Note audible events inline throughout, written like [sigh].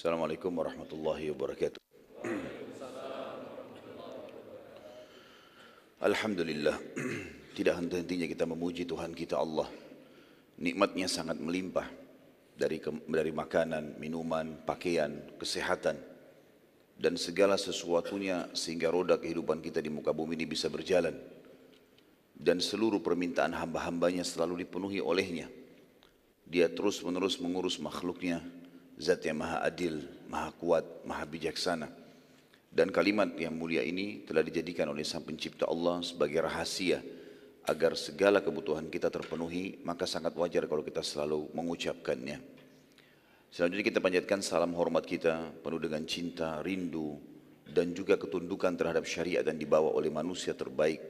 Assalamualaikum warahmatullahi wabarakatuh. Alhamdulillah, [clears throat] tidak henti-hentinya kita memuji Tuhan kita Allah. Nikmatnya sangat melimpah dari dari makanan, minuman, pakaian, kesehatan dan segala sesuatunya sehingga roda kehidupan kita di muka bumi ini bisa berjalan dan seluruh permintaan hamba-hambanya selalu dipenuhi olehnya dia terus menerus mengurus makhluknya zat yang maha adil, maha kuat, maha bijaksana. Dan kalimat yang mulia ini telah dijadikan oleh Sang Pencipta Allah sebagai rahasia agar segala kebutuhan kita terpenuhi, maka sangat wajar kalau kita selalu mengucapkannya. Selanjutnya kita panjatkan salam hormat kita penuh dengan cinta, rindu, dan juga ketundukan terhadap syariat dan dibawa oleh manusia terbaik.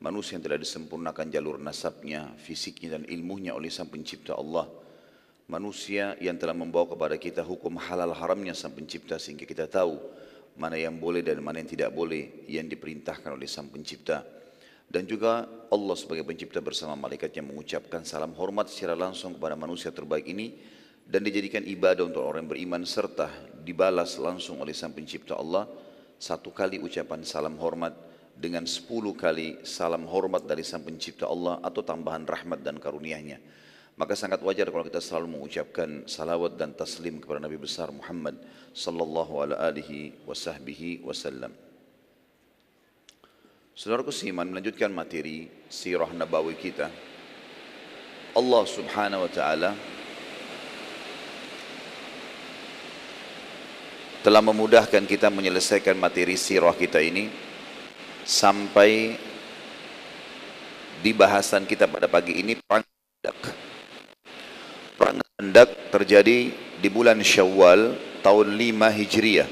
Manusia yang telah disempurnakan jalur nasabnya, fisiknya dan ilmunya oleh Sang Pencipta Allah – manusia yang telah membawa kepada kita hukum halal haramnya sang pencipta sehingga kita tahu mana yang boleh dan mana yang tidak boleh yang diperintahkan oleh sang pencipta dan juga Allah sebagai pencipta bersama malaikat malaikatnya mengucapkan salam hormat secara langsung kepada manusia terbaik ini dan dijadikan ibadah untuk orang yang beriman serta dibalas langsung oleh sang pencipta Allah satu kali ucapan salam hormat dengan sepuluh kali salam hormat dari sang pencipta Allah atau tambahan rahmat dan karunia-Nya. Maka sangat wajar kalau kita selalu mengucapkan salawat dan taslim kepada Nabi besar Muhammad sallallahu alaihi wasallam. Saudaraku Siman melanjutkan materi sirah nabawi kita. Allah Subhanahu wa taala telah memudahkan kita menyelesaikan materi sirah kita ini sampai di bahasan kita pada pagi ini perang Khandaq hendak terjadi di bulan Syawal tahun 5 Hijriah.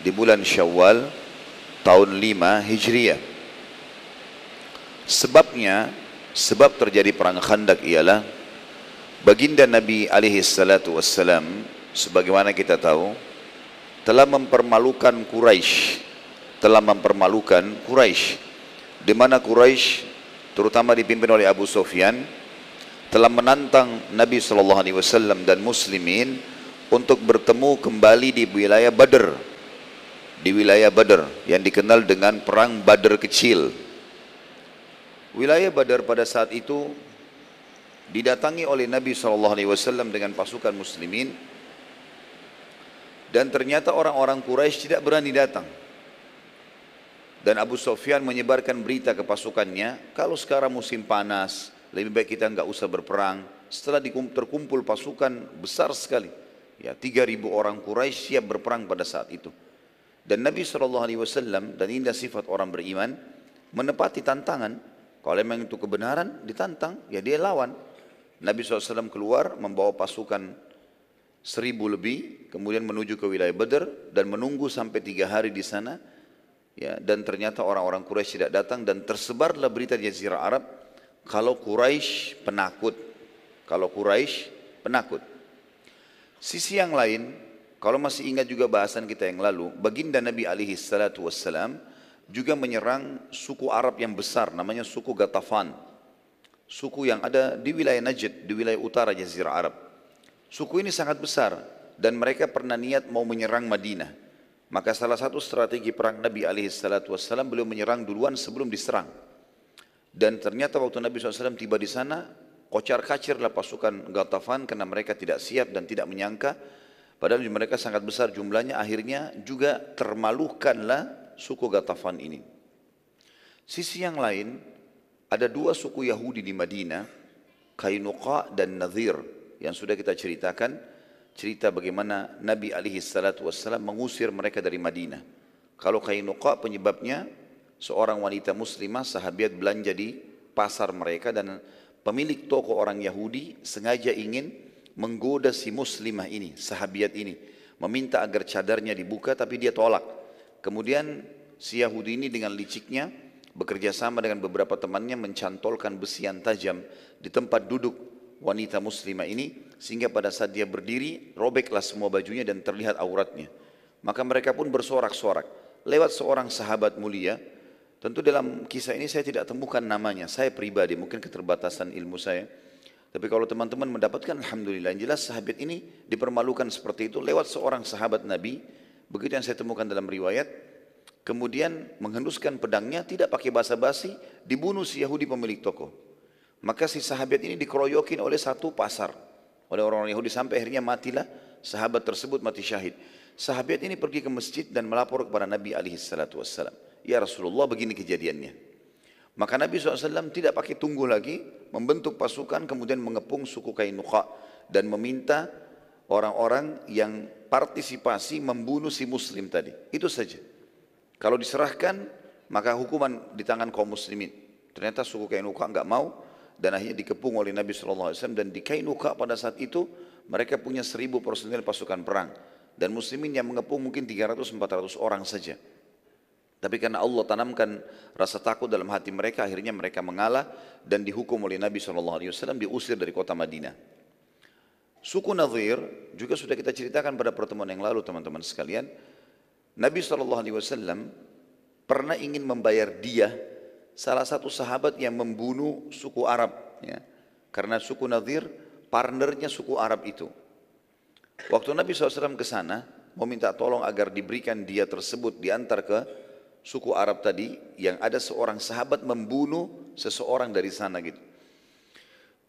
Di bulan Syawal tahun 5 Hijriah. Sebabnya, sebab terjadi perang Khandak ialah baginda Nabi alaihi salatu wassalam sebagaimana kita tahu telah mempermalukan Quraisy, telah mempermalukan Quraisy di mana Quraisy terutama dipimpin oleh Abu Sufyan telah menantang Nabi sallallahu alaihi wasallam dan muslimin untuk bertemu kembali di wilayah Badr. Di wilayah Badr yang dikenal dengan perang Badr kecil. Wilayah Badr pada saat itu didatangi oleh Nabi sallallahu alaihi wasallam dengan pasukan muslimin dan ternyata orang-orang Quraisy tidak berani datang. Dan Abu Sofyan menyebarkan berita ke pasukannya, kalau sekarang musim panas, lebih baik kita nggak usah berperang. Setelah terkumpul pasukan besar sekali, ya 3.000 orang Quraisy siap berperang pada saat itu. Dan Nabi SAW, dan indah sifat orang beriman, menepati tantangan. Kalau memang itu kebenaran, ditantang, ya dia lawan. Nabi SAW keluar membawa pasukan seribu lebih, kemudian menuju ke wilayah Badr dan menunggu sampai tiga hari di sana. Ya, dan ternyata orang-orang Quraisy tidak datang dan tersebarlah berita di Jazirah Arab kalau Quraisy penakut. Kalau Quraisy penakut. Sisi yang lain, kalau masih ingat juga bahasan kita yang lalu, baginda Nabi alaihi salatu wassalam juga menyerang suku Arab yang besar namanya suku Gatafan. Suku yang ada di wilayah Najd, di wilayah utara jazirah Arab. Suku ini sangat besar dan mereka pernah niat mau menyerang Madinah. Maka salah satu strategi perang Nabi alaihi salatu wassalam beliau menyerang duluan sebelum diserang. Dan ternyata waktu Nabi SAW tiba di sana, kocar kacirlah pasukan Gatafan karena mereka tidak siap dan tidak menyangka. Padahal mereka sangat besar jumlahnya, akhirnya juga termaluhkanlah suku Gatafan ini. Sisi yang lain, ada dua suku Yahudi di Madinah, Kainuqa dan Nadir, yang sudah kita ceritakan, cerita bagaimana Nabi alaihi salatu Wasallam mengusir mereka dari Madinah. Kalau Kainuqa penyebabnya seorang wanita muslimah sahabiat belanja di pasar mereka dan pemilik toko orang Yahudi sengaja ingin menggoda si muslimah ini, sahabiat ini. Meminta agar cadarnya dibuka tapi dia tolak. Kemudian si Yahudi ini dengan liciknya bekerja sama dengan beberapa temannya mencantolkan besi yang tajam di tempat duduk wanita muslimah ini sehingga pada saat dia berdiri robeklah semua bajunya dan terlihat auratnya. Maka mereka pun bersorak-sorak. Lewat seorang sahabat mulia Tentu dalam kisah ini saya tidak temukan namanya, saya pribadi mungkin keterbatasan ilmu saya. Tapi kalau teman-teman mendapatkan Alhamdulillah, yang jelas sahabat ini dipermalukan seperti itu lewat seorang sahabat Nabi. Begitu yang saya temukan dalam riwayat, kemudian menghenduskan pedangnya tidak pakai basa-basi, dibunuh si Yahudi pemilik toko. Maka si sahabat ini dikeroyokin oleh satu pasar, oleh orang-orang Yahudi sampai akhirnya matilah sahabat tersebut mati syahid. Sahabat ini pergi ke masjid dan melapor kepada Nabi alaihi salatu Ya Rasulullah begini kejadiannya. Maka Nabi SAW tidak pakai tunggu lagi, membentuk pasukan kemudian mengepung suku Kainuqa dan meminta orang-orang yang partisipasi membunuh si muslim tadi. Itu saja. Kalau diserahkan, maka hukuman di tangan kaum muslimin. Ternyata suku Kainuqa enggak mau dan akhirnya dikepung oleh Nabi SAW dan di Kainuqa pada saat itu mereka punya seribu personil pasukan perang dan muslimin yang mengepung mungkin 300-400 orang saja. Tapi karena Allah tanamkan rasa takut dalam hati mereka, akhirnya mereka mengalah dan dihukum oleh Nabi SAW diusir dari kota Madinah. Suku Nadir juga sudah kita ceritakan pada pertemuan yang lalu teman-teman sekalian. Nabi SAW pernah ingin membayar dia salah satu sahabat yang membunuh suku Arab. Ya. Karena suku Nadir partnernya suku Arab itu. Waktu Nabi SAW ke sana, mau minta tolong agar diberikan dia tersebut diantar ke suku Arab tadi yang ada seorang sahabat membunuh seseorang dari sana gitu.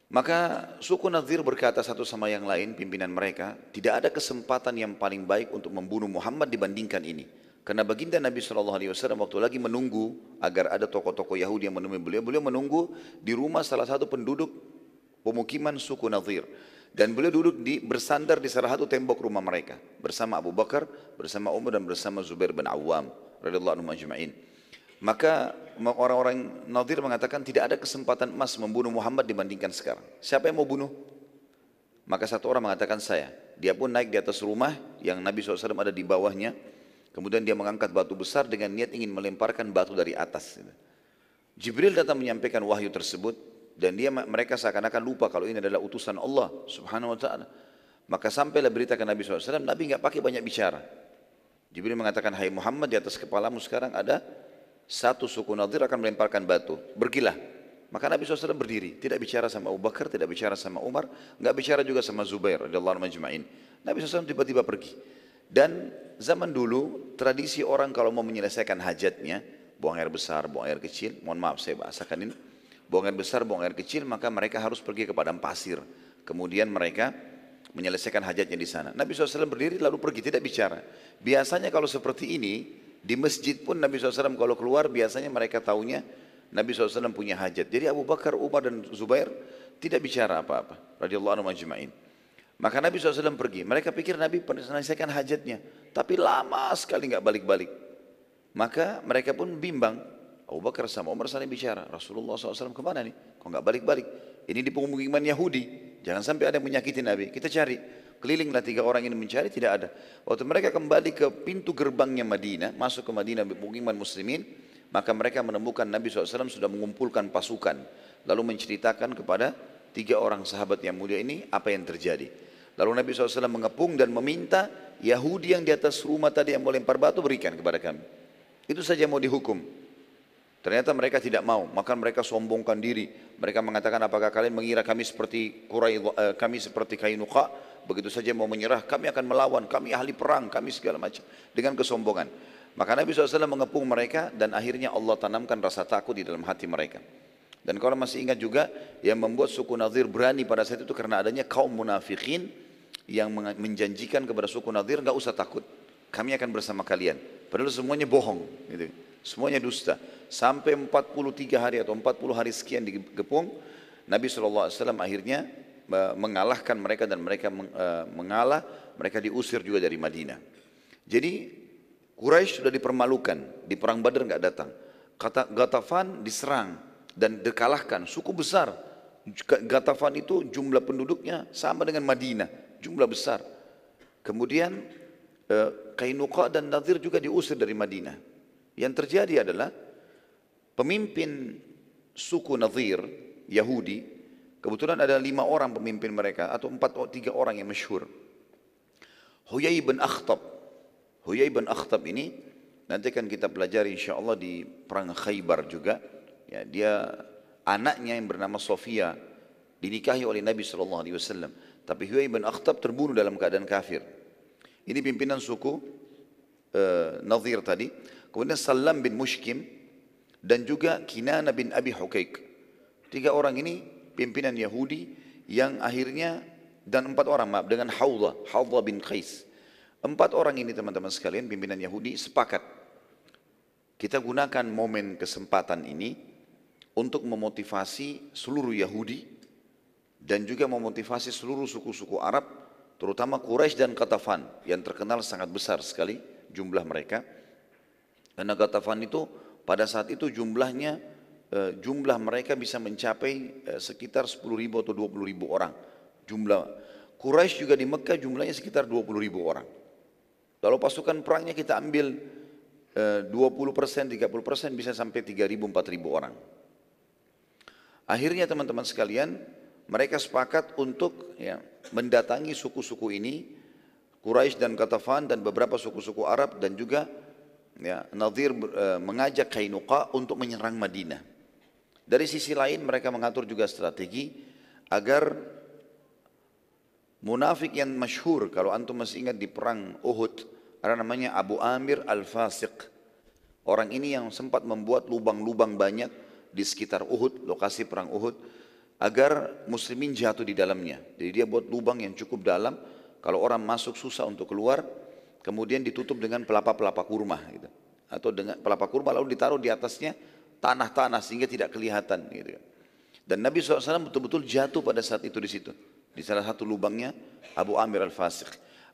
Maka suku Nadir berkata satu sama yang lain pimpinan mereka, tidak ada kesempatan yang paling baik untuk membunuh Muhammad dibandingkan ini. Karena baginda Nabi Shallallahu Alaihi Wasallam waktu lagi menunggu agar ada tokoh-tokoh Yahudi yang menemui beliau, beliau menunggu di rumah salah satu penduduk pemukiman suku Nadir. Dan beliau duduk di, bersandar di salah satu tembok rumah mereka bersama Abu Bakar, bersama Umar dan bersama Zubair bin Awam radhiyallahu anhu Maka orang-orang Nadir mengatakan tidak ada kesempatan emas membunuh Muhammad dibandingkan sekarang. Siapa yang mau bunuh? Maka satu orang mengatakan saya. Dia pun naik di atas rumah yang Nabi SAW ada di bawahnya. Kemudian dia mengangkat batu besar dengan niat ingin melemparkan batu dari atas. Jibril datang menyampaikan wahyu tersebut dan dia mereka seakan-akan lupa kalau ini adalah utusan Allah Subhanahu wa taala. Maka sampailah berita ke Nabi SAW, Nabi nggak pakai banyak bicara. Jibril mengatakan, hai Muhammad di atas kepalamu sekarang ada satu suku Nadir akan melemparkan batu. Pergilah. Maka Nabi SAW berdiri, tidak bicara sama Abu Bakar, tidak bicara sama Umar, nggak bicara juga sama Zubair Nabi SAW tiba-tiba pergi. Dan zaman dulu tradisi orang kalau mau menyelesaikan hajatnya, buang air besar, buang air kecil, mohon maaf saya bahasakan ini, buang air besar, buang air kecil, maka mereka harus pergi ke padang pasir. Kemudian mereka menyelesaikan hajatnya di sana. Nabi SAW berdiri lalu pergi, tidak bicara. Biasanya kalau seperti ini, di masjid pun Nabi SAW kalau keluar biasanya mereka taunya Nabi SAW punya hajat. Jadi Abu Bakar, Umar dan Zubair tidak bicara apa-apa. Radiyallahu anhu majma'in. Maka Nabi SAW pergi. Mereka pikir Nabi pernah menyelesaikan hajatnya. Tapi lama sekali nggak balik-balik. Maka mereka pun bimbang. Abu Bakar sama Umar saling bicara. Rasulullah SAW kemana nih? Kok nggak balik-balik? Ini di pemukiman Yahudi. Jangan sampai ada yang menyakiti Nabi. Kita cari. Kelilinglah tiga orang ini mencari, tidak ada. Waktu mereka kembali ke pintu gerbangnya Madinah, masuk ke Madinah pemukiman muslimin, maka mereka menemukan Nabi SAW sudah mengumpulkan pasukan. Lalu menceritakan kepada tiga orang sahabat yang mulia ini apa yang terjadi. Lalu Nabi SAW mengepung dan meminta Yahudi yang di atas rumah tadi yang melempar batu berikan kepada kami. Itu saja mau dihukum. Ternyata mereka tidak mau, maka mereka sombongkan diri. Mereka mengatakan apakah kalian mengira kami seperti kurai, eh, kami seperti kainuka? begitu saja mau menyerah, kami akan melawan, kami ahli perang, kami segala macam dengan kesombongan. Maka Nabi SAW mengepung mereka dan akhirnya Allah tanamkan rasa takut di dalam hati mereka. Dan kalau masih ingat juga yang membuat suku Nadir berani pada saat itu karena adanya kaum munafikin yang menjanjikan kepada suku Nadir nggak usah takut, kami akan bersama kalian. Padahal semuanya bohong. Gitu. Semuanya dusta. Sampai 43 hari atau 40 hari sekian digepung, Nabi SAW akhirnya mengalahkan mereka dan mereka e, mengalah, mereka diusir juga dari Madinah. Jadi Quraisy sudah dipermalukan, di perang Badar nggak datang. Kata Gatafan diserang dan dikalahkan, suku besar. Gatafan itu jumlah penduduknya sama dengan Madinah, jumlah besar. Kemudian e, Kainuqa dan Nadir juga diusir dari Madinah. Yang terjadi adalah pemimpin suku Nazir Yahudi, kebetulan ada lima orang pemimpin mereka atau empat tiga orang yang masyhur. Huyai bin Akhtab. Huyai bin Akhtab ini nanti akan kita pelajari insya Allah di perang Khaybar juga. Ya, dia anaknya yang bernama Sofia dinikahi oleh Nabi Shallallahu Alaihi Wasallam. Tapi Huyai bin Akhtab terbunuh dalam keadaan kafir. Ini pimpinan suku eh, Nazir tadi. Kemudian Salam bin Mushkim dan juga Kinana bin Abi Hukaik. Tiga orang ini pimpinan Yahudi yang akhirnya dan empat orang maaf dengan Hawla, Hawla bin Qais. Empat orang ini teman-teman sekalian pimpinan Yahudi sepakat. Kita gunakan momen kesempatan ini untuk memotivasi seluruh Yahudi dan juga memotivasi seluruh suku-suku Arab terutama Quraisy dan Katafan yang terkenal sangat besar sekali jumlah mereka karena Gatafan itu pada saat itu jumlahnya eh, jumlah mereka bisa mencapai eh, sekitar 10 ribu atau 20 ribu orang. Jumlah Quraisy juga di Mekah jumlahnya sekitar 20 ribu orang. Kalau pasukan perangnya kita ambil eh, dua 20 persen, 30 persen bisa sampai 3 ribu, 4 ribu orang. Akhirnya teman-teman sekalian mereka sepakat untuk ya, mendatangi suku-suku ini Quraisy dan Katafan dan beberapa suku-suku Arab dan juga ya, Nadir e, mengajak Kainuqa untuk menyerang Madinah. Dari sisi lain mereka mengatur juga strategi agar munafik yang masyhur kalau antum masih ingat di perang Uhud ada namanya Abu Amir Al-Fasiq. Orang ini yang sempat membuat lubang-lubang banyak di sekitar Uhud, lokasi perang Uhud agar muslimin jatuh di dalamnya. Jadi dia buat lubang yang cukup dalam kalau orang masuk susah untuk keluar kemudian ditutup dengan pelapa-pelapa kurma gitu. Atau dengan pelapa kurma lalu ditaruh di atasnya tanah-tanah sehingga tidak kelihatan gitu. Kan. Dan Nabi SAW betul-betul jatuh pada saat itu di situ. Di salah satu lubangnya Abu Amir Al-Fasiq.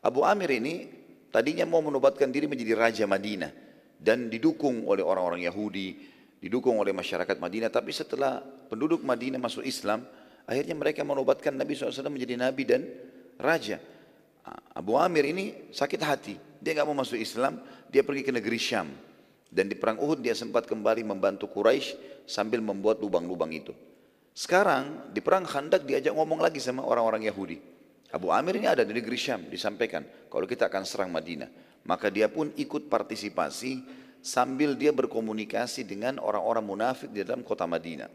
Abu Amir ini tadinya mau menobatkan diri menjadi Raja Madinah. Dan didukung oleh orang-orang Yahudi, didukung oleh masyarakat Madinah. Tapi setelah penduduk Madinah masuk Islam, akhirnya mereka menobatkan Nabi SAW menjadi Nabi dan Raja. Abu Amir ini sakit hati. Dia nggak mau masuk Islam, dia pergi ke negeri Syam. Dan di perang Uhud dia sempat kembali membantu Quraisy sambil membuat lubang-lubang itu. Sekarang di perang Khandak diajak ngomong lagi sama orang-orang Yahudi. Abu Amir ini ada di negeri Syam, disampaikan kalau kita akan serang Madinah. Maka dia pun ikut partisipasi sambil dia berkomunikasi dengan orang-orang munafik di dalam kota Madinah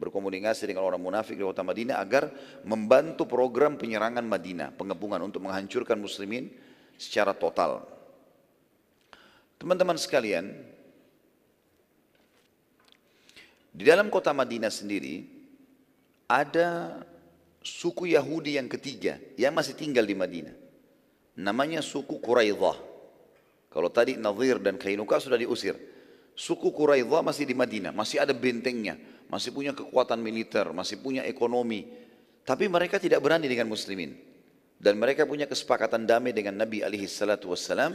berkomunikasi dengan orang munafik di kota Madinah agar membantu program penyerangan Madinah, pengepungan untuk menghancurkan muslimin secara total. Teman-teman sekalian, di dalam kota Madinah sendiri ada suku Yahudi yang ketiga yang masih tinggal di Madinah. Namanya suku Quraidah. Kalau tadi Nazir dan Kainuka sudah diusir. Suku Quraidha masih di Madinah, masih ada bentengnya, masih punya kekuatan militer, masih punya ekonomi. Tapi mereka tidak berani dengan muslimin. Dan mereka punya kesepakatan damai dengan Nabi alaihi salatu wassalam.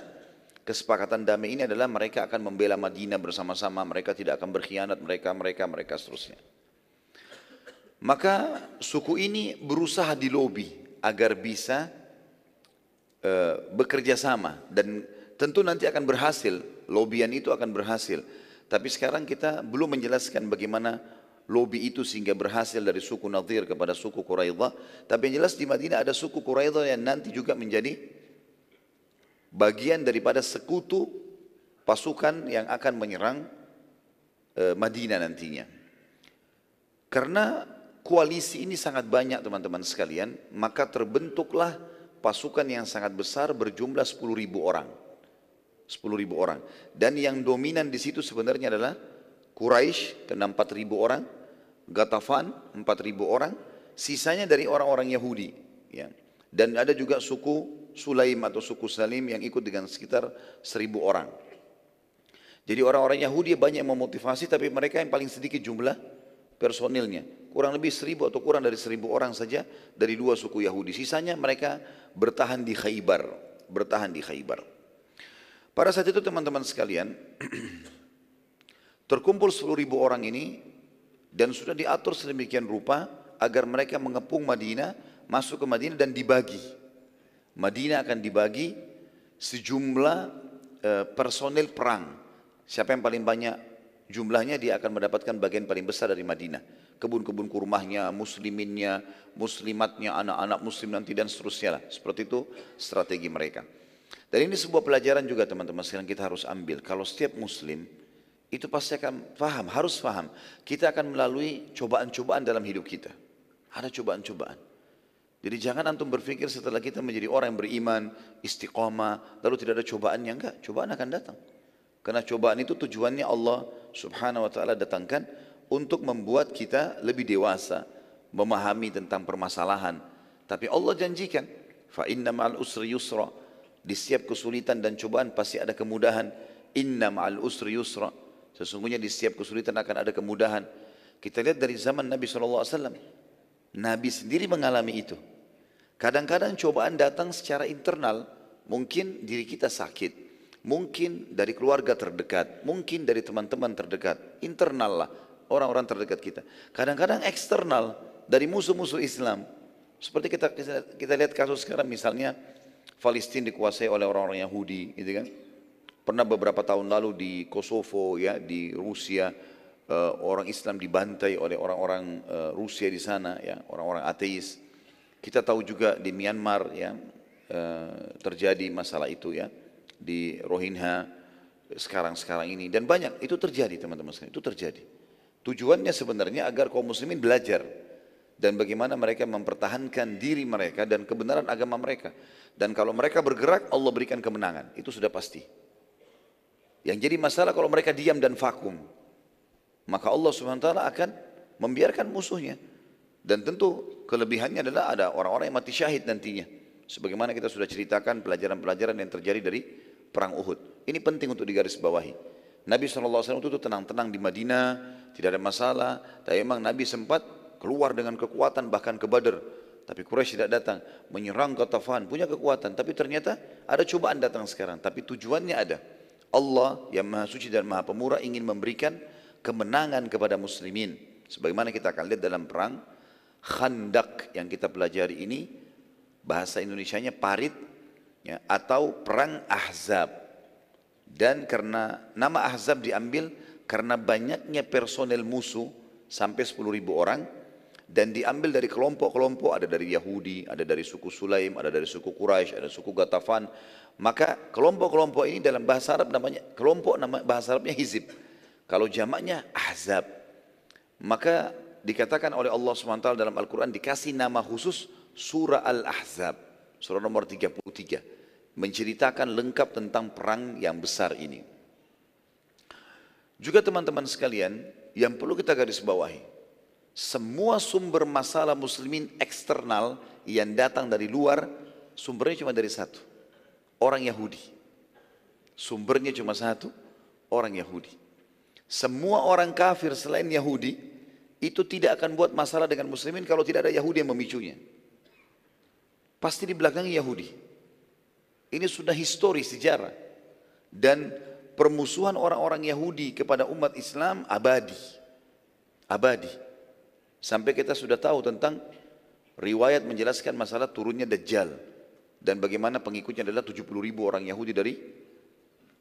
Kesepakatan damai ini adalah mereka akan membela Madinah bersama-sama, mereka tidak akan berkhianat, mereka, mereka, mereka seterusnya. Maka suku ini berusaha di lobi agar bisa uh, bekerja sama dan tentu nanti akan berhasil Lobian itu akan berhasil. Tapi sekarang kita belum menjelaskan bagaimana lobi itu sehingga berhasil dari suku Nadir kepada suku Quraidah. Tapi yang jelas di Madinah ada suku Quraidah yang nanti juga menjadi bagian daripada sekutu pasukan yang akan menyerang eh, Madinah nantinya. Karena koalisi ini sangat banyak teman-teman sekalian, maka terbentuklah pasukan yang sangat besar berjumlah 10.000 orang ribu orang. Dan yang dominan di situ sebenarnya adalah Quraisy karena ribu orang, Gatafan 4.000 orang, sisanya dari orang-orang Yahudi. Ya. Dan ada juga suku Sulaim atau suku Salim yang ikut dengan sekitar 1.000 orang. Jadi orang-orang Yahudi banyak yang memotivasi tapi mereka yang paling sedikit jumlah personilnya. Kurang lebih seribu atau kurang dari seribu orang saja dari dua suku Yahudi. Sisanya mereka bertahan di Khaybar. Bertahan di Khaybar. Pada saat itu teman-teman sekalian, [clears throat] terkumpul 10.000 ribu orang ini dan sudah diatur sedemikian rupa agar mereka mengepung Madinah, masuk ke Madinah dan dibagi. Madinah akan dibagi sejumlah e, personil perang. Siapa yang paling banyak jumlahnya dia akan mendapatkan bagian paling besar dari Madinah. Kebun-kebun kurmahnya, musliminnya, muslimatnya, anak-anak muslim nanti dan seterusnya lah. Seperti itu strategi mereka. Dan ini sebuah pelajaran juga teman-teman sekarang kita harus ambil. Kalau setiap muslim itu pasti akan faham, harus faham. Kita akan melalui cobaan-cobaan dalam hidup kita. Ada cobaan-cobaan. Jadi jangan antum berpikir setelah kita menjadi orang yang beriman, istiqomah, lalu tidak ada cobaannya. Enggak, cobaan akan datang. Karena cobaan itu tujuannya Allah subhanahu wa ta'ala datangkan untuk membuat kita lebih dewasa, memahami tentang permasalahan. Tapi Allah janjikan, فَإِنَّ مَعَ usri يُسْرًا di setiap kesulitan dan cobaan pasti ada kemudahan. Inna ma'al usri yusra. Sesungguhnya di setiap kesulitan akan ada kemudahan. Kita lihat dari zaman Nabi SAW. Nabi sendiri mengalami itu. Kadang-kadang cobaan datang secara internal. Mungkin diri kita sakit. Mungkin dari keluarga terdekat. Mungkin dari teman-teman terdekat. Internal lah. Orang-orang terdekat kita. Kadang-kadang eksternal. Dari musuh-musuh Islam. Seperti kita, kita, kita lihat kasus sekarang misalnya Palestina dikuasai oleh orang-orang Yahudi, gitu kan? Pernah beberapa tahun lalu di Kosovo, ya, di Rusia, uh, orang Islam dibantai oleh orang-orang uh, Rusia di sana, ya, orang-orang ateis. Kita tahu juga di Myanmar, ya, uh, terjadi masalah itu, ya, di Rohingya sekarang-sekarang ini dan banyak itu terjadi teman-teman sekalian itu terjadi tujuannya sebenarnya agar kaum muslimin belajar dan bagaimana mereka mempertahankan diri mereka dan kebenaran agama mereka. Dan kalau mereka bergerak, Allah berikan kemenangan. Itu sudah pasti. Yang jadi masalah kalau mereka diam dan vakum, maka Allah SWT akan membiarkan musuhnya. Dan tentu kelebihannya adalah ada orang-orang yang mati syahid nantinya. Sebagaimana kita sudah ceritakan pelajaran-pelajaran yang terjadi dari perang Uhud. Ini penting untuk digarisbawahi. Nabi SAW itu tenang-tenang di Madinah, tidak ada masalah. Tapi memang Nabi sempat keluar dengan kekuatan bahkan ke Badr. Tapi Quraisy tidak datang, menyerang kota Fahan punya kekuatan. Tapi ternyata ada cobaan datang sekarang, tapi tujuannya ada. Allah yang Maha Suci dan Maha Pemurah ingin memberikan kemenangan kepada muslimin. Sebagaimana kita akan lihat dalam perang Khandak yang kita pelajari ini bahasa Indonesianya parit ya, atau perang Ahzab. Dan karena nama Ahzab diambil karena banyaknya personel musuh sampai 10.000 orang dan diambil dari kelompok-kelompok ada dari Yahudi, ada dari suku Sulaim, ada dari suku Quraisy, ada suku Gatafan. Maka kelompok-kelompok ini dalam bahasa Arab namanya kelompok nama bahasa Arabnya hizib. Kalau jamaknya ahzab. Maka dikatakan oleh Allah SWT dalam Al-Quran dikasih nama khusus Surah Al-Ahzab. Surah nomor 33. Menceritakan lengkap tentang perang yang besar ini. Juga teman-teman sekalian yang perlu kita garis bawahi. Semua sumber masalah muslimin eksternal yang datang dari luar, sumbernya cuma dari satu. Orang Yahudi. Sumbernya cuma satu, orang Yahudi. Semua orang kafir selain Yahudi, itu tidak akan buat masalah dengan muslimin kalau tidak ada Yahudi yang memicunya. Pasti di belakangnya Yahudi. Ini sudah histori sejarah. Dan permusuhan orang-orang Yahudi kepada umat Islam abadi. Abadi. Sampai kita sudah tahu tentang riwayat menjelaskan masalah turunnya Dajjal. Dan bagaimana pengikutnya adalah 70 ribu orang Yahudi dari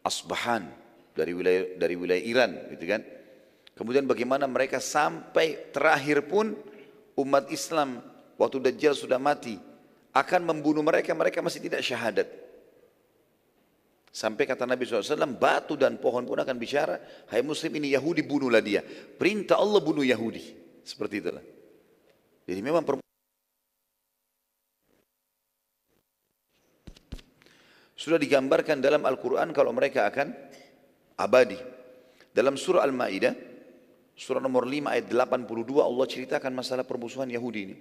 Asbahan, dari wilayah, dari wilayah Iran gitu kan. Kemudian bagaimana mereka sampai terakhir pun umat Islam waktu Dajjal sudah mati akan membunuh mereka, mereka masih tidak syahadat. Sampai kata Nabi SAW, batu dan pohon pun akan bicara, hai muslim ini Yahudi bunuhlah dia. Perintah Allah bunuh Yahudi. Seperti itulah. Jadi memang Sudah digambarkan dalam Al-Quran kalau mereka akan abadi. Dalam surah Al-Ma'idah, surah nomor 5 ayat 82 Allah ceritakan masalah permusuhan Yahudi ini.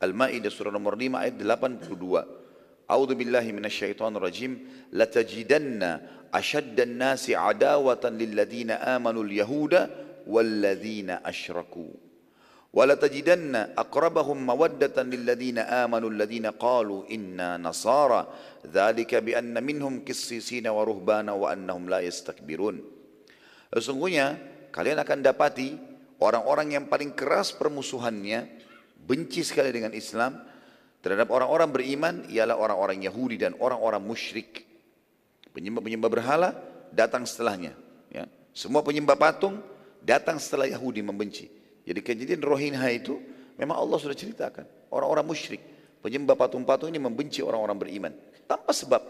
Al-Ma'idah surah nomor 5 ayat 82. A'udzu billahi minasyaitonir rajim latajidanna ashaddan nasi adawatan lil amanul yahuda wal ladzina ولا تجدن أقربهم مودة للذين آمنوا الذين قالوا inna نصارى ذلك بأن منهم كسيسين qissisina وأنهم لا يستكبرون Sesungguhnya kalian akan dapati orang-orang yang paling keras permusuhannya benci sekali dengan Islam terhadap orang-orang beriman ialah orang-orang Yahudi dan orang-orang musyrik. Penyembah-penyembah berhala datang setelahnya. Ya. Semua penyembah patung datang setelah Yahudi membenci. Jadi kejadian Rohingya itu memang Allah sudah ceritakan. Orang-orang musyrik, penyembah patung-patung ini membenci orang-orang beriman. Tanpa sebab.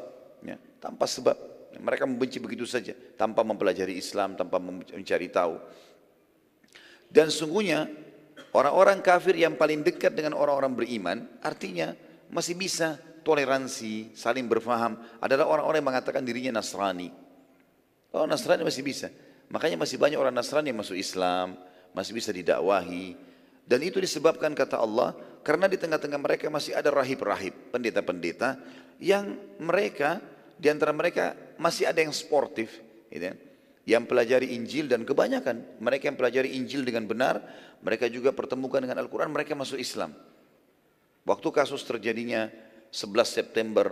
Ya, tanpa sebab. Mereka membenci begitu saja. Tanpa mempelajari Islam, tanpa mencari tahu. Dan sungguhnya orang-orang kafir yang paling dekat dengan orang-orang beriman artinya masih bisa toleransi, saling berfaham adalah orang-orang yang mengatakan dirinya Nasrani. oh Nasrani masih bisa. Makanya masih banyak orang Nasrani yang masuk Islam, masih bisa didakwahi. Dan itu disebabkan kata Allah karena di tengah-tengah mereka masih ada rahib-rahib, pendeta-pendeta yang mereka di antara mereka masih ada yang sportif, gitu ya, yang pelajari Injil dan kebanyakan mereka yang pelajari Injil dengan benar, mereka juga pertemukan dengan Al-Quran, mereka masuk Islam. Waktu kasus terjadinya 11 September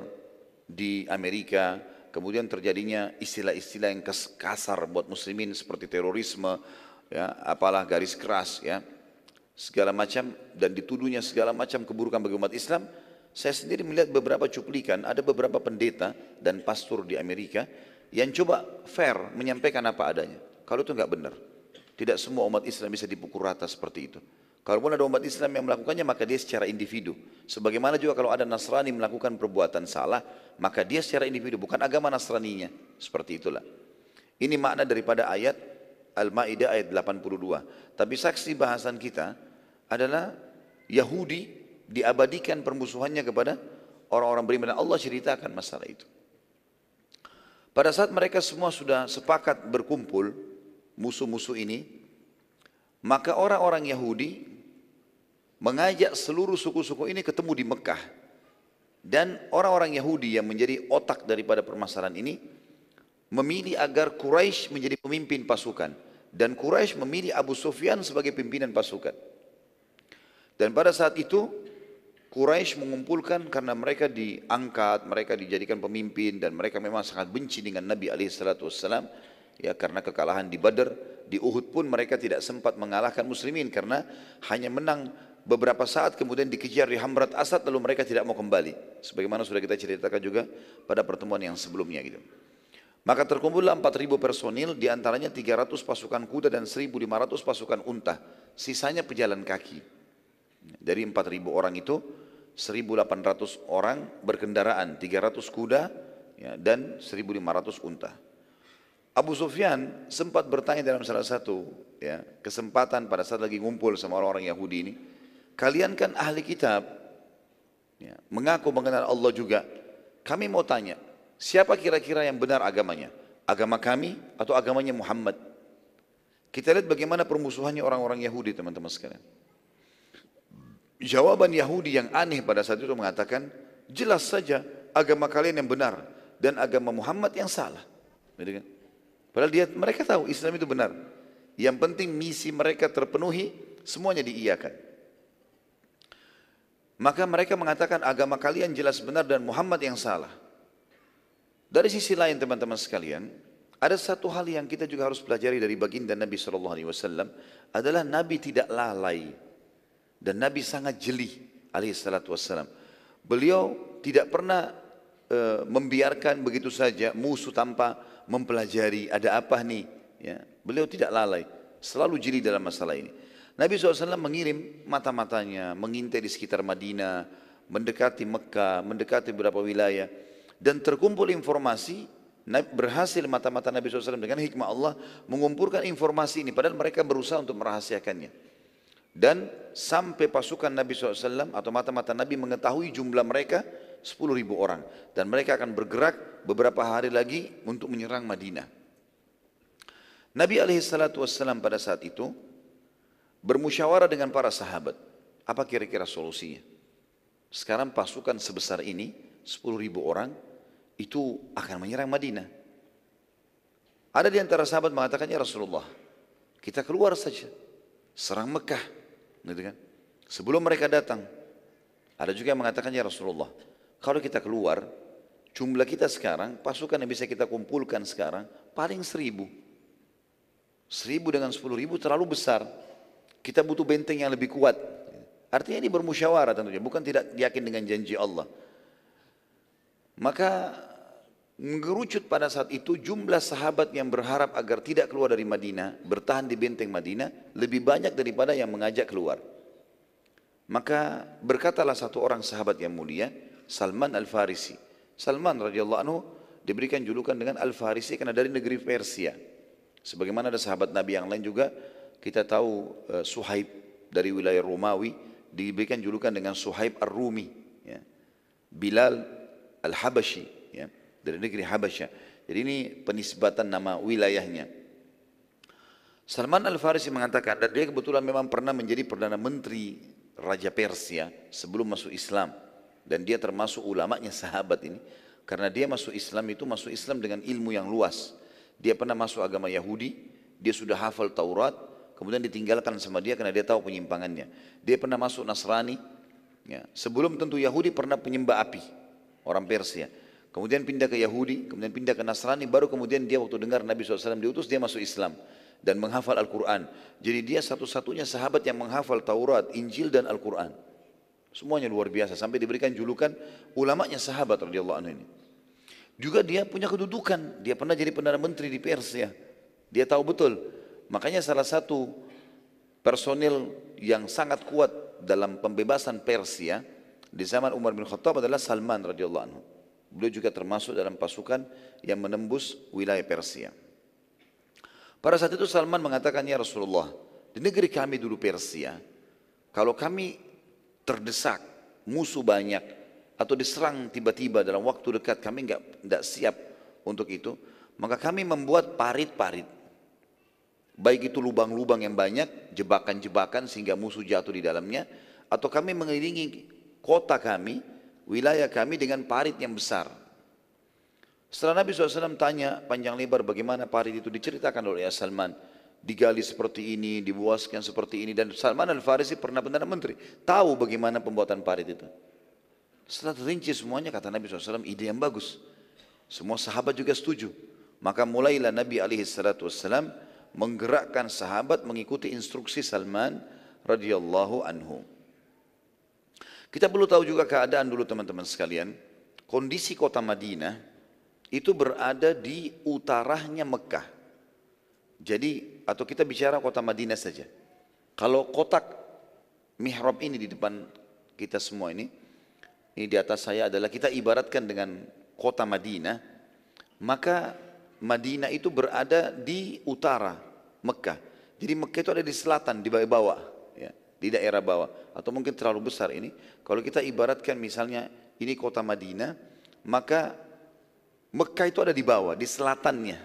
di Amerika, kemudian terjadinya istilah-istilah yang kasar buat muslimin seperti terorisme, ya, apalah garis keras ya, segala macam dan dituduhnya segala macam keburukan bagi umat Islam. Saya sendiri melihat beberapa cuplikan, ada beberapa pendeta dan pastor di Amerika yang coba fair menyampaikan apa adanya. Kalau itu nggak benar, tidak semua umat Islam bisa dipukul rata seperti itu. Kalaupun ada umat Islam yang melakukannya maka dia secara individu. Sebagaimana juga kalau ada Nasrani melakukan perbuatan salah, maka dia secara individu, bukan agama Nasraninya. Seperti itulah. Ini makna daripada ayat Al-Maidah ayat 82. Tapi saksi bahasan kita adalah Yahudi diabadikan permusuhannya kepada orang-orang beriman Allah ceritakan masalah itu. Pada saat mereka semua sudah sepakat berkumpul musuh-musuh ini, maka orang-orang Yahudi mengajak seluruh suku-suku ini ketemu di Mekah. Dan orang-orang Yahudi yang menjadi otak daripada permasalahan ini memilih agar Quraisy menjadi pemimpin pasukan dan Quraisy memilih Abu Sufyan sebagai pimpinan pasukan. Dan pada saat itu Quraisy mengumpulkan karena mereka diangkat, mereka dijadikan pemimpin dan mereka memang sangat benci dengan Nabi alaihi salatu wasallam ya karena kekalahan di Badar, di Uhud pun mereka tidak sempat mengalahkan muslimin karena hanya menang beberapa saat kemudian dikejar di Hamrat Asad lalu mereka tidak mau kembali sebagaimana sudah kita ceritakan juga pada pertemuan yang sebelumnya gitu. Maka terkumpullah 4.000 personil, diantaranya 300 pasukan kuda dan 1.500 pasukan unta. Sisanya pejalan kaki. Dari 4.000 orang itu, 1.800 orang berkendaraan, 300 kuda ya, dan 1.500 unta. Abu Sufyan sempat bertanya dalam salah satu ya, kesempatan pada saat lagi ngumpul sama orang-orang Yahudi ini, kalian kan ahli kitab, ya, mengaku mengenal Allah juga. Kami mau tanya, Siapa kira-kira yang benar agamanya? Agama kami atau agamanya Muhammad? Kita lihat bagaimana permusuhannya orang-orang Yahudi teman-teman sekalian. Jawaban Yahudi yang aneh pada saat itu mengatakan, jelas saja agama kalian yang benar dan agama Muhammad yang salah. Gitu kan? Padahal dia, mereka tahu Islam itu benar. Yang penting misi mereka terpenuhi, semuanya diiyakan. Maka mereka mengatakan agama kalian jelas benar dan Muhammad yang salah. Dari sisi lain teman-teman sekalian, ada satu hal yang kita juga harus pelajari dari baginda Nabi Shallallahu Alaihi Wasallam adalah Nabi tidak lalai dan Nabi sangat jeli Alaihissalatu Wasallam. Beliau tidak pernah uh, membiarkan begitu saja musuh tanpa mempelajari ada apa nih. Ya. Beliau tidak lalai, selalu jeli dalam masalah ini. Nabi SAW mengirim mata-matanya, mengintai di sekitar Madinah, mendekati Mekah, mendekati beberapa wilayah dan terkumpul informasi berhasil mata-mata Nabi SAW dengan hikmah Allah mengumpulkan informasi ini padahal mereka berusaha untuk merahasiakannya dan sampai pasukan Nabi SAW atau mata-mata Nabi mengetahui jumlah mereka 10 ribu orang dan mereka akan bergerak beberapa hari lagi untuk menyerang Madinah Nabi SAW pada saat itu bermusyawarah dengan para sahabat apa kira-kira solusinya sekarang pasukan sebesar ini 10 ribu orang itu akan menyerang Madinah. Ada di antara sahabat mengatakan, ya Rasulullah, kita keluar saja, serang Mekah. Gitu kan? Sebelum mereka datang, ada juga yang mengatakan, ya Rasulullah, kalau kita keluar, jumlah kita sekarang, pasukan yang bisa kita kumpulkan sekarang, paling seribu. Seribu dengan sepuluh ribu terlalu besar. Kita butuh benteng yang lebih kuat. Artinya ini bermusyawarah tentunya, bukan tidak yakin dengan janji Allah. Maka mengerucut pada saat itu jumlah sahabat yang berharap agar tidak keluar dari Madinah, bertahan di benteng Madinah, lebih banyak daripada yang mengajak keluar. Maka berkatalah satu orang sahabat yang mulia, Salman Al-Farisi. Salman radhiyallahu anhu diberikan julukan dengan Al-Farisi karena dari negeri Persia. Sebagaimana ada sahabat Nabi yang lain juga, kita tahu eh, Suhaib dari wilayah Romawi diberikan julukan dengan Suhaib Ar-Rumi. Ya. Bilal Al-Habashi ya, dari negeri Habasyah. Jadi ini penisbatan nama wilayahnya. Salman Al-Farisi mengatakan dan dia kebetulan memang pernah menjadi Perdana Menteri Raja Persia ya, sebelum masuk Islam. Dan dia termasuk ulamanya sahabat ini. Karena dia masuk Islam itu masuk Islam dengan ilmu yang luas. Dia pernah masuk agama Yahudi, dia sudah hafal Taurat, kemudian ditinggalkan sama dia karena dia tahu penyimpangannya. Dia pernah masuk Nasrani, ya. sebelum tentu Yahudi pernah penyembah api orang Persia. Kemudian pindah ke Yahudi, kemudian pindah ke Nasrani, baru kemudian dia waktu dengar Nabi SAW diutus, dia masuk Islam dan menghafal Al-Quran. Jadi dia satu-satunya sahabat yang menghafal Taurat, Injil dan Al-Quran. Semuanya luar biasa, sampai diberikan julukan ulamanya sahabat radhiyallahu anhu ini. Juga dia punya kedudukan, dia pernah jadi Perdana Menteri di Persia. Dia tahu betul, makanya salah satu personil yang sangat kuat dalam pembebasan Persia, di zaman Umar bin Khattab adalah Salman radhiyallahu anhu. Beliau juga termasuk dalam pasukan yang menembus wilayah Persia. Pada saat itu Salman mengatakan, "Ya Rasulullah, di negeri kami dulu Persia, kalau kami terdesak, musuh banyak, atau diserang tiba-tiba dalam waktu dekat, kami nggak nggak siap untuk itu, maka kami membuat parit-parit. Baik itu lubang-lubang yang banyak, jebakan-jebakan sehingga musuh jatuh di dalamnya, atau kami mengelilingi kota kami, wilayah kami dengan parit yang besar. Setelah Nabi SAW tanya panjang lebar bagaimana parit itu diceritakan oleh Salman. Digali seperti ini, dibuaskan seperti ini. Dan Salman Al-Farisi pernah benar Menteri. Tahu bagaimana pembuatan parit itu. Setelah terinci semuanya kata Nabi SAW ide yang bagus. Semua sahabat juga setuju. Maka mulailah Nabi SAW menggerakkan sahabat mengikuti instruksi Salman radhiyallahu anhu. Kita perlu tahu juga keadaan dulu teman-teman sekalian. Kondisi kota Madinah itu berada di utaranya Mekah. Jadi atau kita bicara kota Madinah saja. Kalau kotak mihrab ini di depan kita semua ini, ini di atas saya adalah kita ibaratkan dengan kota Madinah, maka Madinah itu berada di utara Mekah. Jadi Mekah itu ada di selatan, di bawah, ya, di daerah bawah. Atau mungkin terlalu besar ini. Kalau kita ibaratkan misalnya ini kota Madinah, maka Mekah itu ada di bawah, di selatannya.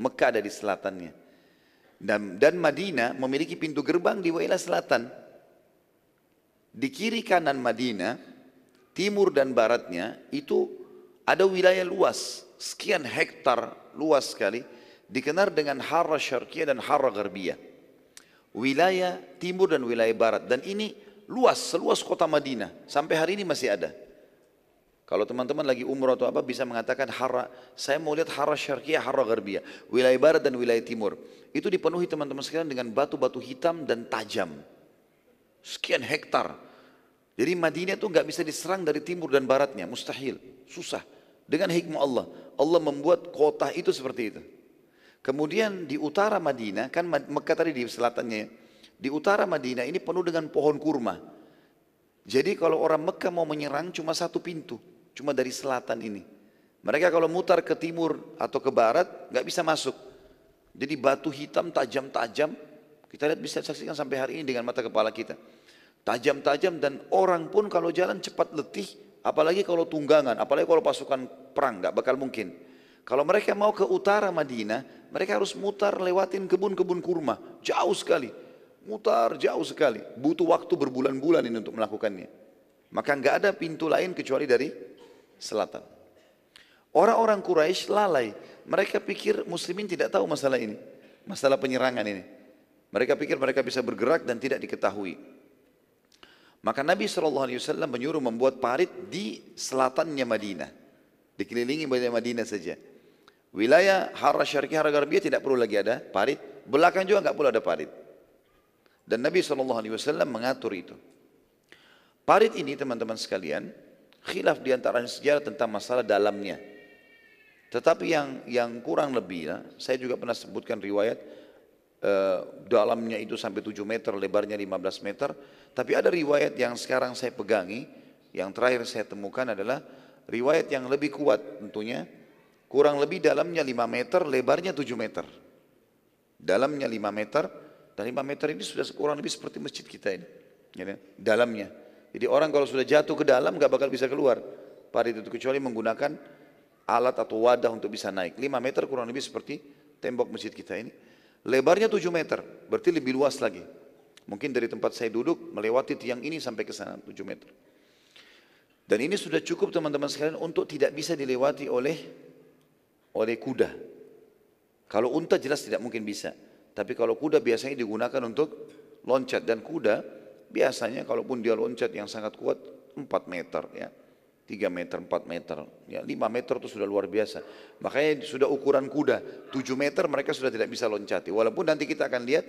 Mekah ada di selatannya. Dan, dan Madinah memiliki pintu gerbang di wilayah selatan. Di kiri kanan Madinah, timur dan baratnya itu ada wilayah luas, sekian hektar luas sekali, dikenal dengan Harra Syarqiyah dan Harra Garbiyah. Wilayah timur dan wilayah barat dan ini Luas, seluas kota Madinah. Sampai hari ini masih ada. Kalau teman-teman lagi umroh atau apa bisa mengatakan hara, saya mau lihat hara syarqiyah, hara garbiyah, wilayah barat dan wilayah timur. Itu dipenuhi teman-teman sekalian dengan batu-batu hitam dan tajam. Sekian hektar. Jadi Madinah itu nggak bisa diserang dari timur dan baratnya, mustahil, susah. Dengan hikmah Allah, Allah membuat kota itu seperti itu. Kemudian di utara Madinah, kan Mekah tadi di selatannya ya. Di utara Madinah ini penuh dengan pohon kurma. Jadi kalau orang Mekah mau menyerang cuma satu pintu, cuma dari selatan ini. Mereka kalau mutar ke timur atau ke barat nggak bisa masuk. Jadi batu hitam tajam-tajam, kita lihat bisa saksikan sampai hari ini dengan mata kepala kita. Tajam-tajam dan orang pun kalau jalan cepat letih, apalagi kalau tunggangan, apalagi kalau pasukan perang nggak bakal mungkin. Kalau mereka mau ke utara Madinah, mereka harus mutar lewatin kebun-kebun kurma, jauh sekali. Mutar jauh sekali, butuh waktu berbulan-bulan ini untuk melakukannya. Maka nggak ada pintu lain kecuali dari selatan. Orang-orang Quraisy lalai, mereka pikir muslimin tidak tahu masalah ini, masalah penyerangan ini. Mereka pikir mereka bisa bergerak dan tidak diketahui. Maka Nabi SAW menyuruh membuat parit di selatannya Madinah. Dikelilingi wilayah Madinah saja. Wilayah Harra Syarqi, tidak perlu lagi ada parit. Belakang juga nggak perlu ada parit. Dan Nabi SAW mengatur itu. Parit ini teman-teman sekalian, khilaf di antara sejarah tentang masalah dalamnya. Tetapi yang yang kurang lebih, ya, saya juga pernah sebutkan riwayat eh, dalamnya itu sampai 7 meter, lebarnya 15 meter. Tapi ada riwayat yang sekarang saya pegangi, yang terakhir saya temukan adalah riwayat yang lebih kuat tentunya. Kurang lebih dalamnya 5 meter, lebarnya 7 meter. Dalamnya 5 meter, dan 5 meter ini sudah kurang lebih seperti masjid kita ini. Ya, kan? dalamnya. Jadi orang kalau sudah jatuh ke dalam nggak bakal bisa keluar. Parit itu kecuali menggunakan alat atau wadah untuk bisa naik. 5 meter kurang lebih seperti tembok masjid kita ini. Lebarnya 7 meter, berarti lebih luas lagi. Mungkin dari tempat saya duduk melewati tiang ini sampai ke sana 7 meter. Dan ini sudah cukup teman-teman sekalian untuk tidak bisa dilewati oleh oleh kuda. Kalau unta jelas tidak mungkin bisa. Tapi kalau kuda biasanya digunakan untuk loncat dan kuda biasanya kalaupun dia loncat yang sangat kuat 4 meter ya. 3 meter, 4 meter, ya 5 meter itu sudah luar biasa. Makanya sudah ukuran kuda, 7 meter mereka sudah tidak bisa loncati. Walaupun nanti kita akan lihat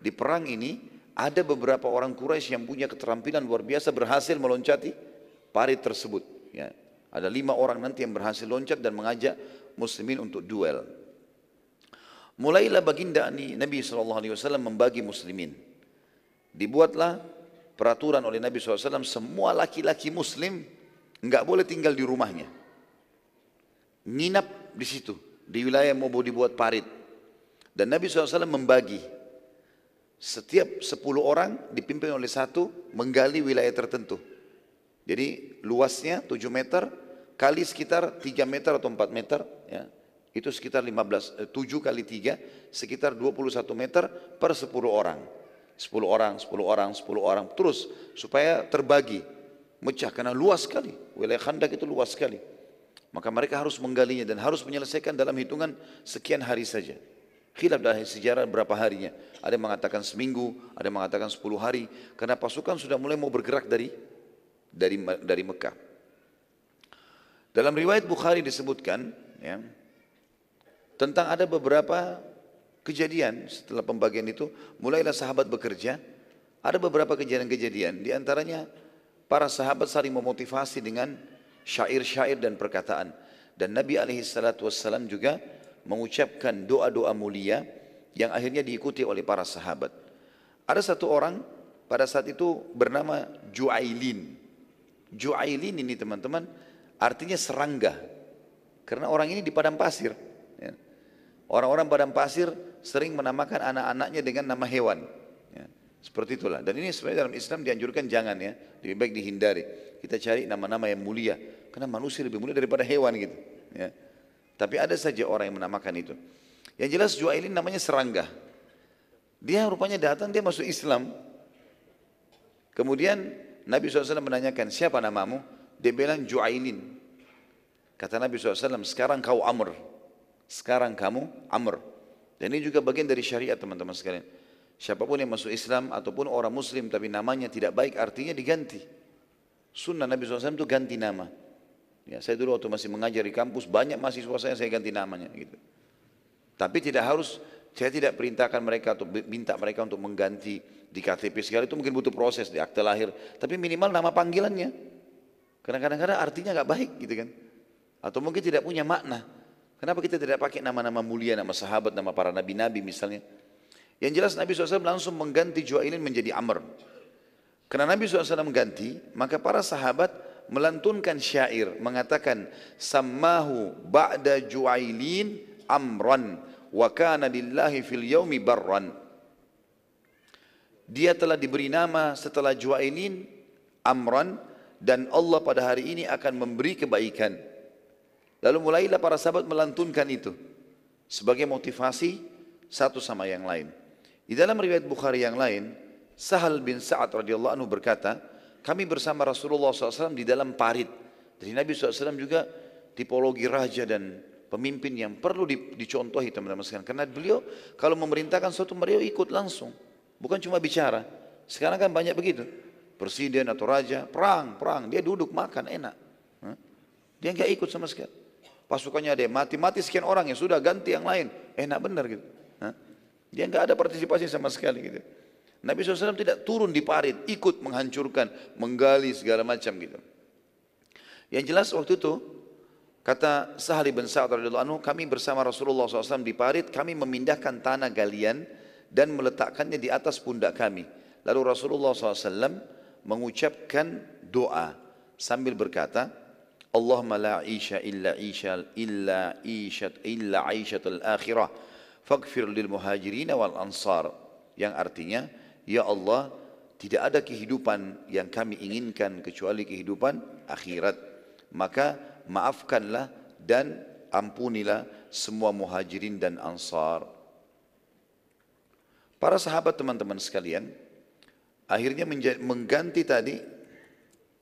di perang ini ada beberapa orang Quraisy yang punya keterampilan luar biasa berhasil meloncati parit tersebut. Ya. Ada lima orang nanti yang berhasil loncat dan mengajak muslimin untuk duel. Mulailah baginda Nabi SAW membagi muslimin. Dibuatlah peraturan oleh Nabi SAW, semua laki-laki muslim nggak boleh tinggal di rumahnya. Nginap di situ, di wilayah mau dibuat parit. Dan Nabi SAW membagi. Setiap 10 orang dipimpin oleh satu menggali wilayah tertentu. Jadi luasnya 7 meter, kali sekitar 3 meter atau 4 meter. Ya itu sekitar 15, 7 eh, kali 3, sekitar 21 meter per 10 orang. 10 orang, 10 orang, 10 orang, terus supaya terbagi. Mecah karena luas sekali, wilayah Khandak itu luas sekali. Maka mereka harus menggalinya dan harus menyelesaikan dalam hitungan sekian hari saja. Khilaf dari sejarah berapa harinya. Ada yang mengatakan seminggu, ada yang mengatakan 10 hari. Karena pasukan sudah mulai mau bergerak dari dari dari Mekah. Dalam riwayat Bukhari disebutkan, ya, tentang ada beberapa kejadian setelah pembagian itu mulailah sahabat bekerja ada beberapa kejadian-kejadian di antaranya para sahabat saling memotivasi dengan syair-syair dan perkataan dan Nabi alaihi salatu wasallam juga mengucapkan doa-doa mulia yang akhirnya diikuti oleh para sahabat ada satu orang pada saat itu bernama Juailin Juailin ini teman-teman artinya serangga karena orang ini di padang pasir Orang-orang badan pasir sering menamakan anak-anaknya dengan nama hewan. Ya, seperti itulah. Dan ini sebenarnya dalam Islam dianjurkan jangan ya. Lebih baik dihindari. Kita cari nama-nama yang mulia. Karena manusia lebih mulia daripada hewan gitu. Ya. Tapi ada saja orang yang menamakan itu. Yang jelas Ju'ailin namanya serangga. Dia rupanya datang, dia masuk Islam. Kemudian Nabi SAW menanyakan, siapa namamu? Dia bilang Ju'ailin. Kata Nabi SAW, sekarang kau Amr sekarang kamu amr. Dan ini juga bagian dari syariat teman-teman sekalian. Siapapun yang masuk Islam ataupun orang muslim tapi namanya tidak baik artinya diganti. Sunnah Nabi SAW itu ganti nama. Ya, saya dulu waktu masih mengajar di kampus banyak mahasiswa saya saya ganti namanya gitu. Tapi tidak harus saya tidak perintahkan mereka atau minta mereka untuk mengganti di KTP segala itu mungkin butuh proses di akte lahir. Tapi minimal nama panggilannya. Karena kadang-kadang artinya nggak baik gitu kan. Atau mungkin tidak punya makna. Kenapa kita tidak pakai nama-nama mulia, nama sahabat, nama para nabi-nabi misalnya? Yang jelas Nabi SAW langsung mengganti Juwailin menjadi Amr. Karena Nabi SAW mengganti, maka para sahabat melantunkan syair mengatakan sammahu ba'da Juwailin amran wa kana lillahi fil yaumi barran. Dia telah diberi nama setelah Juwailin amran dan Allah pada hari ini akan memberi kebaikan. Lalu mulailah para sahabat melantunkan itu sebagai motivasi satu sama yang lain. Di dalam riwayat Bukhari yang lain, Sahal bin Sa'ad radhiyallahu anhu berkata, kami bersama Rasulullah SAW di dalam parit. Jadi Nabi SAW juga tipologi raja dan pemimpin yang perlu dicontohi teman-teman sekalian. Karena beliau kalau memerintahkan suatu beliau ikut langsung. Bukan cuma bicara. Sekarang kan banyak begitu. Presiden atau raja, perang, perang. Dia duduk makan enak. Dia nggak ikut sama sekali pasukannya ada yang mati-mati sekian orang ya sudah ganti yang lain. Enak eh, benar gitu. Dia nggak ada partisipasi sama sekali gitu. Nabi SAW tidak turun di parit, ikut menghancurkan, menggali segala macam gitu. Yang jelas waktu itu kata Sahal bin Sa'ad radhiyallahu anhu, kami bersama Rasulullah SAW di parit, kami memindahkan tanah galian dan meletakkannya di atas pundak kami. Lalu Rasulullah SAW mengucapkan doa sambil berkata, Allahumma la isha illa isha illa isha illa aishatul akhirah faghfir lil muhajirin wal ansar yang artinya ya Allah tidak ada kehidupan yang kami inginkan kecuali kehidupan akhirat maka maafkanlah dan ampunilah semua muhajirin dan ansar para sahabat teman-teman sekalian akhirnya mengganti tadi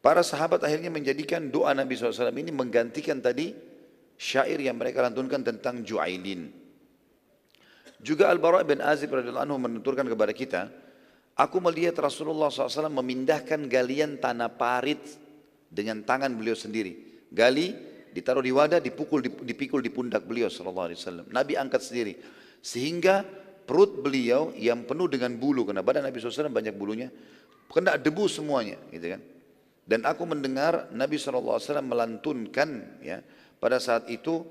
Para sahabat akhirnya menjadikan doa Nabi SAW ini menggantikan tadi syair yang mereka lantunkan tentang Ju'ailin. Juga Al-Bara' bin Azib radhiyallahu anhu menuturkan kepada kita, aku melihat Rasulullah SAW memindahkan galian tanah parit dengan tangan beliau sendiri. Gali ditaruh di wadah, dipukul, dipikul di pundak beliau SAW. Nabi angkat sendiri. Sehingga perut beliau yang penuh dengan bulu, karena badan Nabi SAW banyak bulunya, kena debu semuanya. gitu kan. Dan aku mendengar Nabi SAW melantunkan ya, pada saat itu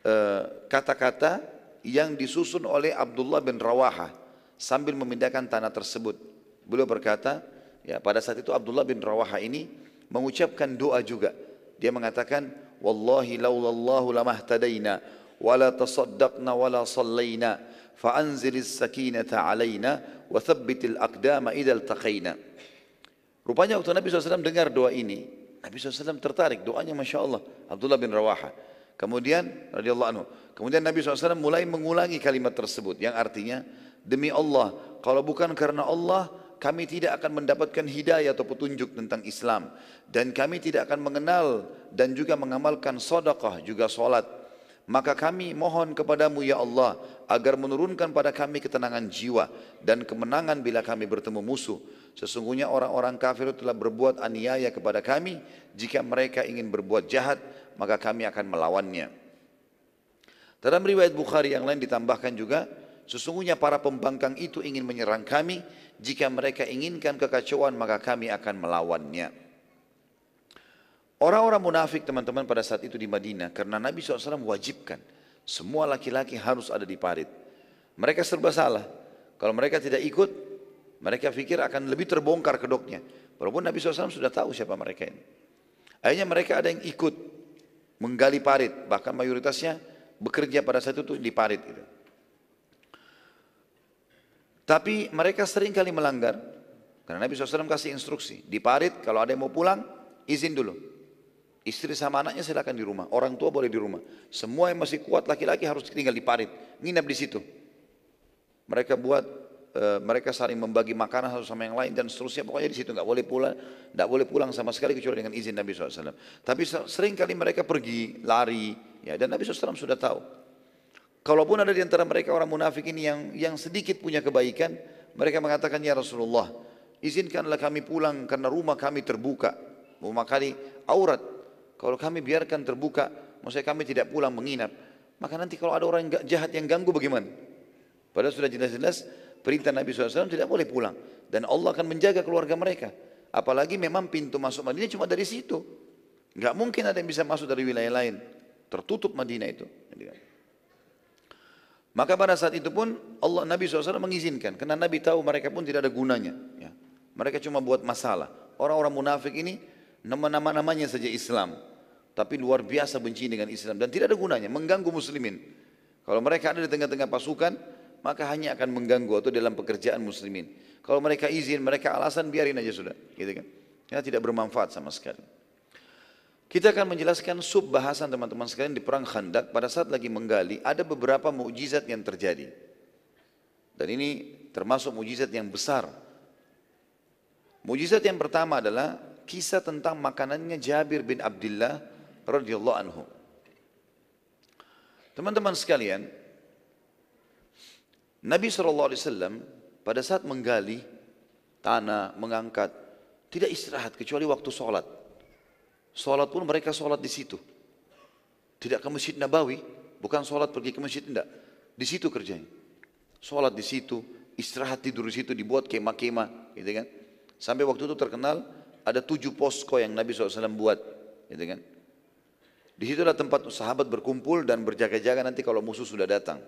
eh, kata-kata yang disusun oleh Abdullah bin Rawaha sambil memindahkan tanah tersebut. Beliau berkata, ya pada saat itu Abdullah bin Rawaha ini mengucapkan doa juga. Dia mengatakan, Wallahi laulallahu lamahtadaina, wala tasaddaqna wala sallaina, fa'anzilis sakinata alayna wa thabbitil aqdama idal taqaina. Rupanya waktu Nabi SAW dengar doa ini, Nabi SAW tertarik doanya Masya Allah. Abdullah bin Rawaha. Kemudian radhiyallahu anhu. Kemudian Nabi SAW mulai mengulangi kalimat tersebut yang artinya demi Allah kalau bukan karena Allah kami tidak akan mendapatkan hidayah atau petunjuk tentang Islam dan kami tidak akan mengenal dan juga mengamalkan sedekah juga solat. maka kami mohon kepadamu ya Allah agar menurunkan pada kami ketenangan jiwa dan kemenangan bila kami bertemu musuh Sesungguhnya orang-orang kafir telah berbuat aniaya kepada kami. Jika mereka ingin berbuat jahat, maka kami akan melawannya. Dalam riwayat Bukhari yang lain ditambahkan juga, sesungguhnya para pembangkang itu ingin menyerang kami. Jika mereka inginkan kekacauan, maka kami akan melawannya. Orang-orang munafik teman-teman pada saat itu di Madinah, karena Nabi SAW wajibkan, semua laki-laki harus ada di parit. Mereka serba salah. Kalau mereka tidak ikut, mereka pikir akan lebih terbongkar kedoknya. Walaupun Nabi SAW sudah tahu siapa mereka ini. Akhirnya mereka ada yang ikut menggali parit. Bahkan mayoritasnya bekerja pada saat itu di parit. Gitu. Tapi mereka sering kali melanggar. Karena Nabi SAW kasih instruksi. Di parit kalau ada yang mau pulang, izin dulu. Istri sama anaknya silakan di rumah. Orang tua boleh di rumah. Semua yang masih kuat laki-laki harus tinggal di parit. Nginap di situ. Mereka buat e, mereka saling membagi makanan satu sama yang lain dan seterusnya pokoknya di situ nggak boleh pulang nggak boleh pulang sama sekali kecuali dengan izin Nabi SAW tapi sering kali mereka pergi lari ya dan Nabi SAW sudah tahu kalaupun ada di antara mereka orang munafik ini yang yang sedikit punya kebaikan mereka mengatakan ya Rasulullah izinkanlah kami pulang karena rumah kami terbuka memakai aurat kalau kami biarkan terbuka maksudnya kami tidak pulang menginap maka nanti kalau ada orang jahat yang ganggu bagaimana Padahal sudah jelas-jelas perintah Nabi SAW tidak boleh pulang. Dan Allah akan menjaga keluarga mereka. Apalagi memang pintu masuk Madinah cuma dari situ. Nggak mungkin ada yang bisa masuk dari wilayah lain. Tertutup Madinah itu. Maka pada saat itu pun Allah Nabi SAW mengizinkan. Karena Nabi tahu mereka pun tidak ada gunanya. Ya. Mereka cuma buat masalah. Orang-orang munafik ini nama-namanya saja Islam. Tapi luar biasa benci dengan Islam. Dan tidak ada gunanya. Mengganggu muslimin. Kalau mereka ada di tengah-tengah pasukan, maka hanya akan mengganggu atau dalam pekerjaan muslimin. Kalau mereka izin, mereka alasan biarin aja sudah, gitu kan? ya tidak bermanfaat sama sekali. Kita akan menjelaskan sub bahasan teman-teman sekalian di perang Khandak pada saat lagi menggali ada beberapa mujizat yang terjadi. Dan ini termasuk mujizat yang besar. mujizat yang pertama adalah kisah tentang makanannya Jabir bin Abdullah radhiyallahu anhu. Teman-teman sekalian, Nabi SAW pada saat menggali tanah, mengangkat, tidak istirahat kecuali waktu sholat. Sholat pun mereka sholat di situ. Tidak ke Masjid Nabawi, bukan sholat pergi ke masjid, tidak. Di situ kerjanya. Sholat di situ, istirahat tidur di situ, dibuat kemah-kemah, gitu kan. Sampai waktu itu terkenal ada tujuh posko yang Nabi SAW buat, gitu kan. Di ada tempat sahabat berkumpul dan berjaga-jaga nanti kalau musuh sudah datang.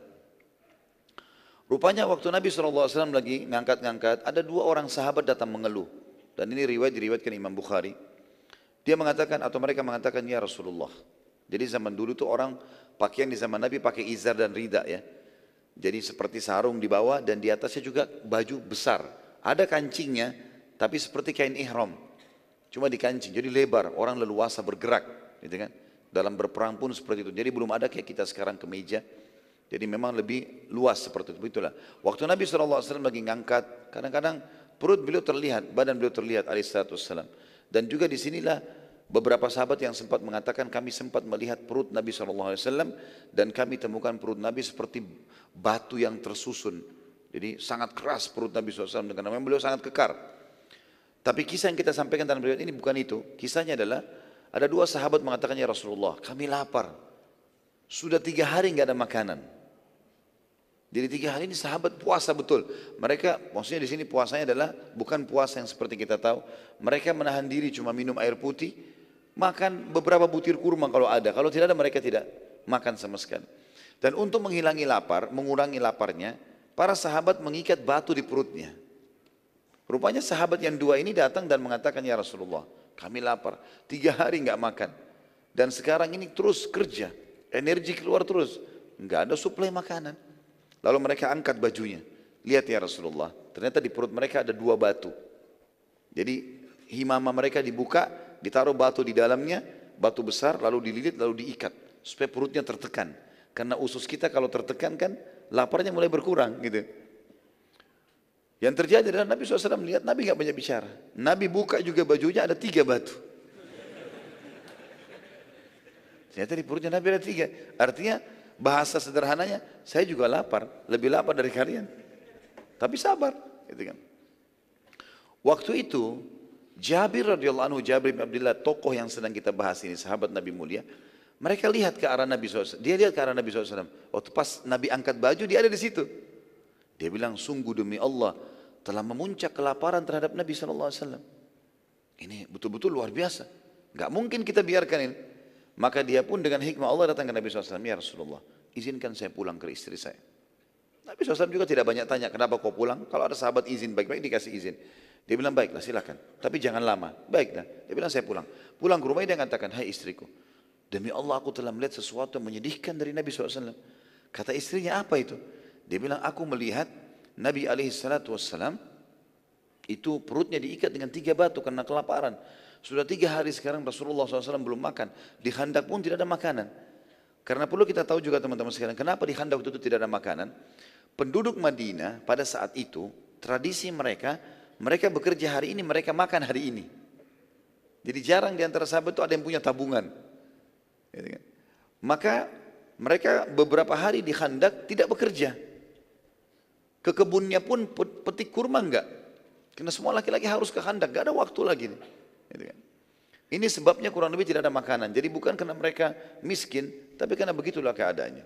Rupanya waktu Nabi SAW lagi ngangkat-ngangkat, ada dua orang sahabat datang mengeluh. Dan ini riwayat diriwayatkan Imam Bukhari. Dia mengatakan atau mereka mengatakan ya Rasulullah. Jadi zaman dulu tuh orang pakaian di zaman Nabi pakai izar dan rida ya. Jadi seperti sarung di bawah dan di atasnya juga baju besar. Ada kancingnya tapi seperti kain ihram. Cuma dikancing jadi lebar, orang leluasa bergerak gitu kan. Dalam berperang pun seperti itu. Jadi belum ada kayak kita sekarang ke meja jadi memang lebih luas seperti itu. Itulah. Waktu Nabi SAW lagi ngangkat, kadang-kadang perut beliau terlihat, badan beliau terlihat AS. Dan juga di sinilah beberapa sahabat yang sempat mengatakan kami sempat melihat perut Nabi SAW dan kami temukan perut Nabi seperti batu yang tersusun. Jadi sangat keras perut Nabi SAW dengan nama beliau sangat kekar. Tapi kisah yang kita sampaikan dalam riwayat ini bukan itu. Kisahnya adalah ada dua sahabat mengatakannya Rasulullah kami lapar. Sudah tiga hari nggak ada makanan. Jadi tiga hari ini sahabat puasa betul. Mereka, maksudnya di sini puasanya adalah bukan puasa yang seperti kita tahu. Mereka menahan diri cuma minum air putih, makan beberapa butir kurma kalau ada. Kalau tidak ada mereka tidak makan sama sekali. Dan untuk menghilangi lapar, mengurangi laparnya, para sahabat mengikat batu di perutnya. Rupanya sahabat yang dua ini datang dan mengatakan, Ya Rasulullah, kami lapar. Tiga hari nggak makan. Dan sekarang ini terus kerja, energi keluar terus. nggak ada suplai makanan. Lalu mereka angkat bajunya. Lihat ya Rasulullah, ternyata di perut mereka ada dua batu. Jadi himama mereka dibuka, ditaruh batu di dalamnya, batu besar lalu dililit lalu diikat supaya perutnya tertekan. Karena usus kita kalau tertekan kan laparnya mulai berkurang gitu. Yang terjadi adalah Nabi SAW melihat Nabi nggak banyak bicara. Nabi buka juga bajunya ada tiga batu. Ternyata di perutnya Nabi ada tiga. Artinya Bahasa sederhananya, saya juga lapar, lebih lapar dari kalian. Tapi sabar, gitu kan. Waktu itu Jabir radhiyallahu anhu Jabir bin Abdullah tokoh yang sedang kita bahas ini sahabat Nabi mulia mereka lihat ke arah Nabi SAW. Dia lihat ke arah Nabi SAW. Waktu pas Nabi angkat baju, dia ada di situ. Dia bilang, sungguh demi Allah, telah memuncak kelaparan terhadap Nabi SAW. Ini betul-betul luar biasa. Gak mungkin kita biarkan ini. Maka dia pun dengan hikmah Allah datang ke Nabi SAW, Ya Rasulullah, izinkan saya pulang ke istri saya. Nabi SAW juga tidak banyak tanya, kenapa kau pulang? Kalau ada sahabat izin, baik-baik dikasih izin. Dia bilang, baiklah silakan, tapi jangan lama. Baiklah, dia bilang saya pulang. Pulang ke rumahnya dia mengatakan, hai istriku, demi Allah aku telah melihat sesuatu yang menyedihkan dari Nabi SAW. Kata istrinya, apa itu? Dia bilang, aku melihat Nabi SAW itu perutnya diikat dengan tiga batu karena kelaparan. Sudah tiga hari sekarang Rasulullah SAW belum makan. Di handak pun tidak ada makanan. Karena perlu kita tahu juga teman-teman sekarang, kenapa di handak itu tidak ada makanan? Penduduk Madinah pada saat itu, tradisi mereka, mereka bekerja hari ini, mereka makan hari ini. Jadi jarang di antara sahabat itu ada yang punya tabungan. Gitu kan? Maka mereka beberapa hari di handak tidak bekerja. Ke kebunnya pun petik kurma enggak. Karena semua laki-laki harus ke handak, enggak ada waktu lagi nih. Gitu kan. Ini sebabnya kurang lebih tidak ada makanan. Jadi bukan karena mereka miskin, tapi karena begitulah keadaannya.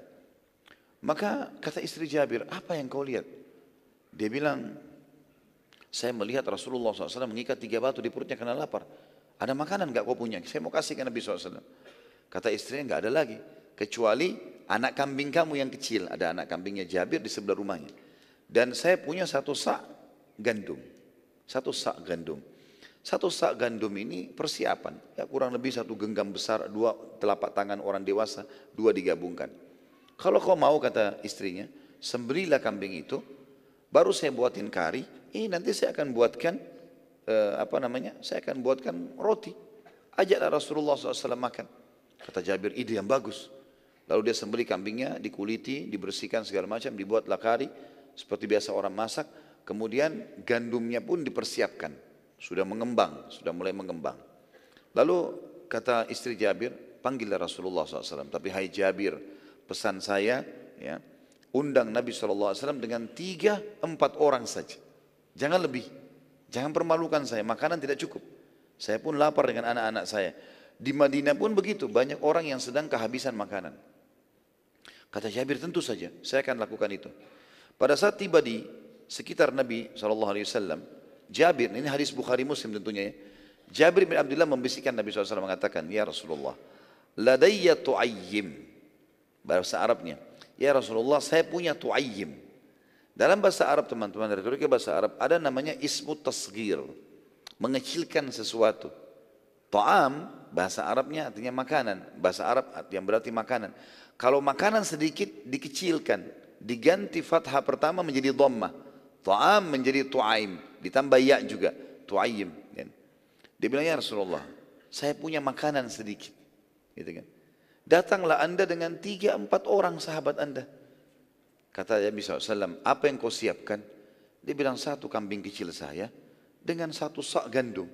Maka kata istri Jabir, apa yang kau lihat? Dia bilang, saya melihat Rasulullah SAW mengikat tiga batu di perutnya karena lapar. Ada makanan nggak kau punya? Saya mau kasih ke Nabi SAW. Kata istrinya nggak ada lagi. Kecuali anak kambing kamu yang kecil. Ada anak kambingnya Jabir di sebelah rumahnya. Dan saya punya satu sak gandum. Satu sak gandum. Satu sak gandum ini persiapan, ya kurang lebih satu genggam besar, dua telapak tangan orang dewasa, dua digabungkan. Kalau kau mau kata istrinya, sembrilah kambing itu, baru saya buatin kari, ini nanti saya akan buatkan eh, apa namanya? Saya akan buatkan roti. Ajaklah Rasulullah SAW makan. Kata Jabir, ide yang bagus. Lalu dia sembeli kambingnya, dikuliti, dibersihkan segala macam, dibuatlah kari seperti biasa orang masak. Kemudian gandumnya pun dipersiapkan. Sudah mengembang, sudah mulai mengembang. Lalu kata istri Jabir, panggillah Rasulullah SAW. Tapi hai Jabir, pesan saya, ya, undang Nabi SAW dengan tiga, empat orang saja. Jangan lebih. Jangan permalukan saya, makanan tidak cukup. Saya pun lapar dengan anak-anak saya. Di Madinah pun begitu, banyak orang yang sedang kehabisan makanan. Kata Jabir, tentu saja, saya akan lakukan itu. Pada saat tiba di sekitar Nabi SAW, Jabir, ini hadis Bukhari Muslim tentunya ya. Jabir bin Abdullah membisikkan Nabi SAW mengatakan, Ya Rasulullah, ladayya tu'ayyim. Bahasa Arabnya. Ya Rasulullah, saya punya tu'ayyim. Dalam bahasa Arab teman-teman, dari Turki bahasa Arab, ada namanya ismu tasgir. Mengecilkan sesuatu. Ta'am, bahasa Arabnya artinya makanan. Bahasa Arab yang berarti makanan. Kalau makanan sedikit, dikecilkan. Diganti fathah pertama menjadi dhammah. Ta'am menjadi tu'aim. Ditambah ya juga, tuayyim. Kan. Dia bilang, ya Rasulullah, saya punya makanan sedikit. Gitu kan. Datanglah anda dengan tiga empat orang sahabat anda. Kata Nabi SAW, apa yang kau siapkan? Dia bilang, satu kambing kecil saya dengan satu sak gandum.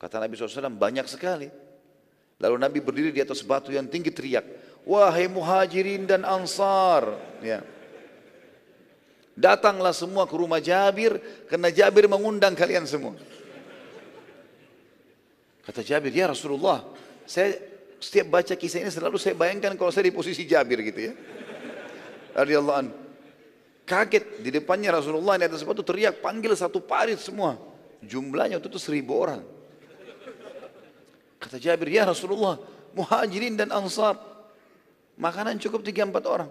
Kata Nabi SAW, banyak sekali. Lalu Nabi berdiri di atas batu yang tinggi teriak, Wahai muhajirin dan ansar. Ya. Datanglah semua ke rumah Jabir, karena Jabir mengundang kalian semua. Kata Jabir, ya Rasulullah, saya setiap baca kisah ini selalu saya bayangkan kalau saya di posisi Jabir gitu ya. Radiyallahu anhu. Kaget di depannya Rasulullah ini ada sepatu teriak, panggil satu parit semua. Jumlahnya waktu itu seribu orang. Kata Jabir, ya Rasulullah, muhajirin dan ansar. Makanan cukup tiga empat orang.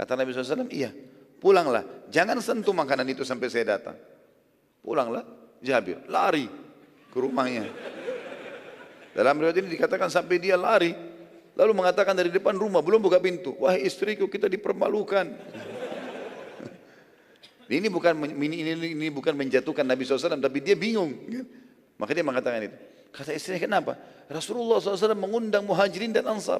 Kata Nabi SAW, iya. Pulanglah, jangan sentuh makanan itu sampai saya datang. Pulanglah, Jabir lari ke rumahnya. Dalam riwayat ini dikatakan sampai dia lari, lalu mengatakan dari depan rumah belum buka pintu, Wah istriku kita dipermalukan. [laughs] ini bukan ini, ini, ini bukan menjatuhkan Nabi SAW, tapi dia bingung. Maka dia mengatakan itu. Kata istrinya kenapa? Rasulullah SAW mengundang muhajirin dan ansab.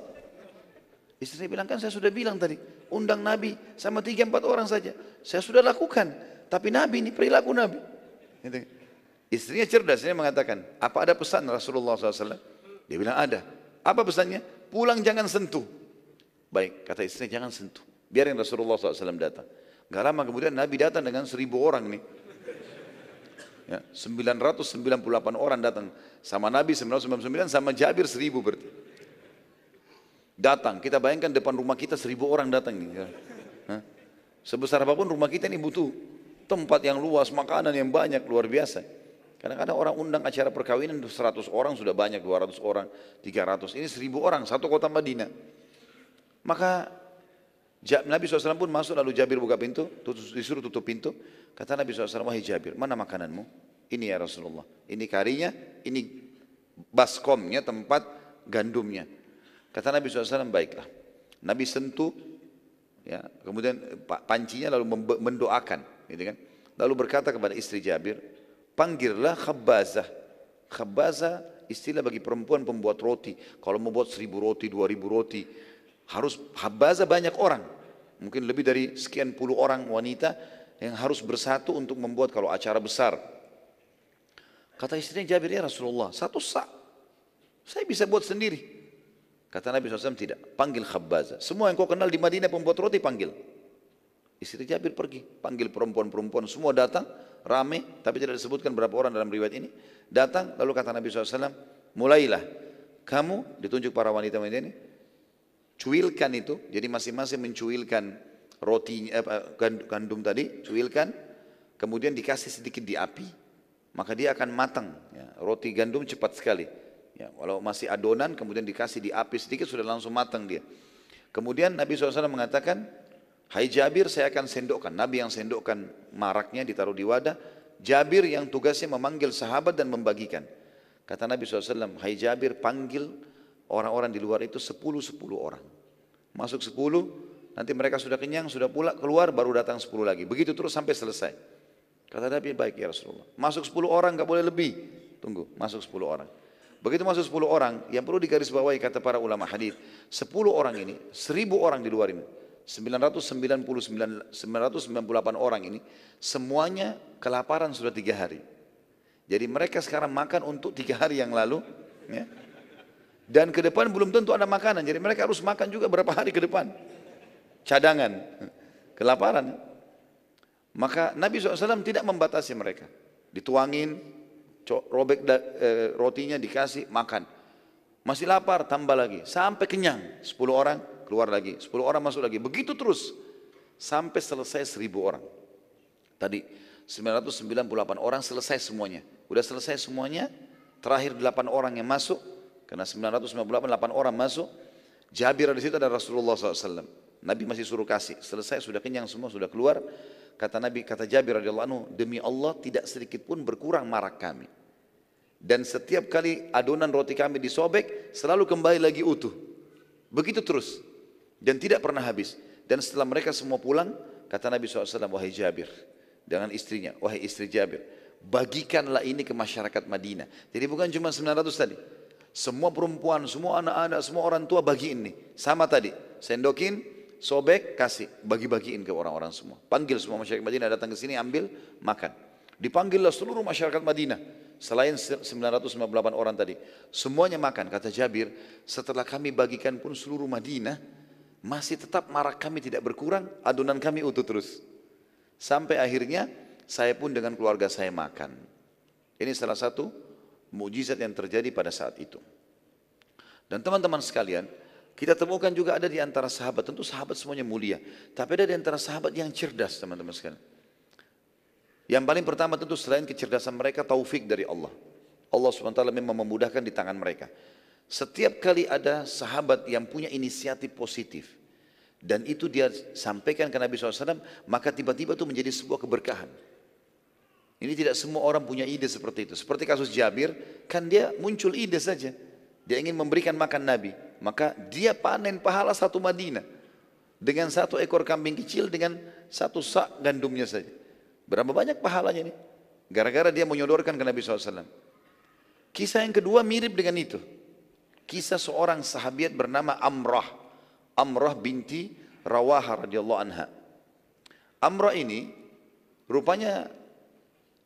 Istri saya bilang kan saya sudah bilang tadi, undang Nabi sama tiga empat orang saja. Saya sudah lakukan, tapi Nabi ini perilaku Nabi. Gitu. Istrinya cerdas, dia mengatakan, apa ada pesan Rasulullah SAW? Dia bilang ada. Apa pesannya? Pulang jangan sentuh. Baik, kata istrinya jangan sentuh. Biar yang Rasulullah SAW datang. Gak lama kemudian Nabi datang dengan seribu orang nih. Ya, 998 orang datang sama Nabi 999 sama Jabir seribu berarti. Datang, kita bayangkan depan rumah kita seribu orang datang. Nih. Ya. Sebesar apapun rumah kita ini butuh tempat yang luas, makanan yang banyak, luar biasa. Kadang-kadang orang undang acara perkawinan 100 orang sudah banyak, 200 orang, 300. Ini seribu orang, satu kota Madinah. Maka Nabi SAW pun masuk lalu Jabir buka pintu, disuruh tutup pintu. Kata Nabi SAW, wahai Jabir, mana makananmu? Ini ya Rasulullah, ini karinya, ini baskomnya tempat gandumnya. Kata Nabi SAW, baiklah. Nabi sentuh, ya, kemudian pancinya lalu mendoakan. Gitu kan? Lalu berkata kepada istri Jabir, panggillah khabazah. Khabazah istilah bagi perempuan pembuat roti. Kalau membuat seribu roti, dua ribu roti, harus khabazah banyak orang. Mungkin lebih dari sekian puluh orang wanita yang harus bersatu untuk membuat kalau acara besar. Kata istrinya Jabir, ya Rasulullah, satu sak. Saya bisa buat sendiri. Kata Nabi SAW tidak, panggil khabbaza. Semua yang kau kenal di Madinah pembuat roti panggil. Istri Jabir pergi, panggil perempuan-perempuan, semua datang, rame, tapi tidak disebutkan berapa orang dalam riwayat ini. Datang, lalu kata Nabi SAW, mulailah, kamu ditunjuk para wanita wanita ini, cuilkan itu, jadi masing-masing mencuilkan roti eh, gandum tadi, cuilkan, kemudian dikasih sedikit di api, maka dia akan matang. Ya, roti gandum cepat sekali. Ya, walau masih adonan kemudian dikasih di api sedikit sudah langsung matang dia. Kemudian Nabi SAW mengatakan, Hai Jabir saya akan sendokkan. Nabi yang sendokkan maraknya ditaruh di wadah. Jabir yang tugasnya memanggil sahabat dan membagikan. Kata Nabi SAW, Hai Jabir panggil orang-orang di luar itu 10-10 orang. Masuk 10, nanti mereka sudah kenyang, sudah pula keluar baru datang 10 lagi. Begitu terus sampai selesai. Kata Nabi, baik ya Rasulullah. Masuk 10 orang, nggak boleh lebih. Tunggu, masuk 10 orang. Begitu masuk sepuluh orang, yang perlu digarisbawahi kata para ulama hadis, sepuluh orang ini, seribu orang di luar ini, puluh delapan orang ini, semuanya kelaparan sudah tiga hari. Jadi mereka sekarang makan untuk tiga hari yang lalu, ya. dan ke depan belum tentu ada makanan, jadi mereka harus makan juga berapa hari ke depan. Cadangan, kelaparan. Maka Nabi SAW tidak membatasi mereka. Dituangin, robek da, e, rotinya dikasih makan. Masih lapar, tambah lagi. Sampai kenyang, 10 orang keluar lagi, 10 orang masuk lagi. Begitu terus, sampai selesai 1000 orang. Tadi 998 orang selesai semuanya. Udah selesai semuanya, terakhir 8 orang yang masuk, karena 998 8 orang masuk, Jabir di situ ada Rasulullah SAW. Nabi masih suruh kasih, selesai sudah kenyang semua, sudah keluar. Kata Nabi, kata Jabir radhiyallahu anhu, demi Allah tidak sedikit pun berkurang marak kami. Dan setiap kali adonan roti kami disobek, selalu kembali lagi utuh. Begitu terus. Dan tidak pernah habis. Dan setelah mereka semua pulang, kata Nabi SAW, wahai Jabir, dengan istrinya, wahai istri Jabir, bagikanlah ini ke masyarakat Madinah. Jadi bukan cuma 900 tadi. Semua perempuan, semua anak-anak, semua orang tua bagi ini. Sama tadi, sendokin, sobek, kasih, bagi-bagiin ke orang-orang semua. Panggil semua masyarakat Madinah datang ke sini ambil, makan. Dipanggillah seluruh masyarakat Madinah selain 998 orang tadi. Semuanya makan, kata Jabir, setelah kami bagikan pun seluruh Madinah masih tetap marah kami tidak berkurang, adunan kami utuh terus. Sampai akhirnya saya pun dengan keluarga saya makan. Ini salah satu mujizat yang terjadi pada saat itu. Dan teman-teman sekalian, kita temukan juga ada di antara sahabat, tentu sahabat semuanya mulia. Tapi ada di antara sahabat yang cerdas teman-teman sekalian. Yang paling pertama tentu selain kecerdasan mereka, taufik dari Allah. Allah SWT memang memudahkan di tangan mereka. Setiap kali ada sahabat yang punya inisiatif positif, dan itu dia sampaikan ke Nabi SAW, maka tiba-tiba itu menjadi sebuah keberkahan. Ini tidak semua orang punya ide seperti itu. Seperti kasus Jabir, kan dia muncul ide saja. Dia ingin memberikan makan Nabi maka dia panen pahala satu Madinah dengan satu ekor kambing kecil dengan satu sak gandumnya saja. Berapa banyak pahalanya ini? Gara-gara dia menyodorkan ke Nabi SAW. Kisah yang kedua mirip dengan itu. Kisah seorang sahabat bernama Amrah. Amrah binti Rawaha radhiyallahu anha. Amrah ini rupanya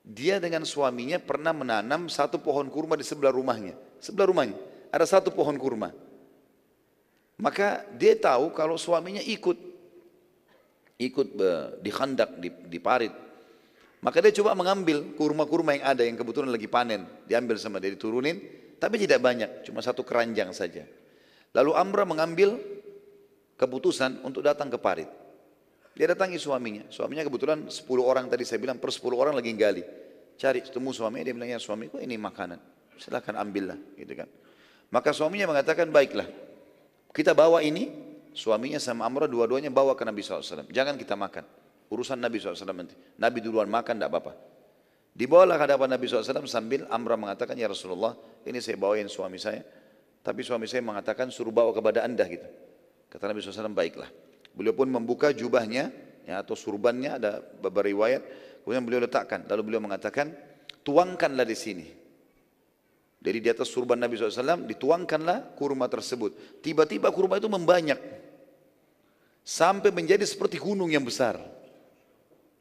dia dengan suaminya pernah menanam satu pohon kurma di sebelah rumahnya. Sebelah rumahnya ada satu pohon kurma. Maka dia tahu kalau suaminya ikut ikut eh, di khandak di, parit. Maka dia coba mengambil kurma-kurma yang ada yang kebetulan lagi panen, diambil sama dia diturunin, tapi tidak banyak, cuma satu keranjang saja. Lalu Amra mengambil keputusan untuk datang ke parit. Dia datangi suaminya. Suaminya kebetulan 10 orang tadi saya bilang per 10 orang lagi gali. Cari ketemu suaminya dia bilang ya suamiku ini makanan. silahkan ambillah gitu kan. Maka suaminya mengatakan baiklah. Kita bawa ini, suaminya sama Amrah dua-duanya bawa ke Nabi SAW. Jangan kita makan. Urusan Nabi SAW nanti. Nabi duluan makan, tidak apa-apa. Dibawalah ke hadapan Nabi SAW sambil Amrah mengatakan, Ya Rasulullah, ini saya bawain suami saya. Tapi suami saya mengatakan, suruh bawa kepada anda gitu. Kata Nabi SAW, baiklah. Beliau pun membuka jubahnya ya, atau surbannya, ada beberapa riwayat. Kemudian beliau letakkan, lalu beliau mengatakan, tuangkanlah di sini. Dari di atas surban Nabi SAW dituangkanlah kurma tersebut. Tiba-tiba kurma itu membanyak. Sampai menjadi seperti gunung yang besar.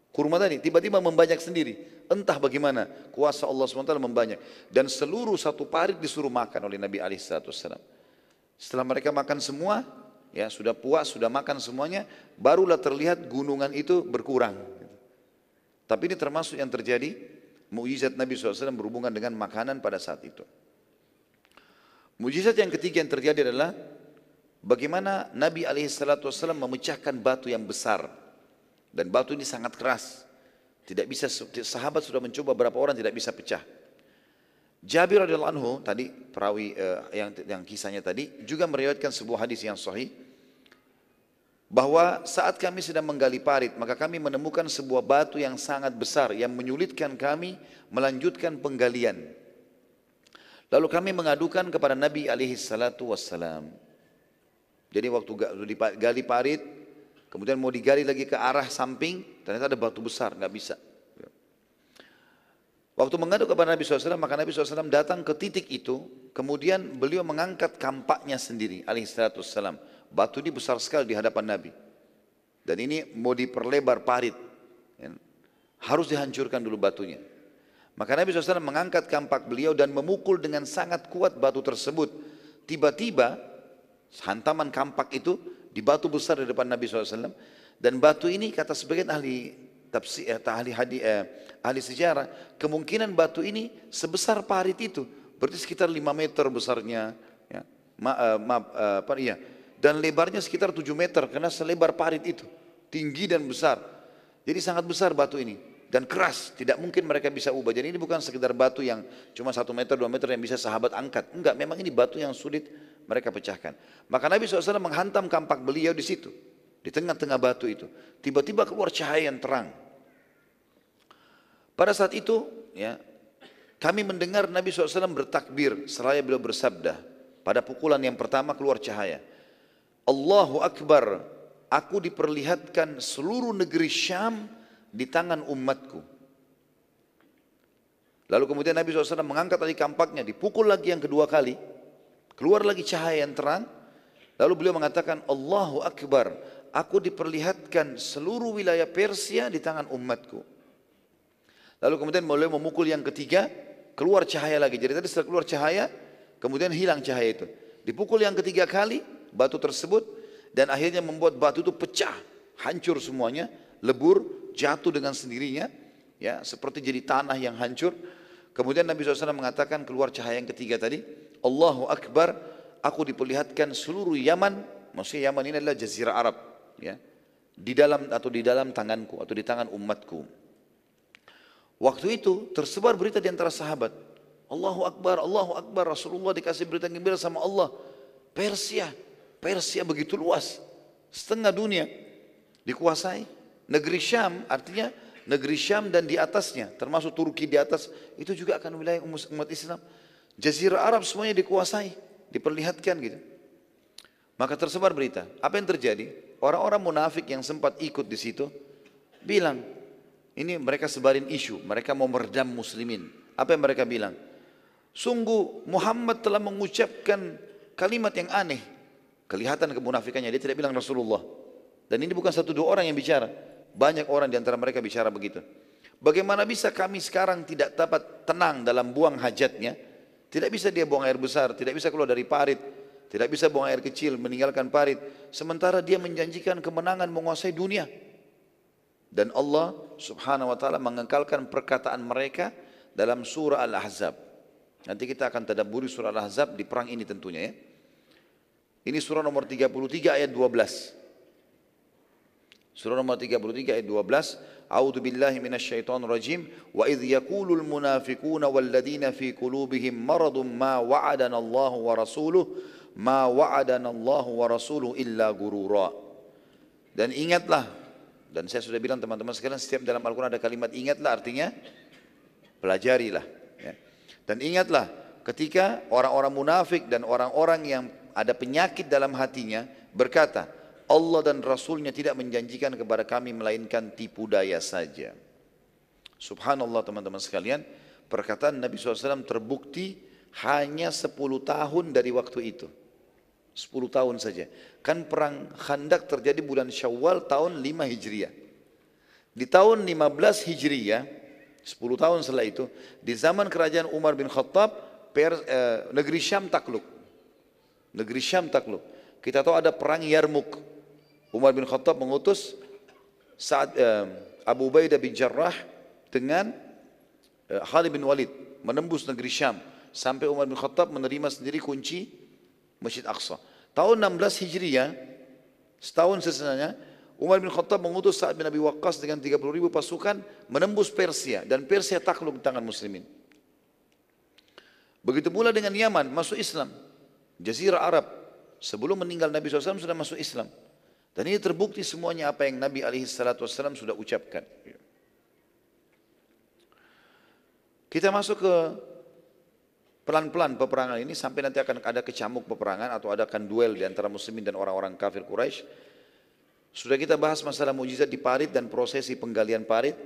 Kurma tadi tiba-tiba membanyak sendiri. Entah bagaimana kuasa Allah SWT membanyak. Dan seluruh satu parit disuruh makan oleh Nabi SAW. Setelah mereka makan semua, ya sudah puas, sudah makan semuanya, barulah terlihat gunungan itu berkurang. Tapi ini termasuk yang terjadi Mujizat Nabi SAW berhubungan dengan makanan pada saat itu. Mujizat yang ketiga yang terjadi adalah bagaimana Nabi SAW memecahkan batu yang besar. Dan batu ini sangat keras. Tidak bisa sahabat sudah mencoba berapa orang tidak bisa pecah. Jabir radhiyallahu anhu tadi perawi eh, yang yang kisahnya tadi juga meriwayatkan sebuah hadis yang sahih bahwa saat kami sedang menggali parit, maka kami menemukan sebuah batu yang sangat besar yang menyulitkan kami melanjutkan penggalian. Lalu kami mengadukan kepada Nabi alaihi salatu wassalam. Jadi waktu gali parit, kemudian mau digali lagi ke arah samping, ternyata ada batu besar, nggak bisa. Waktu mengadu kepada Nabi SAW, maka Nabi SAW datang ke titik itu, kemudian beliau mengangkat kampaknya sendiri alaihi salatu wassalam. Batu ini besar sekali di hadapan Nabi. Dan ini mau diperlebar parit. Ya. Harus dihancurkan dulu batunya. Maka Nabi SAW mengangkat kampak beliau dan memukul dengan sangat kuat batu tersebut. Tiba-tiba hantaman kampak itu di batu besar di depan Nabi SAW. Dan batu ini kata sebagian ahli tafsir, eh, ahli, hadi, eh, ahli sejarah, kemungkinan batu ini sebesar parit itu. Berarti sekitar 5 meter besarnya. Ya. Ma, eh, ma, eh, apa, iya, dan lebarnya sekitar 7 meter karena selebar parit itu. Tinggi dan besar. Jadi sangat besar batu ini dan keras, tidak mungkin mereka bisa ubah. Jadi ini bukan sekedar batu yang cuma satu meter, dua meter yang bisa sahabat angkat. Enggak, memang ini batu yang sulit mereka pecahkan. Maka Nabi SAW menghantam kampak beliau di situ, di tengah-tengah batu itu. Tiba-tiba keluar cahaya yang terang. Pada saat itu, ya, kami mendengar Nabi SAW bertakbir seraya beliau bersabda. Pada pukulan yang pertama keluar cahaya. Allahu Akbar, aku diperlihatkan seluruh negeri Syam di tangan umatku. Lalu kemudian Nabi SAW mengangkat tali kampaknya, dipukul lagi yang kedua kali, keluar lagi cahaya yang terang, lalu beliau mengatakan, Allahu Akbar, aku diperlihatkan seluruh wilayah Persia di tangan umatku. Lalu kemudian beliau memukul yang ketiga, keluar cahaya lagi. Jadi tadi setelah keluar cahaya, kemudian hilang cahaya itu. Dipukul yang ketiga kali, batu tersebut dan akhirnya membuat batu itu pecah, hancur semuanya, lebur, jatuh dengan sendirinya, ya seperti jadi tanah yang hancur. Kemudian Nabi SAW mengatakan keluar cahaya yang ketiga tadi, Allahu Akbar, aku diperlihatkan seluruh Yaman, maksudnya Yaman ini adalah jazirah Arab, ya, di dalam atau di dalam tanganku atau di tangan umatku. Waktu itu tersebar berita di antara sahabat, Allahu Akbar, Allahu Akbar, Rasulullah dikasih berita gembira sama Allah, Persia Persia begitu luas, setengah dunia dikuasai. Negeri Syam artinya negeri Syam dan di atasnya, termasuk Turki di atas, itu juga akan wilayah umm- umat Islam. Jazirah Arab semuanya dikuasai, diperlihatkan gitu. Maka tersebar berita. Apa yang terjadi? Orang-orang munafik yang sempat ikut di situ bilang, ini mereka sebarin isu, mereka mau meredam muslimin. Apa yang mereka bilang? Sungguh Muhammad telah mengucapkan kalimat yang aneh. Kelihatan kemunafikannya, dia tidak bilang Rasulullah. Dan ini bukan satu dua orang yang bicara. Banyak orang di antara mereka bicara begitu. Bagaimana bisa kami sekarang tidak dapat tenang dalam buang hajatnya? Tidak bisa dia buang air besar, tidak bisa keluar dari parit, tidak bisa buang air kecil, meninggalkan parit. Sementara dia menjanjikan kemenangan menguasai dunia. Dan Allah subhanahu wa ta'ala mengengkalkan perkataan mereka dalam surah Al-Ahzab. Nanti kita akan tadaburi surah Al-Ahzab di perang ini tentunya ya. Ini surah nomor 33 ayat 12. Surah nomor 33 ayat 12. A'udzu billahi minasyaitonir rajim. Wa idh yaqulul munafiquna walladzina fi qulubihim maradun ma wa'adana Allah wa rasuluhu ma wa'adana Allah wa rasuluhu illa gurura. Dan ingatlah dan saya sudah bilang teman-teman sekarang setiap dalam Al-Qur'an ada kalimat ingatlah artinya pelajarilah ya. Dan ingatlah ketika orang-orang munafik dan orang-orang yang ada penyakit dalam hatinya, berkata, Allah dan Rasulnya tidak menjanjikan kepada kami melainkan tipu daya saja. Subhanallah teman-teman sekalian, perkataan Nabi SAW terbukti hanya 10 tahun dari waktu itu. 10 tahun saja. Kan perang Khandak terjadi bulan Syawal tahun 5 Hijriah. Di tahun 15 Hijriah, 10 tahun setelah itu, di zaman kerajaan Umar bin Khattab, per, eh, negeri Syam takluk. Negeri Syam takluk. Kita tahu ada perang Yarmuk. Umar bin Khattab mengutus saat eh, Abu Ubaidah bin Jarrah dengan eh, Khalid bin Walid menembus negeri Syam sampai Umar bin Khattab menerima sendiri kunci Masjid Aqsa. Tahun 16 Hijriah, setahun sesudahnya, Umar bin Khattab mengutus Sa'ad bin Abi Waqqas dengan 30 ribu pasukan menembus Persia dan Persia takluk di tangan muslimin. Begitu pula dengan Yaman masuk Islam. Jazirah Arab sebelum meninggal Nabi SAW sudah masuk Islam. Dan ini terbukti semuanya apa yang Nabi SAW sudah ucapkan. Kita masuk ke pelan-pelan peperangan ini sampai nanti akan ada kecamuk peperangan atau ada akan duel di antara muslimin dan orang-orang kafir Quraisy. Sudah kita bahas masalah mujizat di parit dan prosesi penggalian parit.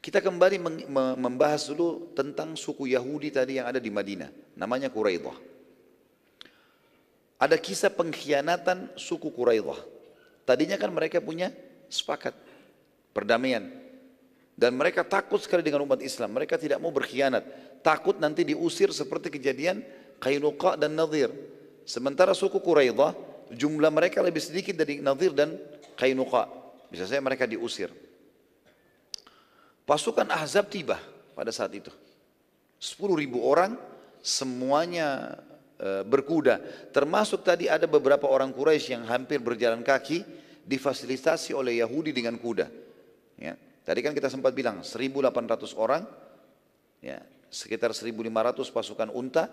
Kita kembali membahas dulu tentang suku Yahudi tadi yang ada di Madinah. Namanya Quraidah. Ada kisah pengkhianatan suku Quraidah. Tadinya kan mereka punya sepakat perdamaian. Dan mereka takut sekali dengan umat Islam. Mereka tidak mau berkhianat. Takut nanti diusir seperti kejadian Qainuqa dan Nadir. Sementara suku Quraidah jumlah mereka lebih sedikit dari Nadir dan Qainuqa. Bisa saja mereka diusir. Pasukan Ahzab tiba pada saat itu. 10.000 orang semuanya Eh, berkuda. Termasuk tadi ada beberapa orang Quraisy yang hampir berjalan kaki difasilitasi oleh Yahudi dengan kuda. Ya. Tadi kan kita sempat bilang 1.800 orang, ya, sekitar 1.500 pasukan unta,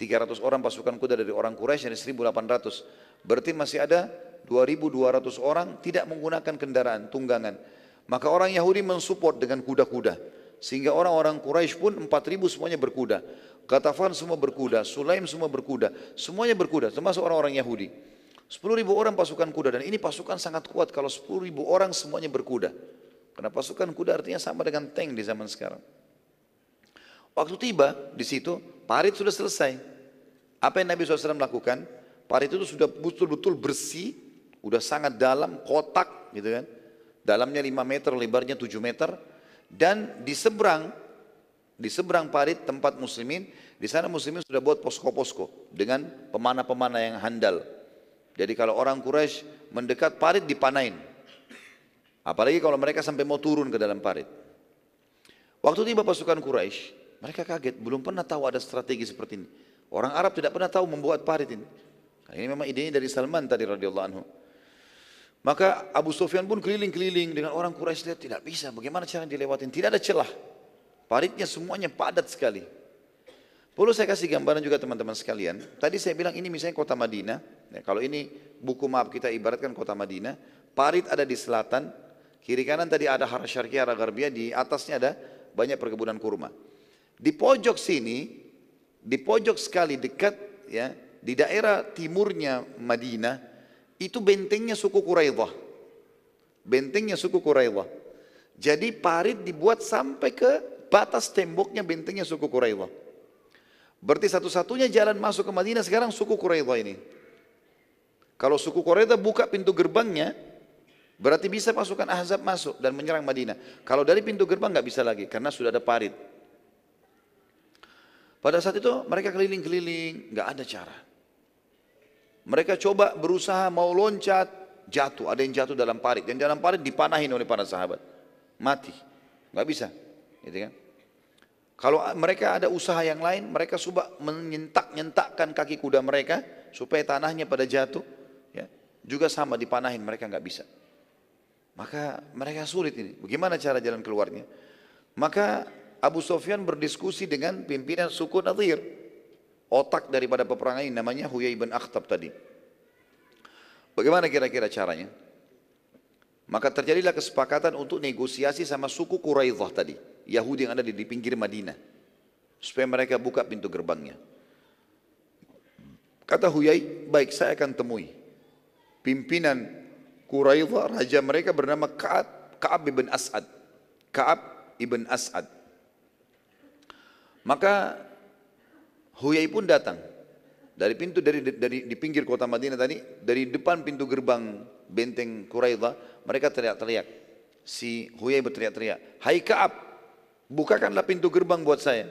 300 orang pasukan kuda dari orang Quraisy dari 1.800. Berarti masih ada 2.200 orang tidak menggunakan kendaraan tunggangan. Maka orang Yahudi mensupport dengan kuda-kuda. Sehingga orang-orang Quraisy pun 4.000 semuanya berkuda. Katafan semua berkuda, Sulaim semua berkuda, semuanya berkuda, termasuk orang-orang Yahudi. 10.000 orang pasukan kuda dan ini pasukan sangat kuat kalau 10.000 orang semuanya berkuda. Karena pasukan kuda artinya sama dengan tank di zaman sekarang. Waktu tiba di situ, parit sudah selesai. Apa yang Nabi SAW lakukan? Parit itu sudah betul-betul bersih, sudah sangat dalam, kotak gitu kan. Dalamnya 5 meter, lebarnya 7 meter. Dan di seberang di seberang parit tempat muslimin, di sana muslimin sudah buat posko-posko dengan pemana-pemana yang handal. Jadi kalau orang Quraisy mendekat parit dipanain. Apalagi kalau mereka sampai mau turun ke dalam parit. Waktu tiba pasukan Quraisy, mereka kaget, belum pernah tahu ada strategi seperti ini. Orang Arab tidak pernah tahu membuat parit ini. Nah, ini memang idenya dari Salman tadi radhiyallahu anhu. Maka Abu Sufyan pun keliling-keliling dengan orang Quraisy lihat tidak bisa. Bagaimana cara dilewatin? Tidak ada celah. Paritnya semuanya padat sekali. Perlu saya kasih gambaran juga teman-teman sekalian. Tadi saya bilang ini misalnya kota Madinah. Ya, kalau ini buku maaf kita ibaratkan kota Madinah. Parit ada di selatan. Kiri kanan tadi ada Har Syarqiyah, Har Garbiyah. Di atasnya ada banyak perkebunan kurma. Di pojok sini, di pojok sekali dekat ya, di daerah timurnya Madinah, itu bentengnya suku Quraidah. Bentengnya suku Quraidah. Jadi parit dibuat sampai ke batas temboknya bentengnya suku Quraidha. Berarti satu-satunya jalan masuk ke Madinah sekarang suku Quraidha ini. Kalau suku Quraidha buka pintu gerbangnya, berarti bisa pasukan Ahzab masuk dan menyerang Madinah. Kalau dari pintu gerbang nggak bisa lagi karena sudah ada parit. Pada saat itu mereka keliling-keliling, nggak ada cara. Mereka coba berusaha mau loncat, jatuh. Ada yang jatuh dalam parit. dan dalam parit dipanahin oleh para sahabat. Mati. nggak bisa gitu kan? Kalau mereka ada usaha yang lain, mereka coba menyentak-nyentakkan kaki kuda mereka supaya tanahnya pada jatuh. Ya. Juga sama dipanahin, mereka nggak bisa. Maka mereka sulit ini. Bagaimana cara jalan keluarnya? Maka Abu Sofyan berdiskusi dengan pimpinan suku Nadir. Otak daripada peperangan ini namanya Huyai bin Akhtab tadi. Bagaimana kira-kira caranya? Maka terjadilah kesepakatan untuk negosiasi sama suku Quraidah tadi. Yahudi yang ada di, pinggir Madinah. Supaya mereka buka pintu gerbangnya. Kata Huyai, baik saya akan temui. Pimpinan Quraidah, raja mereka bernama Ka'ab, Ka ibn As'ad. Ka'ab ibn As'ad. Maka Huyai pun datang. Dari pintu dari, dari di pinggir kota Madinah tadi, dari depan pintu gerbang benteng Quraidah, mereka teriak-teriak. Si Huyai berteriak-teriak, Hai Ka'ab, bukakanlah pintu gerbang buat saya.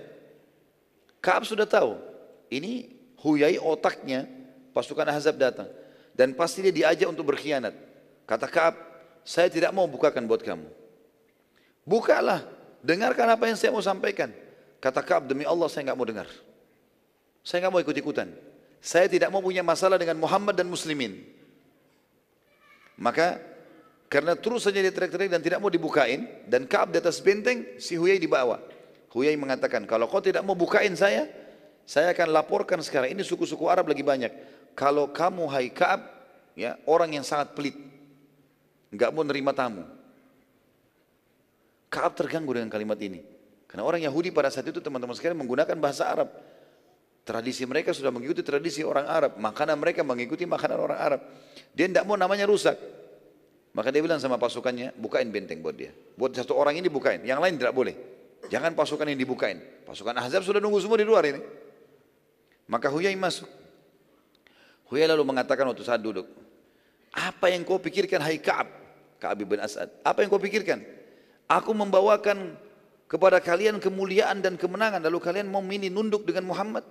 Kaab sudah tahu, ini huyai otaknya pasukan Ahzab datang. Dan pasti dia diajak untuk berkhianat. Kata Kaab, saya tidak mau bukakan buat kamu. Bukalah, dengarkan apa yang saya mau sampaikan. Kata Kaab, demi Allah saya nggak mau dengar. Saya nggak mau ikut-ikutan. Saya tidak mau punya masalah dengan Muhammad dan Muslimin. Maka karena terus saja dia teriak-teriak dan tidak mau dibukain. Dan Kaab di atas benteng, si Huyai di bawah. Huyai mengatakan, kalau kau tidak mau bukain saya, saya akan laporkan sekarang. Ini suku-suku Arab lagi banyak. Kalau kamu hai Kaab, ya orang yang sangat pelit. Enggak mau nerima tamu. Kaab terganggu dengan kalimat ini. Karena orang Yahudi pada saat itu teman-teman sekalian menggunakan bahasa Arab. Tradisi mereka sudah mengikuti tradisi orang Arab. Makanan mereka mengikuti makanan orang Arab. Dia tidak mau namanya rusak. Maka dia bilang sama pasukannya, bukain benteng buat dia. Buat satu orang ini bukain, yang lain tidak boleh. Jangan pasukan yang dibukain. Pasukan Ahzab sudah nunggu semua di luar ini. Maka Huyai masuk. Huyai lalu mengatakan waktu saat duduk, apa yang kau pikirkan hai Ka'ab? Ka'ab bin As'ad. Apa yang kau pikirkan? Aku membawakan kepada kalian kemuliaan dan kemenangan. Lalu kalian mau mini nunduk dengan Muhammad?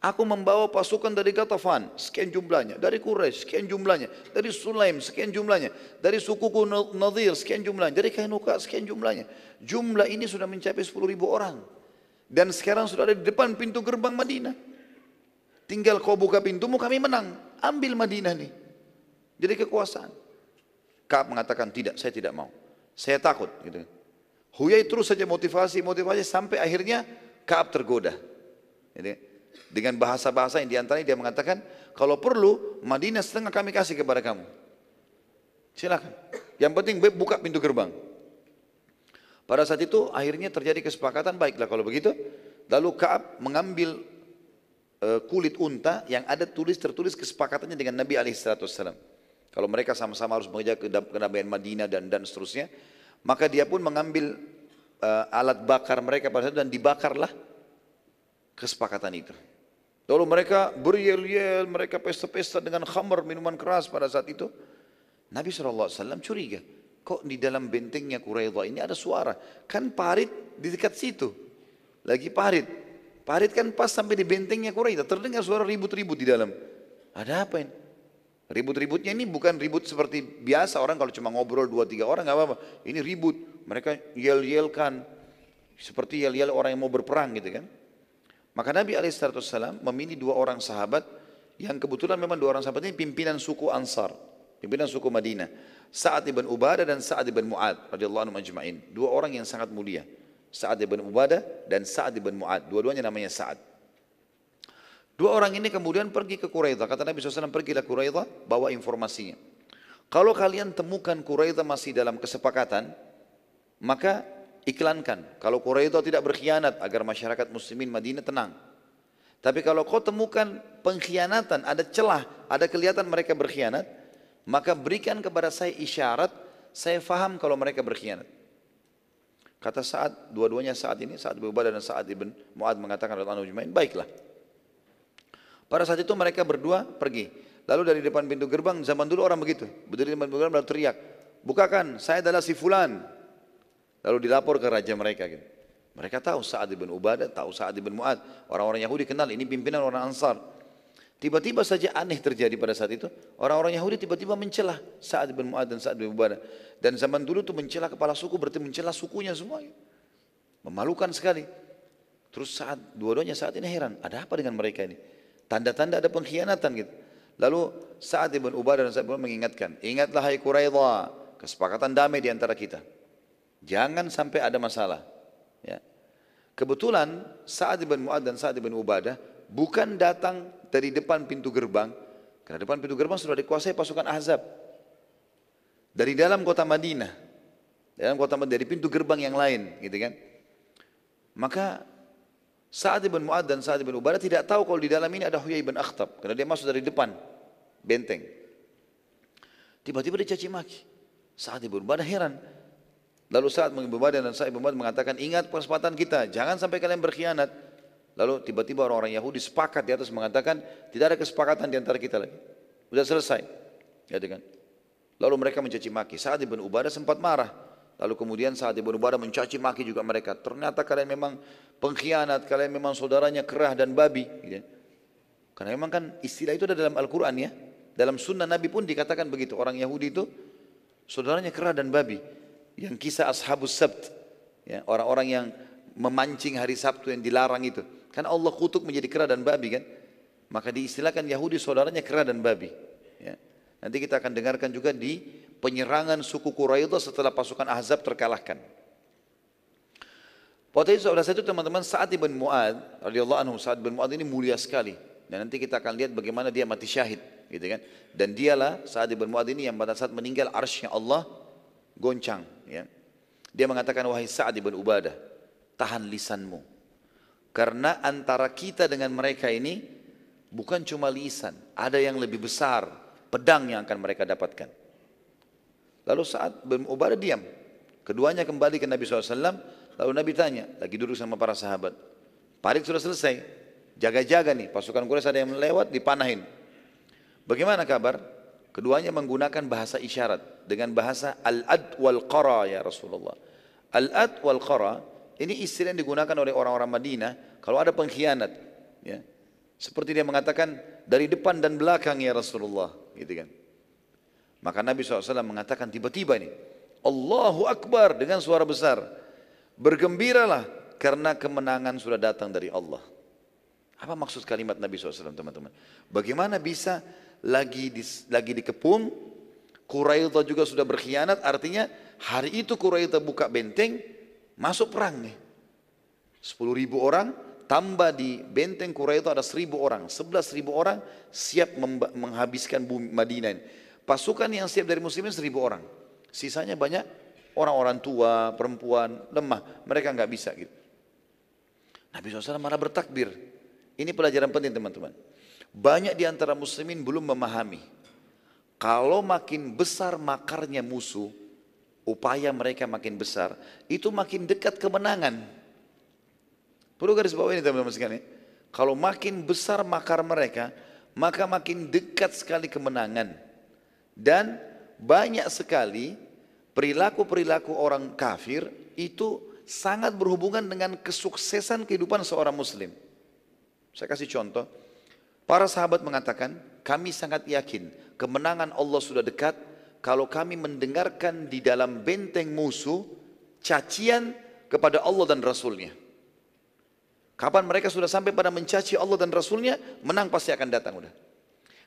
Aku membawa pasukan dari Gatafan, sekian jumlahnya. Dari Quraisy, sekian jumlahnya. Dari Sulaim, sekian jumlahnya. Dari sukuku Nadir, sekian jumlahnya. Dari Kainuka, sekian jumlahnya. Jumlah ini sudah mencapai 10 ribu orang. Dan sekarang sudah ada di depan pintu gerbang Madinah. Tinggal kau buka pintumu, kami menang. Ambil Madinah nih. Jadi kekuasaan. Kaab mengatakan, tidak, saya tidak mau. Saya takut. Gitu. Huyai terus saja motivasi, motivasi sampai akhirnya Kaab tergoda. Gitu. Dengan bahasa-bahasa yang diantaranya dia mengatakan, kalau perlu Madinah setengah kami kasih kepada kamu. Silakan. Yang penting buka pintu gerbang. Pada saat itu akhirnya terjadi kesepakatan baiklah kalau begitu. Lalu Kaab mengambil eh, kulit unta yang ada tulis tertulis kesepakatannya dengan Nabi Alaihissalam. Kalau mereka sama-sama harus mengejar kedamaian Madinah dan dan seterusnya, maka dia pun mengambil eh, alat bakar mereka pada saat itu dan dibakarlah kesepakatan itu. Lalu mereka beryel-yel, mereka pesta-pesta dengan khamar minuman keras pada saat itu. Nabi SAW curiga, kok di dalam bentengnya Quraidah ini ada suara? Kan parit di dekat situ, lagi parit. Parit kan pas sampai di bentengnya Quraidah, terdengar suara ribut-ribut di dalam. Ada apa ini? Ribut-ributnya ini bukan ribut seperti biasa orang kalau cuma ngobrol dua tiga orang nggak apa-apa. Ini ribut, mereka yel-yelkan seperti yel-yel orang yang mau berperang gitu kan. Maka Nabi Alaihissalam memilih dua orang sahabat yang kebetulan memang dua orang sahabat ini pimpinan suku Ansar, pimpinan suku Madinah. Sa'ad ibn Ubadah dan Sa'ad ibn Mu'ad radhiyallahu anhu majmain. Dua orang yang sangat mulia. Sa'ad ibn Ubadah dan Sa'ad ibn Mu'ad. Dua-duanya namanya Sa'ad. Dua orang ini kemudian pergi ke Quraidah. Kata Nabi SAW, pergilah Quraidah, bawa informasinya. Kalau kalian temukan Quraidah masih dalam kesepakatan, maka iklankan. Kalau itu tidak berkhianat agar masyarakat muslimin Madinah tenang. Tapi kalau kau temukan pengkhianatan, ada celah, ada kelihatan mereka berkhianat, maka berikan kepada saya isyarat, saya faham kalau mereka berkhianat. Kata saat dua-duanya saat ini, saat Abu dan saat Ibn Mu'ad mengatakan radhiyallahu anhu baiklah. Pada saat itu mereka berdua pergi. Lalu dari depan pintu gerbang, zaman dulu orang begitu. di depan pintu gerbang lalu teriak, bukakan, saya adalah si fulan. Lalu dilapor ke raja mereka gitu. Mereka tahu Sa'ad bin Ubadah, tahu Sa'ad bin Mu'ad. Orang-orang Yahudi kenal ini pimpinan orang Ansar. Tiba-tiba saja aneh terjadi pada saat itu. Orang-orang Yahudi tiba-tiba mencelah Sa'ad bin Mu'ad dan Sa'ad bin Ubadah. Dan zaman dulu tuh mencelah kepala suku berarti mencelah sukunya semua. Gitu. Memalukan sekali. Terus saat dua-duanya saat ini heran, ada apa dengan mereka ini? Tanda-tanda ada pengkhianatan gitu. Lalu saat bin Ubadah dan Sa'ad bin Ubadah mengingatkan, ingatlah hai Quraidah, kesepakatan damai di antara kita. Jangan sampai ada masalah. Ya. Kebetulan Sa'ad ibn Mu'ad dan Sa'ad ibn Ubadah bukan datang dari depan pintu gerbang. Karena depan pintu gerbang sudah dikuasai pasukan Ahzab. Dari dalam kota Madinah. Dalam kota Madinah, dari pintu gerbang yang lain gitu kan. Maka Sa'ad ibn Mu'ad dan Sa'ad ibn Ubadah tidak tahu kalau di dalam ini ada Huyai bin Akhtab. Karena dia masuk dari depan benteng. Tiba-tiba dicaci maki. Sa'ad ibn Ubadah heran. Lalu saat bin Ubadah dan saya bin Ubadah mengatakan, ingat kesempatan kita, jangan sampai kalian berkhianat. Lalu tiba-tiba orang-orang Yahudi sepakat di atas mengatakan, tidak ada kesepakatan di antara kita lagi. Sudah selesai. Ya, kan? Lalu mereka mencaci maki. saat ibnu Ubadah sempat marah. Lalu kemudian saat ibnu Ubadah mencaci maki juga mereka. Ternyata kalian memang pengkhianat, kalian memang saudaranya kerah dan babi. Ya. Karena memang kan istilah itu ada dalam Al-Quran ya. Dalam sunnah Nabi pun dikatakan begitu. Orang Yahudi itu saudaranya kerah dan babi yang kisah ashabus sabt ya, orang-orang yang memancing hari Sabtu yang dilarang itu kan Allah kutuk menjadi kera dan babi kan maka diistilahkan Yahudi saudaranya kera dan babi ya. nanti kita akan dengarkan juga di penyerangan suku Quraidah setelah pasukan Ahzab terkalahkan Waktu itu saudara itu teman-teman Sa'ad bin Mu'ad radhiyallahu anhu Sa'ad bin Mu'ad ini mulia sekali dan nanti kita akan lihat bagaimana dia mati syahid gitu kan dan dialah Sa'ad bin Mu'ad ini yang pada saat meninggal arsy Allah goncang. Ya. Dia mengatakan, wahai Sa'ad ibn Ubadah, tahan lisanmu. Karena antara kita dengan mereka ini bukan cuma lisan, ada yang lebih besar, pedang yang akan mereka dapatkan. Lalu Sa'ad ibn Ubadah diam. Keduanya kembali ke Nabi SAW, lalu Nabi tanya, lagi duduk sama para sahabat. Parit sudah selesai, jaga-jaga nih, pasukan Quraisy ada yang lewat, dipanahin. Bagaimana kabar? Keduanya menggunakan bahasa isyarat dengan bahasa al-ad wal qara ya Rasulullah. Al-ad wal qara ini istilah yang digunakan oleh orang-orang Madinah kalau ada pengkhianat ya. Seperti dia mengatakan dari depan dan belakang ya Rasulullah gitu kan. Maka Nabi SAW mengatakan tiba-tiba ini Allahu Akbar dengan suara besar. Bergembiralah karena kemenangan sudah datang dari Allah. Apa maksud kalimat Nabi SAW teman-teman? Bagaimana bisa lagi di, lagi dikepung. Quraidah juga sudah berkhianat, artinya hari itu Quraidah buka benteng, masuk perang nih. 10 ribu orang, tambah di benteng Quraidah ada 1000 orang, 11 ribu orang siap menghabiskan bumi Madinah ini. Pasukan yang siap dari muslimin 1000 orang. Sisanya banyak orang-orang tua, perempuan, lemah, mereka nggak bisa gitu. Nabi SAW marah bertakbir. Ini pelajaran penting teman-teman. Banyak di antara muslimin belum memahami. Kalau makin besar makarnya musuh, upaya mereka makin besar, itu makin dekat kemenangan. Perlu garis bawah ini teman-teman sekalian. Ya. Kalau makin besar makar mereka, maka makin dekat sekali kemenangan. Dan banyak sekali perilaku-perilaku orang kafir itu sangat berhubungan dengan kesuksesan kehidupan seorang muslim. Saya kasih contoh, Para sahabat mengatakan, kami sangat yakin kemenangan Allah sudah dekat kalau kami mendengarkan di dalam benteng musuh cacian kepada Allah dan Rasulnya. Kapan mereka sudah sampai pada mencaci Allah dan Rasulnya, menang pasti akan datang udah.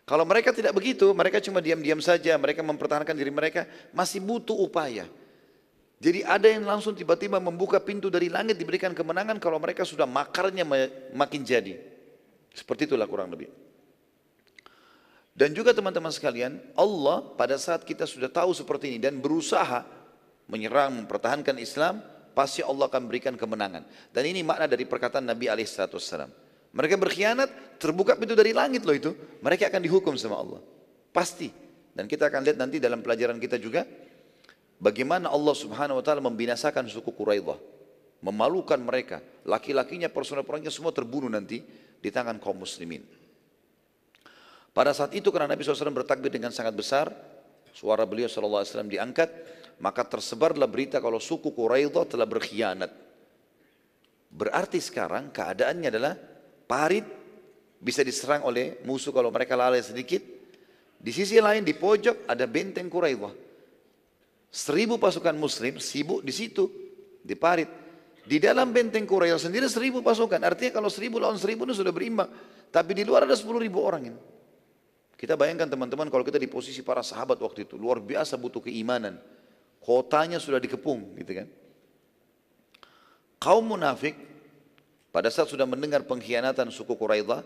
Kalau mereka tidak begitu, mereka cuma diam-diam saja, mereka mempertahankan diri mereka, masih butuh upaya. Jadi ada yang langsung tiba-tiba membuka pintu dari langit diberikan kemenangan kalau mereka sudah makarnya makin jadi. Seperti itulah kurang lebih. Dan juga teman-teman sekalian, Allah pada saat kita sudah tahu seperti ini dan berusaha menyerang, mempertahankan Islam, pasti Allah akan berikan kemenangan. Dan ini makna dari perkataan Nabi Alaihissalam. Mereka berkhianat, terbuka pintu dari langit loh itu. Mereka akan dihukum sama Allah. Pasti. Dan kita akan lihat nanti dalam pelajaran kita juga, bagaimana Allah Subhanahu Wa Taala membinasakan suku Quraidah memalukan mereka. Laki-lakinya, personel perangnya semua terbunuh nanti di tangan kaum muslimin. Pada saat itu karena Nabi SAW bertakbir dengan sangat besar, suara beliau SAW diangkat, maka tersebarlah berita kalau suku Quraidah telah berkhianat. Berarti sekarang keadaannya adalah parit bisa diserang oleh musuh kalau mereka lalai sedikit. Di sisi lain di pojok ada benteng Quraidah. Seribu pasukan muslim sibuk di situ, di parit. Di dalam benteng Quraisy sendiri seribu pasukan. Artinya kalau seribu lawan seribu itu sudah berimbang. Tapi di luar ada sepuluh ribu orang ini. Kita bayangkan teman-teman kalau kita di posisi para sahabat waktu itu. Luar biasa butuh keimanan. Kotanya sudah dikepung gitu kan. Kaum munafik pada saat sudah mendengar pengkhianatan suku Quraidah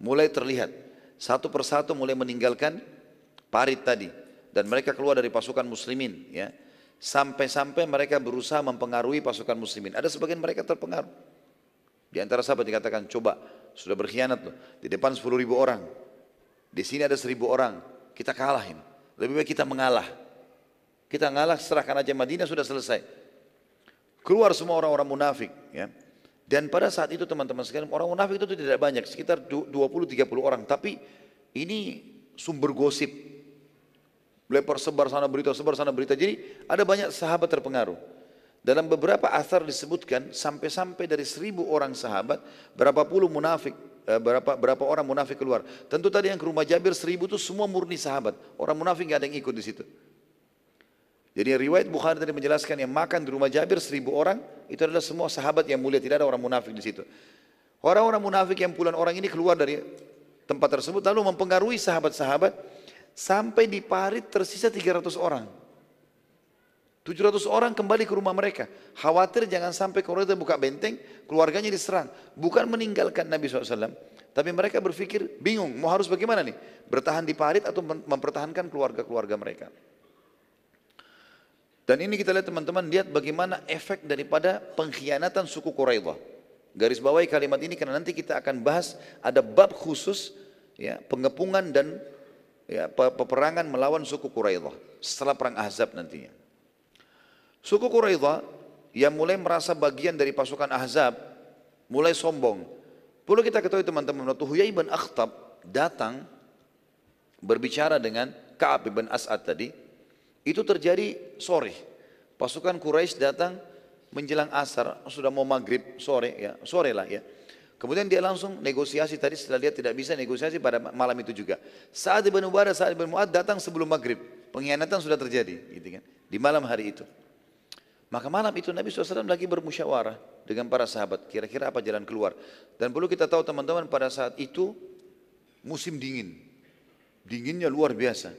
mulai terlihat. Satu persatu mulai meninggalkan parit tadi. Dan mereka keluar dari pasukan muslimin ya sampai-sampai mereka berusaha mempengaruhi pasukan muslimin. Ada sebagian mereka terpengaruh. Di antara sahabat dikatakan, coba sudah berkhianat loh. Di depan 10 ribu orang. Di sini ada 1000 orang. Kita kalahin. Lebih baik kita mengalah. Kita ngalah serahkan aja Madinah sudah selesai. Keluar semua orang-orang munafik. Ya. Dan pada saat itu teman-teman sekalian orang munafik itu tidak banyak. Sekitar 20-30 orang. Tapi ini sumber gosip Lepar sebar sana berita, sebar sana berita. Jadi ada banyak sahabat terpengaruh. Dalam beberapa asar disebutkan sampai-sampai dari seribu orang sahabat, berapa puluh munafik, eh, berapa berapa orang munafik keluar. Tentu tadi yang ke rumah Jabir seribu itu semua murni sahabat. Orang munafik nggak ada yang ikut di situ. Jadi riwayat Bukhari tadi menjelaskan yang makan di rumah Jabir seribu orang itu adalah semua sahabat yang mulia tidak ada orang munafik di situ. Orang-orang munafik yang pulang orang ini keluar dari tempat tersebut lalu mempengaruhi sahabat-sahabat sampai di parit tersisa 300 orang. 700 orang kembali ke rumah mereka. Khawatir jangan sampai keluarga buka benteng, keluarganya diserang. Bukan meninggalkan Nabi SAW. Tapi mereka berpikir bingung, mau harus bagaimana nih? Bertahan di parit atau mempertahankan keluarga-keluarga mereka. Dan ini kita lihat teman-teman, lihat bagaimana efek daripada pengkhianatan suku Quraidah. Garis bawahi kalimat ini karena nanti kita akan bahas ada bab khusus ya pengepungan dan ya, peperangan melawan suku Quraidah setelah perang Ahzab nantinya. Suku Quraidah yang mulai merasa bagian dari pasukan Ahzab mulai sombong. Perlu kita ketahui teman-teman, waktu Huyai bin Akhtab datang berbicara dengan Ka'ab bin As'ad tadi, itu terjadi sore. Pasukan Quraisy datang menjelang asar, sudah mau maghrib, sore ya, sore lah ya. Kemudian dia langsung negosiasi tadi setelah dia tidak bisa negosiasi pada malam itu juga. Saat Ibn Ubadah, saat Ibn Mu'ad datang sebelum maghrib. Pengkhianatan sudah terjadi gitu kan, di malam hari itu. Maka malam itu Nabi SAW lagi bermusyawarah dengan para sahabat. Kira-kira apa jalan keluar. Dan perlu kita tahu teman-teman pada saat itu musim dingin. Dinginnya luar biasa.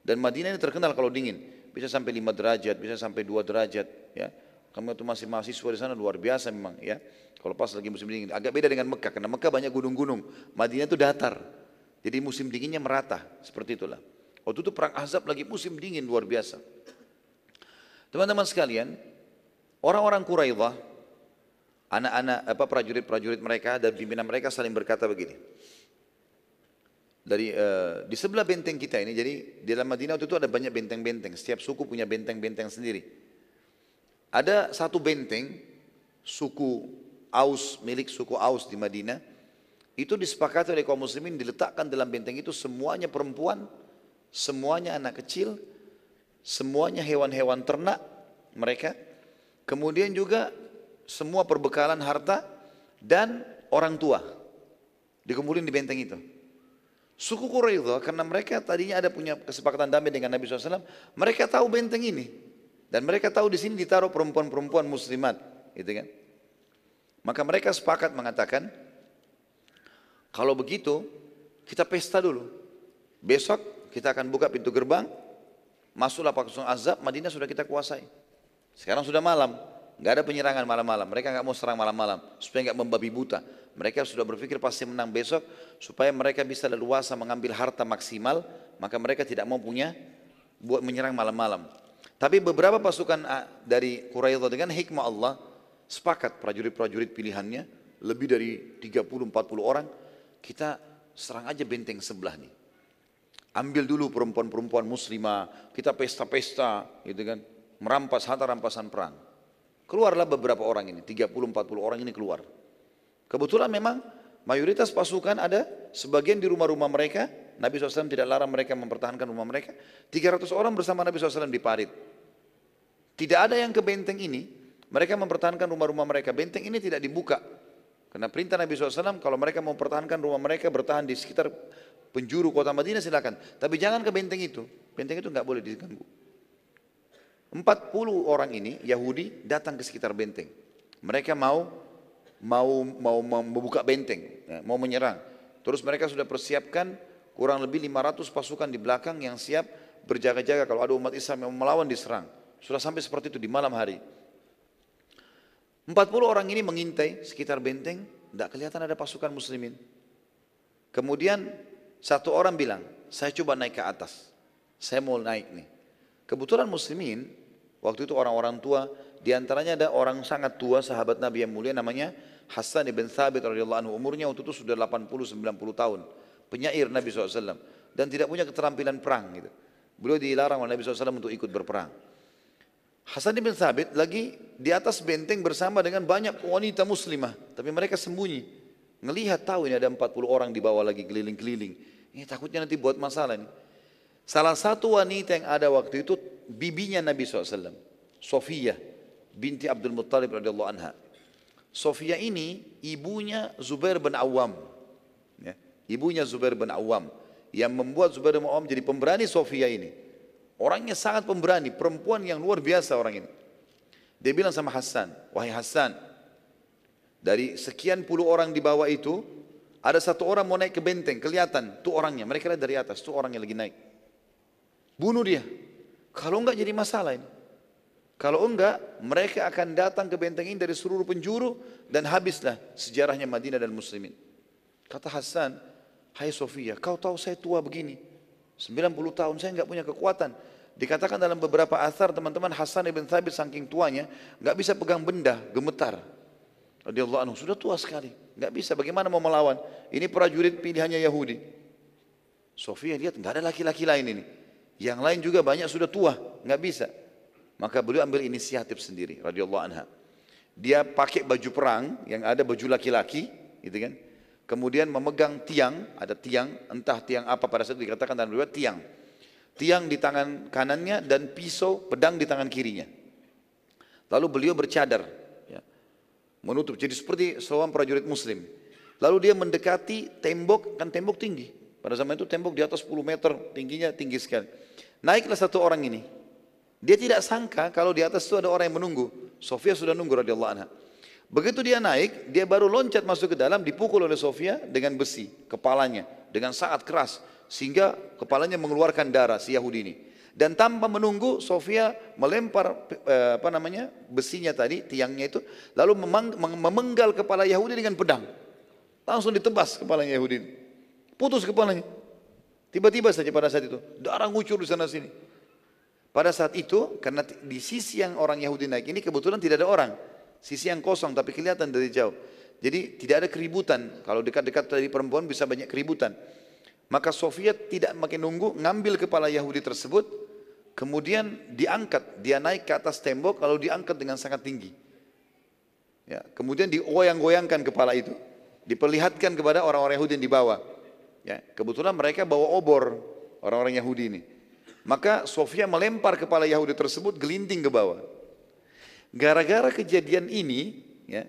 Dan Madinah ini terkenal kalau dingin. Bisa sampai lima derajat, bisa sampai dua derajat. Ya. Kamu itu masih mahasiswa di sana luar biasa memang ya. Kalau pas lagi musim dingin, agak beda dengan Mekah karena Mekah banyak gunung-gunung. Madinah itu datar. Jadi musim dinginnya merata, seperti itulah. Waktu itu perang Ahzab lagi musim dingin luar biasa. Teman-teman sekalian, orang-orang Quraidah, anak-anak apa prajurit-prajurit mereka dan pimpinan mereka saling berkata begini. Dari uh, di sebelah benteng kita ini, jadi di dalam Madinah waktu itu ada banyak benteng-benteng. Setiap suku punya benteng-benteng sendiri. Ada satu benteng suku Aus milik suku Aus di Madinah itu disepakati oleh kaum muslimin diletakkan dalam benteng itu semuanya perempuan, semuanya anak kecil, semuanya hewan-hewan ternak mereka. Kemudian juga semua perbekalan harta dan orang tua dikumpulin di benteng itu. Suku Quraidah karena mereka tadinya ada punya kesepakatan damai dengan Nabi SAW, mereka tahu benteng ini. Dan mereka tahu di sini ditaruh perempuan-perempuan muslimat, gitu kan? Maka mereka sepakat mengatakan, kalau begitu kita pesta dulu. Besok kita akan buka pintu gerbang, masuklah pasukan azab, Madinah sudah kita kuasai. Sekarang sudah malam, nggak ada penyerangan malam-malam. Mereka nggak mau serang malam-malam supaya nggak membabi buta. Mereka sudah berpikir pasti menang besok supaya mereka bisa leluasa mengambil harta maksimal. Maka mereka tidak mau punya buat menyerang malam-malam. Tapi beberapa pasukan ah, dari Quraisy dengan hikmah Allah sepakat prajurit-prajurit pilihannya lebih dari 30-40 orang kita serang aja benteng sebelah nih. Ambil dulu perempuan-perempuan muslimah, kita pesta-pesta gitu kan, merampas harta rampasan perang. Keluarlah beberapa orang ini, 30-40 orang ini keluar. Kebetulan memang mayoritas pasukan ada sebagian di rumah-rumah mereka Nabi SAW tidak larang mereka mempertahankan rumah mereka. 300 orang bersama Nabi SAW di parit. Tidak ada yang ke benteng ini. Mereka mempertahankan rumah-rumah mereka. Benteng ini tidak dibuka. Karena perintah Nabi SAW kalau mereka mempertahankan rumah mereka bertahan di sekitar penjuru kota Madinah silakan. Tapi jangan ke benteng itu. Benteng itu nggak boleh diganggu. 40 orang ini Yahudi datang ke sekitar benteng. Mereka mau mau, mau membuka benteng, ya, mau menyerang. Terus mereka sudah persiapkan kurang lebih 500 pasukan di belakang yang siap berjaga-jaga kalau ada umat Islam yang melawan diserang. Sudah sampai seperti itu di malam hari. 40 orang ini mengintai sekitar benteng, tidak kelihatan ada pasukan muslimin. Kemudian satu orang bilang, saya coba naik ke atas, saya mau naik nih. Kebetulan muslimin, waktu itu orang-orang tua, diantaranya ada orang sangat tua sahabat Nabi yang mulia namanya Hasan ibn Thabit radhiyallahu anhu umurnya waktu itu sudah 80-90 tahun penyair Nabi SAW dan tidak punya keterampilan perang gitu. Beliau dilarang oleh Nabi SAW untuk ikut berperang. Hasan bin Thabit lagi di atas benteng bersama dengan banyak wanita muslimah. Tapi mereka sembunyi. Ngelihat tahu ini ada 40 orang di bawah lagi keliling-keliling. Ini takutnya nanti buat masalah nih. Salah satu wanita yang ada waktu itu bibinya Nabi SAW. Sofia binti Abdul Muttalib radhiyallahu anha. Sofia ini ibunya Zubair bin Awam. Ya ibunya Zubair bin Awam yang membuat Zubair bin Awam jadi pemberani Sofia ini. Orangnya sangat pemberani, perempuan yang luar biasa orang ini. Dia bilang sama Hasan, wahai Hasan, dari sekian puluh orang di bawah itu, ada satu orang mau naik ke benteng, kelihatan, tuh orangnya, mereka lihat dari atas, tuh orangnya lagi naik. Bunuh dia, kalau enggak jadi masalah ini. Kalau enggak, mereka akan datang ke benteng ini dari seluruh penjuru dan habislah sejarahnya Madinah dan Muslimin. Kata Hasan, Hai Sofia, kau tahu saya tua begini. 90 tahun, saya nggak punya kekuatan. Dikatakan dalam beberapa asar teman-teman Hasan ibn Thabit saking tuanya nggak bisa pegang benda, gemetar. Radiyallahu anhu sudah tua sekali, nggak bisa. Bagaimana mau melawan? Ini prajurit pilihannya Yahudi. Sofia lihat nggak ada laki-laki lain ini. Yang lain juga banyak sudah tua, nggak bisa. Maka beliau ambil inisiatif sendiri, radiyallahu anha. Dia pakai baju perang yang ada baju laki-laki, gitu kan? kemudian memegang tiang, ada tiang, entah tiang apa pada saat itu dikatakan dalam riwayat tiang. Tiang di tangan kanannya dan pisau pedang di tangan kirinya. Lalu beliau bercadar, ya, menutup. Jadi seperti seorang prajurit muslim. Lalu dia mendekati tembok, kan tembok tinggi. Pada zaman itu tembok di atas 10 meter, tingginya tinggi sekali. Naiklah satu orang ini. Dia tidak sangka kalau di atas itu ada orang yang menunggu. Sofia sudah nunggu radiyallahu anha. Begitu dia naik, dia baru loncat masuk ke dalam, dipukul oleh Sofia dengan besi, kepalanya, dengan sangat keras. Sehingga kepalanya mengeluarkan darah si Yahudi ini. Dan tanpa menunggu, Sofia melempar eh, apa namanya besinya tadi, tiangnya itu, lalu memenggal kepala Yahudi dengan pedang. Langsung ditebas kepalanya Yahudi ini. Putus kepalanya. Tiba-tiba saja pada saat itu, darah ngucur di sana sini. Pada saat itu, karena di sisi yang orang Yahudi naik ini kebetulan tidak ada orang. Sisi yang kosong tapi kelihatan dari jauh. Jadi tidak ada keributan. Kalau dekat-dekat dari perempuan bisa banyak keributan. Maka Sofia tidak makin nunggu, ngambil kepala Yahudi tersebut, kemudian diangkat, dia naik ke atas tembok, lalu diangkat dengan sangat tinggi. Ya, kemudian digoyang-goyangkan kepala itu, diperlihatkan kepada orang-orang Yahudi yang dibawa. Ya, kebetulan mereka bawa obor orang-orang Yahudi ini. Maka Sofia melempar kepala Yahudi tersebut gelinding ke bawah. Gara-gara kejadian ini, ya,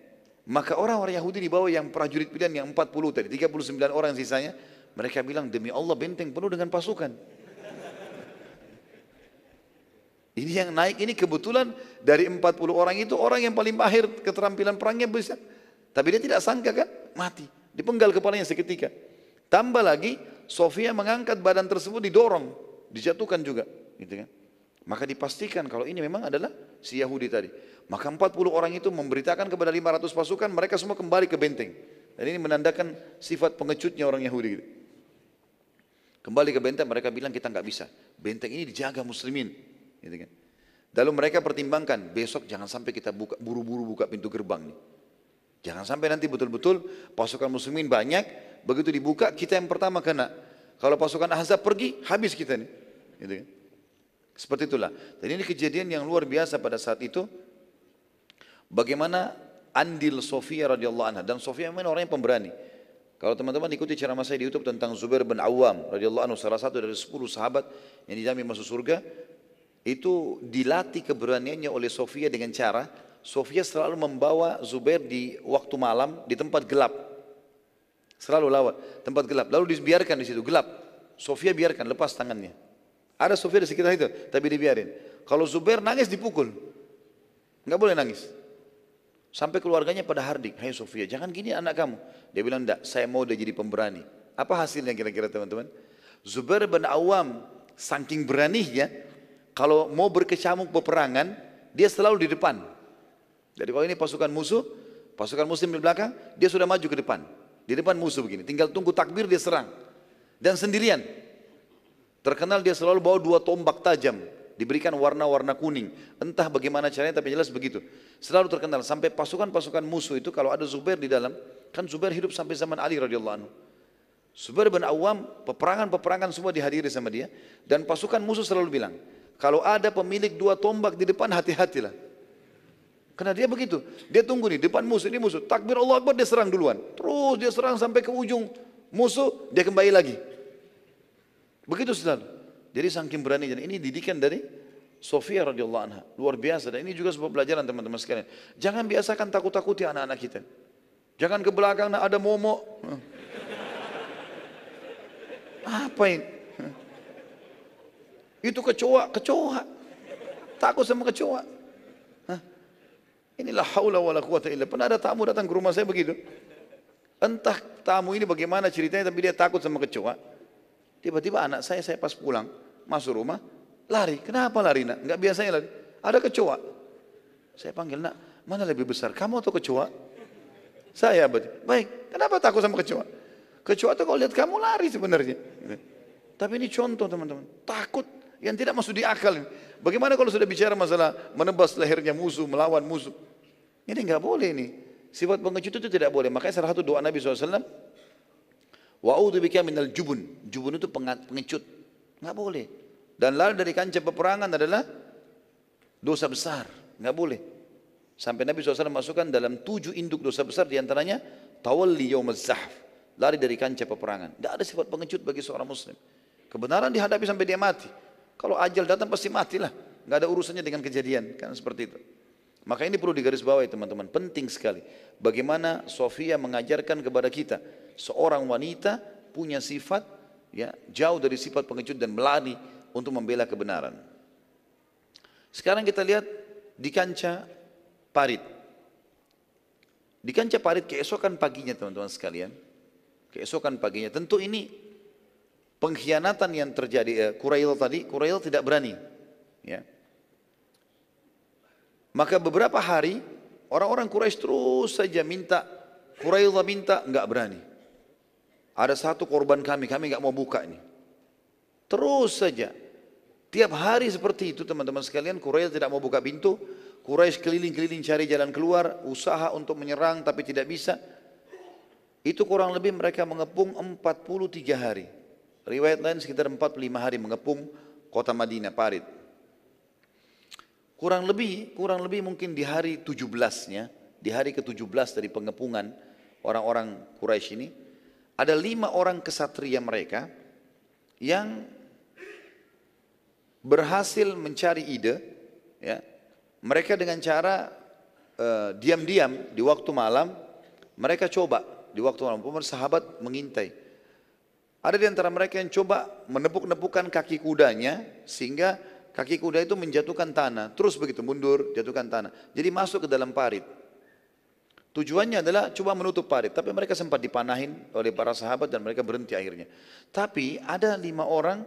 maka orang-orang Yahudi dibawa yang prajurit pilihan yang 40 tadi, 39 orang sisanya, mereka bilang demi Allah benteng penuh dengan pasukan. Ini yang naik ini kebetulan dari 40 orang itu orang yang paling mahir keterampilan perangnya bisa. Tapi dia tidak sangka kan mati. Dipenggal kepalanya seketika. Tambah lagi Sofia mengangkat badan tersebut didorong, dijatuhkan juga, gitu kan. Maka dipastikan kalau ini memang adalah si Yahudi tadi. Maka 40 orang itu memberitakan kepada 500 pasukan, mereka semua kembali ke benteng. Dan ini menandakan sifat pengecutnya orang Yahudi. Gitu. Kembali ke benteng, mereka bilang kita nggak bisa. Benteng ini dijaga muslimin. Gitu kan. Lalu mereka pertimbangkan, besok jangan sampai kita buka buru-buru buka pintu gerbang nih. Jangan sampai nanti betul-betul pasukan muslimin banyak, begitu dibuka kita yang pertama kena. Kalau pasukan Ahzab pergi, habis kita nih. Gitu kan. Seperti itulah. jadi ini kejadian yang luar biasa pada saat itu. Bagaimana andil Sofia radhiyallahu anha dan Sofia memang orang yang pemberani. Kalau teman-teman ikuti ceramah saya di YouTube tentang Zubair bin Awam radhiyallahu anhu salah satu dari 10 sahabat yang dijamin masuk surga, itu dilatih keberaniannya oleh Sofia dengan cara Sofia selalu membawa Zubair di waktu malam di tempat gelap. Selalu lawat tempat gelap. Lalu dibiarkan di situ gelap. Sofia biarkan lepas tangannya. Ada sopir di sekitar itu, tapi dibiarin. Kalau Zubair nangis dipukul. Nggak boleh nangis. Sampai keluarganya pada hardik, hai Sofia jangan gini anak kamu. Dia bilang, enggak, saya mau dia jadi pemberani. Apa hasilnya kira-kira teman-teman? Zubair bin Awam, saking beraninya, kalau mau berkecamuk peperangan, dia selalu di depan. Jadi kalau ini pasukan musuh, pasukan muslim di belakang, dia sudah maju ke depan. Di depan musuh begini, tinggal tunggu takbir dia serang. Dan sendirian, Terkenal dia selalu bawa dua tombak tajam, diberikan warna-warna kuning. Entah bagaimana caranya tapi jelas begitu. Selalu terkenal sampai pasukan-pasukan musuh itu kalau ada Zubair di dalam, kan Zubair hidup sampai zaman Ali radhiyallahu anhu. Zubair bin Awam, peperangan-peperangan semua dihadiri sama dia dan pasukan musuh selalu bilang, kalau ada pemilik dua tombak di depan hati-hatilah. Karena dia begitu, dia tunggu nih depan musuh, ini musuh. Takbir Allah Akbar dia serang duluan. Terus dia serang sampai ke ujung musuh, dia kembali lagi. Begitu Ustaz. Jadi saking berani dan ini didikan dari Sofia radhiyallahu anha. Luar biasa dan ini juga sebuah pelajaran teman-teman sekalian. Jangan biasakan takut-takuti anak-anak kita. Jangan ke belakang ada momo. Apa ini? Itu kecoa, kecoa. Takut sama kecoa. Inilah haula wala quwata illa. Pernah ada tamu datang ke rumah saya begitu. Entah tamu ini bagaimana ceritanya tapi dia takut sama kecoa. Tiba-tiba anak saya, saya pas pulang, masuk rumah, lari. Kenapa lari nak? Enggak biasanya lari. Ada kecoa. Saya panggil nak, mana lebih besar, kamu atau kecoa? Saya berarti. Baik, kenapa takut sama kecoa? Kecoa itu kalau lihat kamu lari sebenarnya. Tapi ini contoh teman-teman, takut yang tidak masuk di akal. Bagaimana kalau sudah bicara masalah menebas lehernya musuh, melawan musuh? Ini enggak boleh ini. Sifat pengecut itu tidak boleh. Makanya salah satu doa Nabi SAW, bika minal jubun. Jubun itu pengecut. Nggak boleh. Dan lari dari kancah peperangan adalah dosa besar. Nggak boleh. Sampai Nabi SAW masukkan dalam tujuh induk dosa besar diantaranya tawalli yawmaz zahf. Lari dari kancah peperangan. Tidak ada sifat pengecut bagi seorang muslim. Kebenaran dihadapi sampai dia mati. Kalau ajal datang pasti matilah. Nggak ada urusannya dengan kejadian. Kan seperti itu. Maka ini perlu digarisbawahi teman-teman. Penting sekali. Bagaimana Sofia mengajarkan kepada kita seorang wanita punya sifat ya jauh dari sifat pengecut dan melani untuk membela kebenaran. Sekarang kita lihat di kancah parit. Di kancah parit keesokan paginya teman-teman sekalian. Keesokan paginya tentu ini pengkhianatan yang terjadi eh, Kurail tadi, Kurail tidak berani. Ya. Maka beberapa hari orang-orang Quraisy terus saja minta Quraidah minta enggak berani. Ada satu korban kami, kami nggak mau buka ini. Terus saja. Tiap hari seperti itu teman-teman sekalian, Quraisy tidak mau buka pintu. Quraisy keliling-keliling cari jalan keluar, usaha untuk menyerang tapi tidak bisa. Itu kurang lebih mereka mengepung 43 hari. Riwayat lain sekitar 45 hari mengepung kota Madinah, Parit. Kurang lebih, kurang lebih mungkin di hari 17-nya, di hari ke-17 dari pengepungan orang-orang Quraisy ini, ada lima orang kesatria mereka yang berhasil mencari ide. Ya. Mereka dengan cara eh, diam-diam uh, di waktu malam mereka coba di waktu malam. Pemir sahabat mengintai. Ada di antara mereka yang coba menepuk-nepukan kaki kudanya sehingga kaki kuda itu menjatuhkan tanah. Terus begitu mundur, jatuhkan tanah. Jadi masuk ke dalam parit. Tujuannya adalah coba menutup parit, tapi mereka sempat dipanahin oleh para sahabat dan mereka berhenti akhirnya. Tapi ada lima orang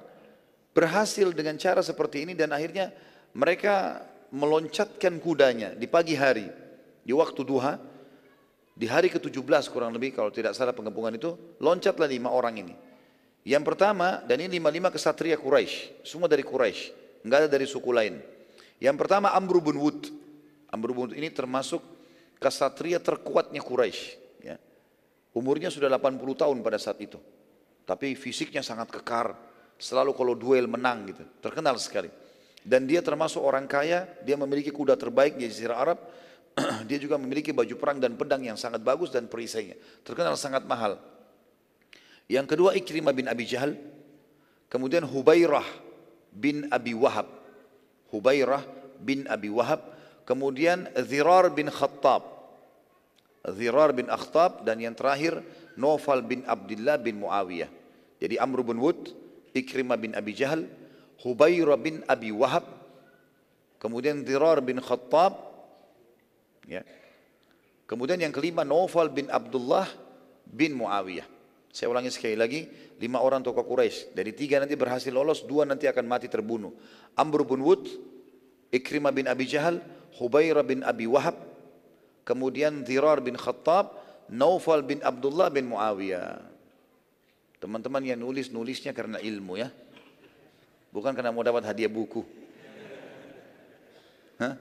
berhasil dengan cara seperti ini dan akhirnya mereka meloncatkan kudanya di pagi hari, di waktu duha, di hari ke-17 kurang lebih kalau tidak salah pengepungan itu, loncatlah lima orang ini. Yang pertama, dan ini lima-lima kesatria Quraisy, semua dari Quraisy, enggak ada dari suku lain. Yang pertama Amr bin Wud. Amr Wud ini termasuk kesatria terkuatnya Quraisy. Ya. Umurnya sudah 80 tahun pada saat itu. Tapi fisiknya sangat kekar. Selalu kalau duel menang gitu. Terkenal sekali. Dan dia termasuk orang kaya, dia memiliki kuda terbaik di Jazirah Arab. [clears throat] dia juga memiliki baju perang dan pedang yang sangat bagus dan perisainya. Terkenal sangat mahal. Yang kedua Ikrimah bin Abi Jahal. Kemudian Hubairah bin Abi Wahab. Hubairah bin Abi Wahab. Kemudian Zirar bin Khattab. Zirar bin Akhtab dan yang terakhir Nofal bin Abdullah bin Muawiyah. Jadi Amr bin Wud, Ikrimah bin Abi Jahal, Hubairah bin Abi Wahab, kemudian Zirar bin Khattab, ya. kemudian yang kelima Nofal bin Abdullah bin Muawiyah. Saya ulangi sekali lagi, lima orang tokoh Quraisy. Dari tiga nanti berhasil lolos, dua nanti akan mati terbunuh. Amr bin Wud, Ikrimah bin Abi Jahal, Hubairah bin Abi Wahab, kemudian Zirar bin Khattab, Naufal bin Abdullah bin Muawiyah. Teman-teman yang nulis, nulisnya karena ilmu ya. Bukan karena mau dapat hadiah buku. Hah?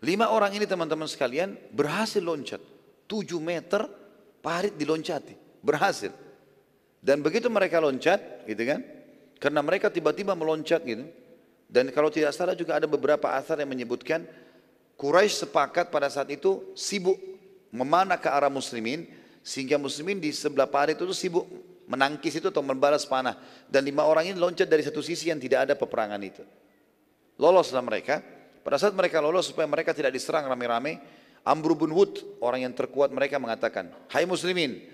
Lima orang ini teman-teman sekalian berhasil loncat. Tujuh meter parit diloncati. Berhasil. Dan begitu mereka loncat gitu kan. Karena mereka tiba-tiba meloncat gitu. Dan kalau tidak salah juga ada beberapa asar yang menyebutkan Quraisy sepakat pada saat itu sibuk memanah ke arah muslimin sehingga muslimin di sebelah parit itu sibuk menangkis itu atau membalas panah dan lima orang ini loncat dari satu sisi yang tidak ada peperangan itu. Loloslah mereka. Pada saat mereka lolos supaya mereka tidak diserang rame-rame, Amr bin Wud, orang yang terkuat mereka mengatakan, "Hai muslimin,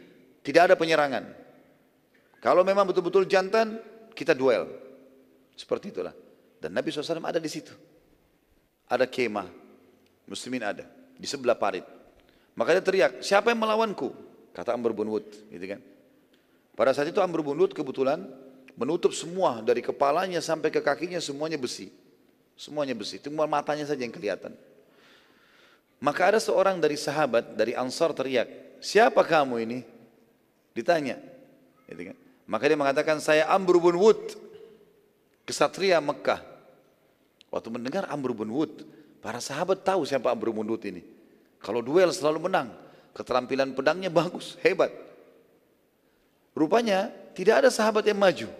tidak ada penyerangan. Kalau memang betul-betul jantan, kita duel." Seperti itulah. Dan Nabi SAW ada di situ. Ada kemah. Muslimin ada. Di sebelah parit. maka dia teriak, siapa yang melawanku? Kata Amr bin Wud. Gitu kan? Pada saat itu Amr bin Wud kebetulan menutup semua dari kepalanya sampai ke kakinya semuanya besi. Semuanya besi, cuma matanya saja yang kelihatan. Maka ada seorang dari sahabat, dari Ansar teriak, siapa kamu ini? Ditanya. Gitu kan? Maka dia mengatakan, saya Amr bin Wud kesatria Mekah. Waktu mendengar Amr bin Wud, para sahabat tahu siapa Amr bin Wud ini. Kalau duel selalu menang, keterampilan pedangnya bagus, hebat. Rupanya tidak ada sahabat yang maju.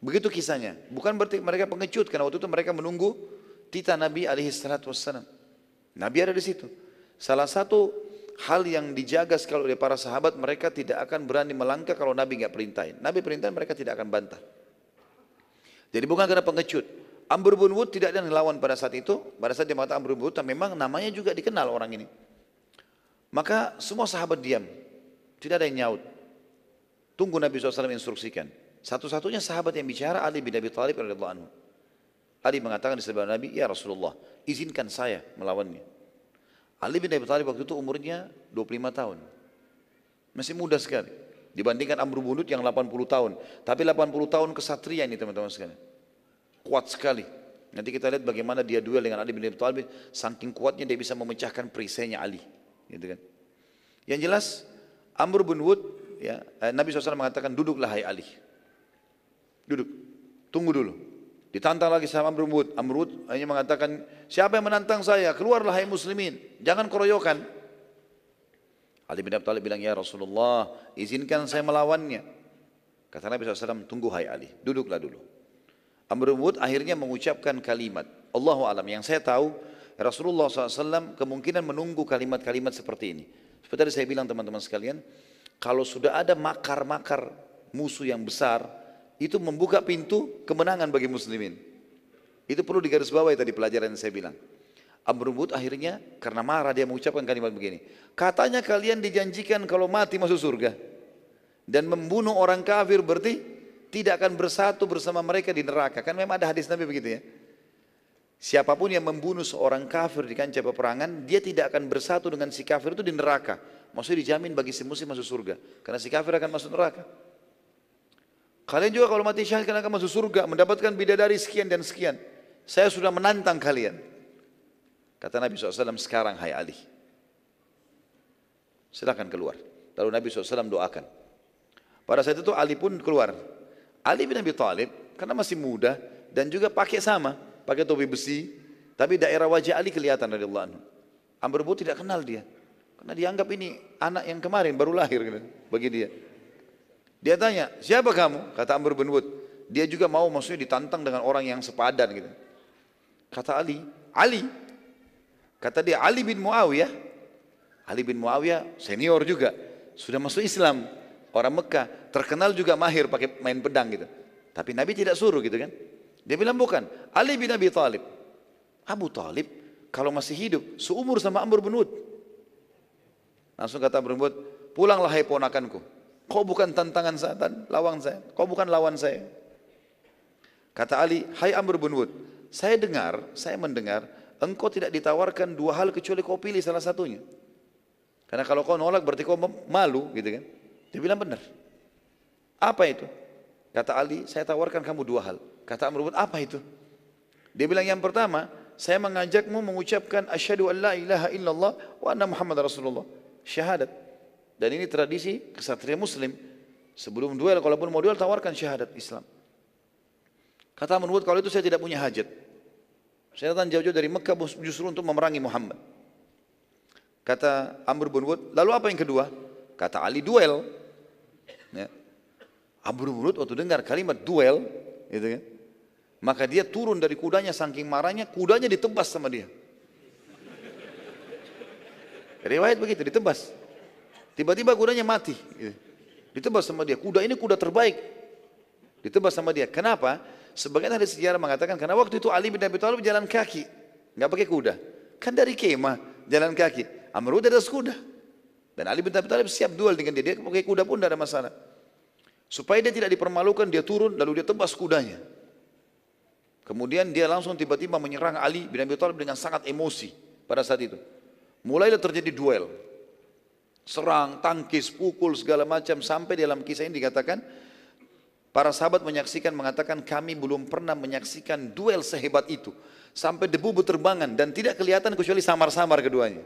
Begitu kisahnya. Bukan berarti mereka pengecut, karena waktu itu mereka menunggu tita Nabi alaihi salatu wassalam. Nabi ada di situ. Salah satu hal yang dijaga sekali oleh para sahabat, mereka tidak akan berani melangkah kalau Nabi nggak perintahin. Nabi perintahin mereka tidak akan bantah. Jadi bukan karena pengecut. Amr bin Wud tidak ada yang lawan pada saat itu. Pada saat dia mengatakan Amr bin Wud, memang namanya juga dikenal orang ini. Maka semua sahabat diam. Tidak ada yang nyaut. Tunggu Nabi SAW instruksikan. Satu-satunya sahabat yang bicara Ali bin Abi Thalib radhiyallahu anhu. Ali mengatakan di sebelah Nabi, "Ya Rasulullah, izinkan saya melawannya." Ali bin Abi Thalib waktu itu umurnya 25 tahun. Masih muda sekali. Dibandingkan Amr bin yang 80 tahun. Tapi 80 tahun kesatria ini teman-teman sekalian. Kuat sekali. Nanti kita lihat bagaimana dia duel dengan Ali bin Abi Thalib. Saking kuatnya dia bisa memecahkan perisainya Ali. Gitu kan. Yang jelas Amr bin Wud, ya, eh, Nabi SAW mengatakan duduklah hai Ali. Duduk, tunggu dulu. Ditantang lagi sama Amr bin Wud. Amr bin Wud hanya mengatakan siapa yang menantang saya keluarlah hai muslimin. Jangan keroyokan. Ali bin Abi Thalib bilang, "Ya Rasulullah, izinkan saya melawannya." Kata Nabi SAW, "Tunggu hai Ali, duduklah dulu." Amr ibn Wud akhirnya mengucapkan kalimat, "Allahu alam." Yang saya tahu, Rasulullah SAW kemungkinan menunggu kalimat-kalimat seperti ini. Seperti tadi saya bilang teman-teman sekalian, kalau sudah ada makar-makar musuh yang besar, itu membuka pintu kemenangan bagi muslimin. Itu perlu digarisbawahi tadi pelajaran yang saya bilang. Amr Ubud akhirnya karena marah dia mengucapkan kalimat begini. Katanya kalian dijanjikan kalau mati masuk surga. Dan membunuh orang kafir berarti tidak akan bersatu bersama mereka di neraka. Kan memang ada hadis Nabi begitu ya. Siapapun yang membunuh seorang kafir di kancah peperangan, dia tidak akan bersatu dengan si kafir itu di neraka. Maksudnya dijamin bagi si muslim masuk surga. Karena si kafir akan masuk neraka. Kalian juga kalau mati syahid akan masuk surga, mendapatkan bidadari sekian dan sekian. Saya sudah menantang kalian. Kata Nabi SAW, sekarang hai Ali. Silahkan keluar. Lalu Nabi SAW doakan. Pada saat itu Ali pun keluar. Ali bin Abi Thalib karena masih muda dan juga pakai sama, pakai topi besi, tapi daerah wajah Ali kelihatan dari Allah. Amr Abu tidak kenal dia. Karena dianggap ini anak yang kemarin baru lahir kan? bagi dia. Dia tanya, siapa kamu? Kata Amr bin Wud. Dia juga mau maksudnya ditantang dengan orang yang sepadan gitu. Kata Ali, Ali, Kata dia Ali bin Muawiyah. Ali bin Muawiyah senior juga. Sudah masuk Islam. Orang Mekah. Terkenal juga mahir pakai main pedang gitu. Tapi Nabi tidak suruh gitu kan. Dia bilang bukan. Ali bin Abi Talib. Abu Talib kalau masih hidup seumur sama Amr bin Ud. Langsung kata Amr bin Ud, pulanglah hai ponakanku. Kau bukan tantangan saya, lawan saya. Kau bukan lawan saya. Kata Ali, hai Amr bin Ud, saya dengar, saya mendengar engkau tidak ditawarkan dua hal kecuali kau pilih salah satunya. Karena kalau kau nolak berarti kau malu gitu kan. Dia bilang benar. Apa itu? Kata Ali, saya tawarkan kamu dua hal. Kata Amr bin apa itu? Dia bilang yang pertama, saya mengajakmu mengucapkan asyhadu an ilaha illallah wa anna Muhammad Rasulullah. Syahadat. Dan ini tradisi kesatria muslim. Sebelum duel, kalaupun mau duel tawarkan syahadat Islam. Kata Amr kalau itu saya tidak punya hajat. Saya datang jauh-jauh dari Mekah justru untuk memerangi Muhammad. Kata Amr bin Wud, lalu apa yang kedua? Kata Ali, duel. Ya. Amr bin Wud waktu dengar kalimat duel, gitu kan? Maka dia turun dari kudanya saking marahnya, kudanya ditebas sama dia. Riwayat begitu, ditebas. Tiba-tiba kudanya mati. Gitu. Ditebas sama dia. Kuda ini kuda terbaik. Ditebas sama dia. Kenapa? Sebagian ahli sejarah mengatakan karena waktu itu Ali bin Abi Thalib jalan kaki, nggak pakai kuda. Kan dari kemah jalan kaki. Amr udah ada kuda. Dan Ali bin Abi Thalib siap duel dengan dia. Dia pakai kuda pun tidak ada masalah. Supaya dia tidak dipermalukan, dia turun lalu dia tebas kudanya. Kemudian dia langsung tiba-tiba menyerang Ali bin Abi Thalib dengan sangat emosi pada saat itu. Mulailah terjadi duel. Serang, tangkis, pukul, segala macam. Sampai dalam kisah ini dikatakan Para sahabat menyaksikan mengatakan kami belum pernah menyaksikan duel sehebat itu. Sampai debu berterbangan dan tidak kelihatan kecuali samar-samar keduanya.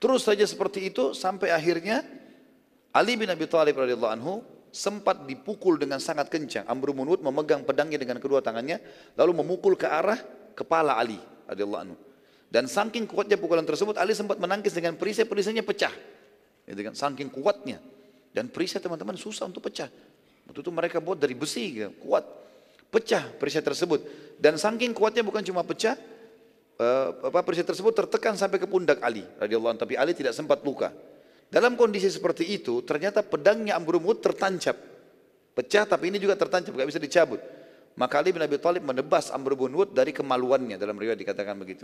Terus saja seperti itu sampai akhirnya Ali bin Abi Thalib radhiyallahu anhu sempat dipukul dengan sangat kencang. Amr bin memegang pedangnya dengan kedua tangannya lalu memukul ke arah kepala Ali radhiyallahu anhu. Dan saking kuatnya pukulan tersebut Ali sempat menangkis dengan perisai, perisainya pecah. Gitu kan? Saking kuatnya. Dan perisai teman-teman susah untuk pecah. Waktu itu mereka buat dari besi, ya, kuat. Pecah perisai tersebut. Dan saking kuatnya bukan cuma pecah, eh, apa perisai tersebut tertekan sampai ke pundak Ali radhiyallahu anhu, tapi Ali tidak sempat luka. Dalam kondisi seperti itu, ternyata pedangnya Amr tertancap. Pecah tapi ini juga tertancap, nggak bisa dicabut. Maka Ali bin Abi Thalib menebas Amr bin Wud dari kemaluannya dalam riwayat dikatakan begitu.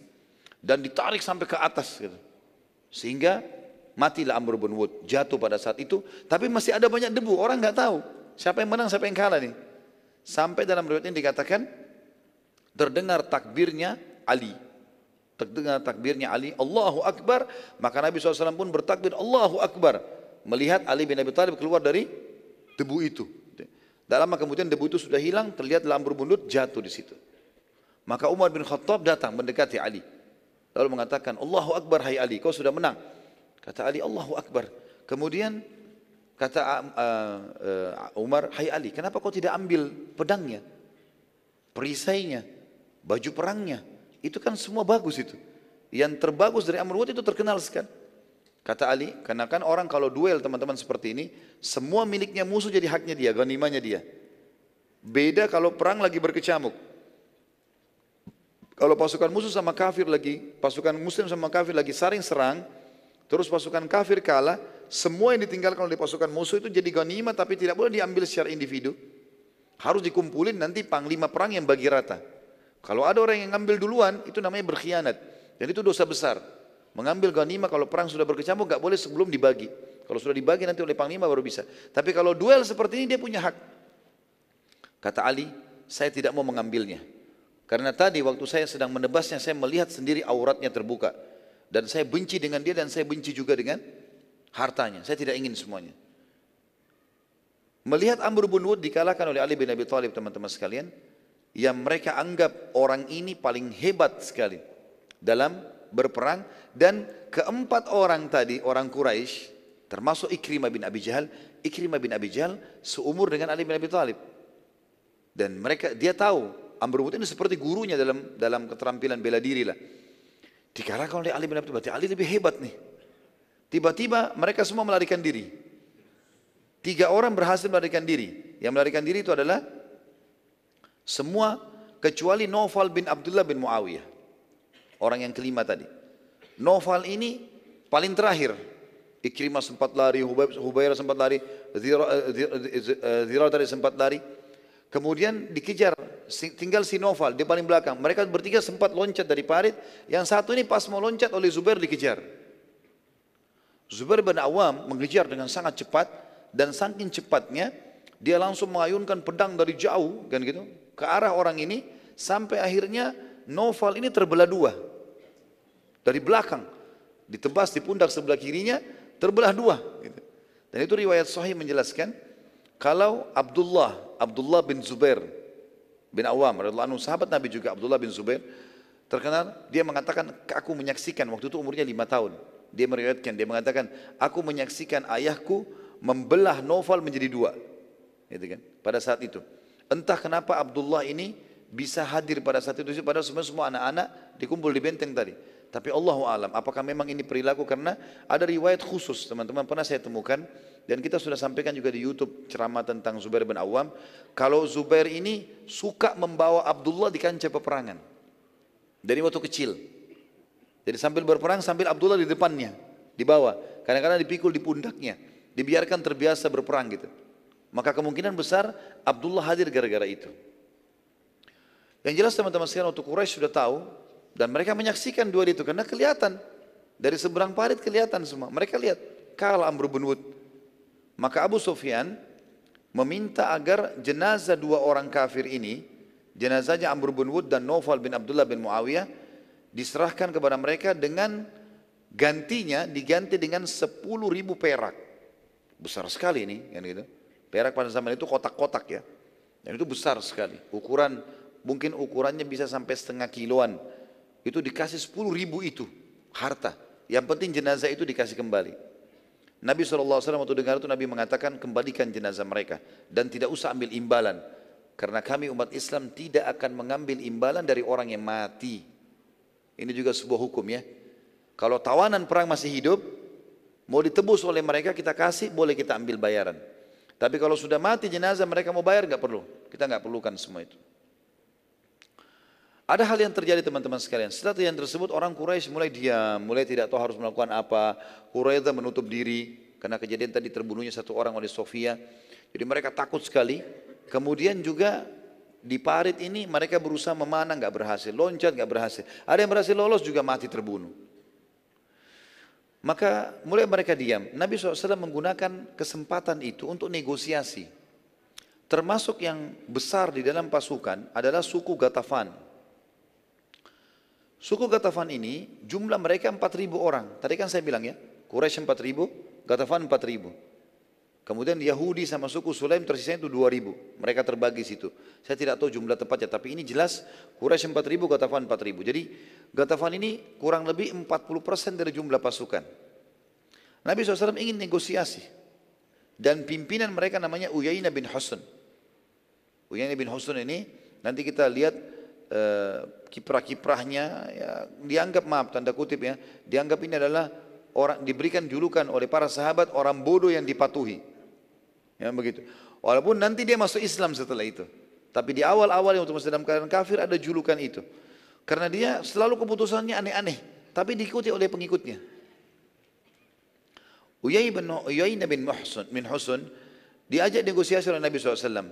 Dan ditarik sampai ke atas gitu. Sehingga Matilah Amr bin Wud, jatuh pada saat itu, tapi masih ada banyak debu, orang nggak tahu siapa yang menang, siapa yang kalah nih. Sampai dalam riwayat ini dikatakan terdengar takbirnya Ali. Terdengar takbirnya Ali, Allahu Akbar, maka Nabi SAW pun bertakbir Allahu Akbar. Melihat Ali bin Abi Thalib keluar dari debu itu. Tidak lama kemudian debu itu sudah hilang, terlihat Amr bin Wud jatuh di situ. Maka Umar bin Khattab datang mendekati Ali. Lalu mengatakan, Allahu Akbar hai Ali, kau sudah menang. Kata Ali, Allahu Akbar. Kemudian kata uh, uh, Umar, Hai Ali, kenapa kau tidak ambil pedangnya, perisainya, baju perangnya? Itu kan semua bagus itu. Yang terbagus dari Amr Wud itu terkenal sekali. Kata Ali, karena kan orang kalau duel teman-teman seperti ini, semua miliknya musuh jadi haknya dia, ganimanya dia. Beda kalau perang lagi berkecamuk. Kalau pasukan musuh sama kafir lagi, pasukan muslim sama kafir lagi saring serang, Terus pasukan kafir kalah, semua yang ditinggalkan oleh pasukan musuh itu jadi ghanima, tapi tidak boleh diambil secara individu. Harus dikumpulin nanti panglima perang yang bagi rata. Kalau ada orang yang ngambil duluan, itu namanya berkhianat. Dan itu dosa besar. Mengambil ghanima kalau perang sudah berkecamuk, gak boleh sebelum dibagi. Kalau sudah dibagi nanti oleh panglima baru bisa. Tapi kalau duel seperti ini dia punya hak. Kata Ali, saya tidak mau mengambilnya. Karena tadi waktu saya sedang menebasnya, saya melihat sendiri auratnya terbuka. Dan saya benci dengan dia dan saya benci juga dengan hartanya. Saya tidak ingin semuanya. Melihat Amr bin Wud dikalahkan oleh Ali bin Abi Thalib teman-teman sekalian, yang mereka anggap orang ini paling hebat sekali dalam berperang dan keempat orang tadi orang Quraisy termasuk Ikrimah bin Abi Jahal, Ikrimah bin Abi Jahal seumur dengan Ali bin Abi Thalib. Dan mereka dia tahu Amr bin Wud ini seperti gurunya dalam dalam keterampilan bela diri lah. Dikalahkan oleh Ali bin Abi Thalib. Ali lebih hebat nih. Tiba-tiba mereka semua melarikan diri. Tiga orang berhasil melarikan diri. Yang melarikan diri itu adalah semua kecuali Nawfal bin Abdullah bin Muawiyah. Orang yang kelima tadi. Nawfal ini paling terakhir. Ikrimah sempat lari, Hubayrah sempat lari, Zira, eh, Zira eh, eh, tadi sempat lari. Kemudian dikejar, tinggal si Noval di paling belakang. Mereka bertiga sempat loncat dari parit. Yang satu ini pas mau loncat oleh Zubair dikejar. Zubair bin Awam mengejar dengan sangat cepat dan saking cepatnya dia langsung mengayunkan pedang dari jauh kan gitu ke arah orang ini sampai akhirnya Noval ini terbelah dua dari belakang ditebas di pundak sebelah kirinya terbelah dua. Gitu. Dan itu riwayat Sahih menjelaskan kalau Abdullah, Abdullah bin Zubair bin Awam, radhiallahu sahabat Nabi juga Abdullah bin Zubair, terkenal, dia mengatakan, aku menyaksikan, waktu itu umurnya lima tahun. Dia meriwayatkan, dia mengatakan, aku menyaksikan ayahku membelah Novel menjadi dua. Gitu kan? Pada saat itu. Entah kenapa Abdullah ini bisa hadir pada saat itu, pada semua, semua anak-anak dikumpul di benteng tadi. Tapi Allah alam, apakah memang ini perilaku karena ada riwayat khusus teman-teman pernah saya temukan dan kita sudah sampaikan juga di YouTube ceramah tentang Zubair bin Awam. Kalau Zubair ini suka membawa Abdullah di kancah peperangan dari waktu kecil. Jadi sambil berperang sambil Abdullah di depannya, di bawah. Kadang-kadang dipikul di pundaknya, dibiarkan terbiasa berperang gitu. Maka kemungkinan besar Abdullah hadir gara-gara itu. Yang jelas teman-teman sekarang waktu Quraisy sudah tahu dan mereka menyaksikan duel itu karena kelihatan. Dari seberang parit kelihatan semua. Mereka lihat kalah Amr bin Wud. Maka Abu Sufyan meminta agar jenazah dua orang kafir ini, jenazahnya Amr bin Wud dan Noval bin Abdullah bin Muawiyah diserahkan kepada mereka dengan gantinya diganti dengan sepuluh ribu perak. Besar sekali ini, kan gitu. Perak pada zaman itu kotak-kotak ya. Dan itu besar sekali. Ukuran mungkin ukurannya bisa sampai setengah kiloan itu dikasih 10 ribu itu harta. Yang penting jenazah itu dikasih kembali. Nabi SAW waktu dengar itu Nabi mengatakan kembalikan jenazah mereka dan tidak usah ambil imbalan. Karena kami umat Islam tidak akan mengambil imbalan dari orang yang mati. Ini juga sebuah hukum ya. Kalau tawanan perang masih hidup, mau ditebus oleh mereka kita kasih, boleh kita ambil bayaran. Tapi kalau sudah mati jenazah mereka mau bayar nggak perlu. Kita nggak perlukan semua itu. Ada hal yang terjadi teman-teman sekalian. Setelah yang tersebut orang Quraisy mulai diam, mulai tidak tahu harus melakukan apa. Quraisy menutup diri karena kejadian tadi terbunuhnya satu orang oleh Sofia. Jadi mereka takut sekali. Kemudian juga di parit ini mereka berusaha memanah nggak berhasil, loncat nggak berhasil. Ada yang berhasil lolos juga mati terbunuh. Maka mulai mereka diam. Nabi SAW menggunakan kesempatan itu untuk negosiasi. Termasuk yang besar di dalam pasukan adalah suku Gatafan. Suku Gatafan ini jumlah mereka 4.000 orang. Tadi kan saya bilang ya, Quraisy 4.000, Gatafan 4.000. Kemudian Yahudi sama suku Sulaim tersisa itu 2.000. Mereka terbagi situ. Saya tidak tahu jumlah tepatnya, tapi ini jelas Quraisy 4.000, Gatafan 4.000. Jadi Gatafan ini kurang lebih 40% dari jumlah pasukan. Nabi SAW ingin negosiasi dan pimpinan mereka namanya Uyainah bin Husn. Uyainah bin Husn ini nanti kita lihat Eh, kiprah-kiprahnya ya, dianggap maaf tanda kutip ya dianggap ini adalah orang diberikan julukan oleh para sahabat orang bodoh yang dipatuhi ya begitu walaupun nanti dia masuk Islam setelah itu tapi di awal-awal yang untuk masuk dalam keadaan kafir ada julukan itu karena dia selalu keputusannya aneh-aneh tapi diikuti oleh pengikutnya Uyai bin Uyayna bin Muhsun bin Husun diajak negosiasi oleh Nabi SAW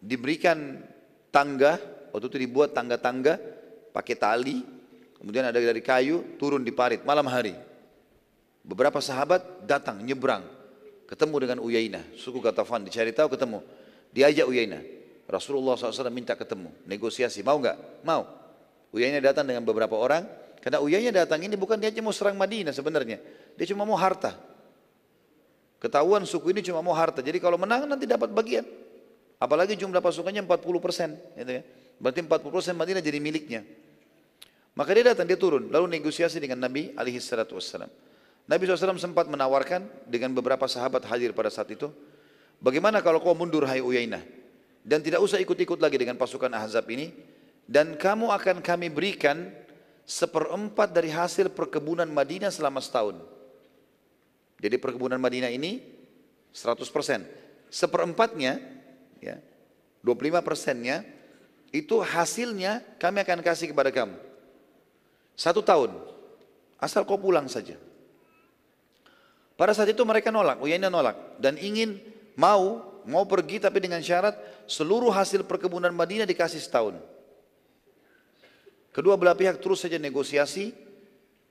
diberikan tangga Waktu itu dibuat tangga-tangga pakai tali, kemudian ada dari kayu turun di parit malam hari. Beberapa sahabat datang nyebrang, ketemu dengan Uyainah, suku Gatafan, dicari tahu ketemu. Diajak Uyainah. Rasulullah SAW minta ketemu, negosiasi, mau nggak? Mau. Uyainah datang dengan beberapa orang, karena Uyainah datang ini bukan dia cuma serang Madinah sebenarnya, dia cuma mau harta. Ketahuan suku ini cuma mau harta, jadi kalau menang nanti dapat bagian. Apalagi jumlah pasukannya 40 persen. Gitu ya. Berarti 40% Madinah jadi miliknya. Maka dia datang, dia turun. Lalu negosiasi dengan Nabi alaihi salatu wassalam. Nabi SAW sempat menawarkan dengan beberapa sahabat hadir pada saat itu. Bagaimana kalau kau mundur hai Uyainah? Dan tidak usah ikut-ikut lagi dengan pasukan Ahzab ini. Dan kamu akan kami berikan seperempat dari hasil perkebunan Madinah selama setahun. Jadi perkebunan Madinah ini 100%. Seperempatnya, ya, 25 persennya itu hasilnya kami akan kasih kepada kamu. Satu tahun, asal kau pulang saja. Pada saat itu mereka nolak, Uyainah nolak dan ingin mau mau pergi tapi dengan syarat seluruh hasil perkebunan Madinah dikasih setahun. Kedua belah pihak terus saja negosiasi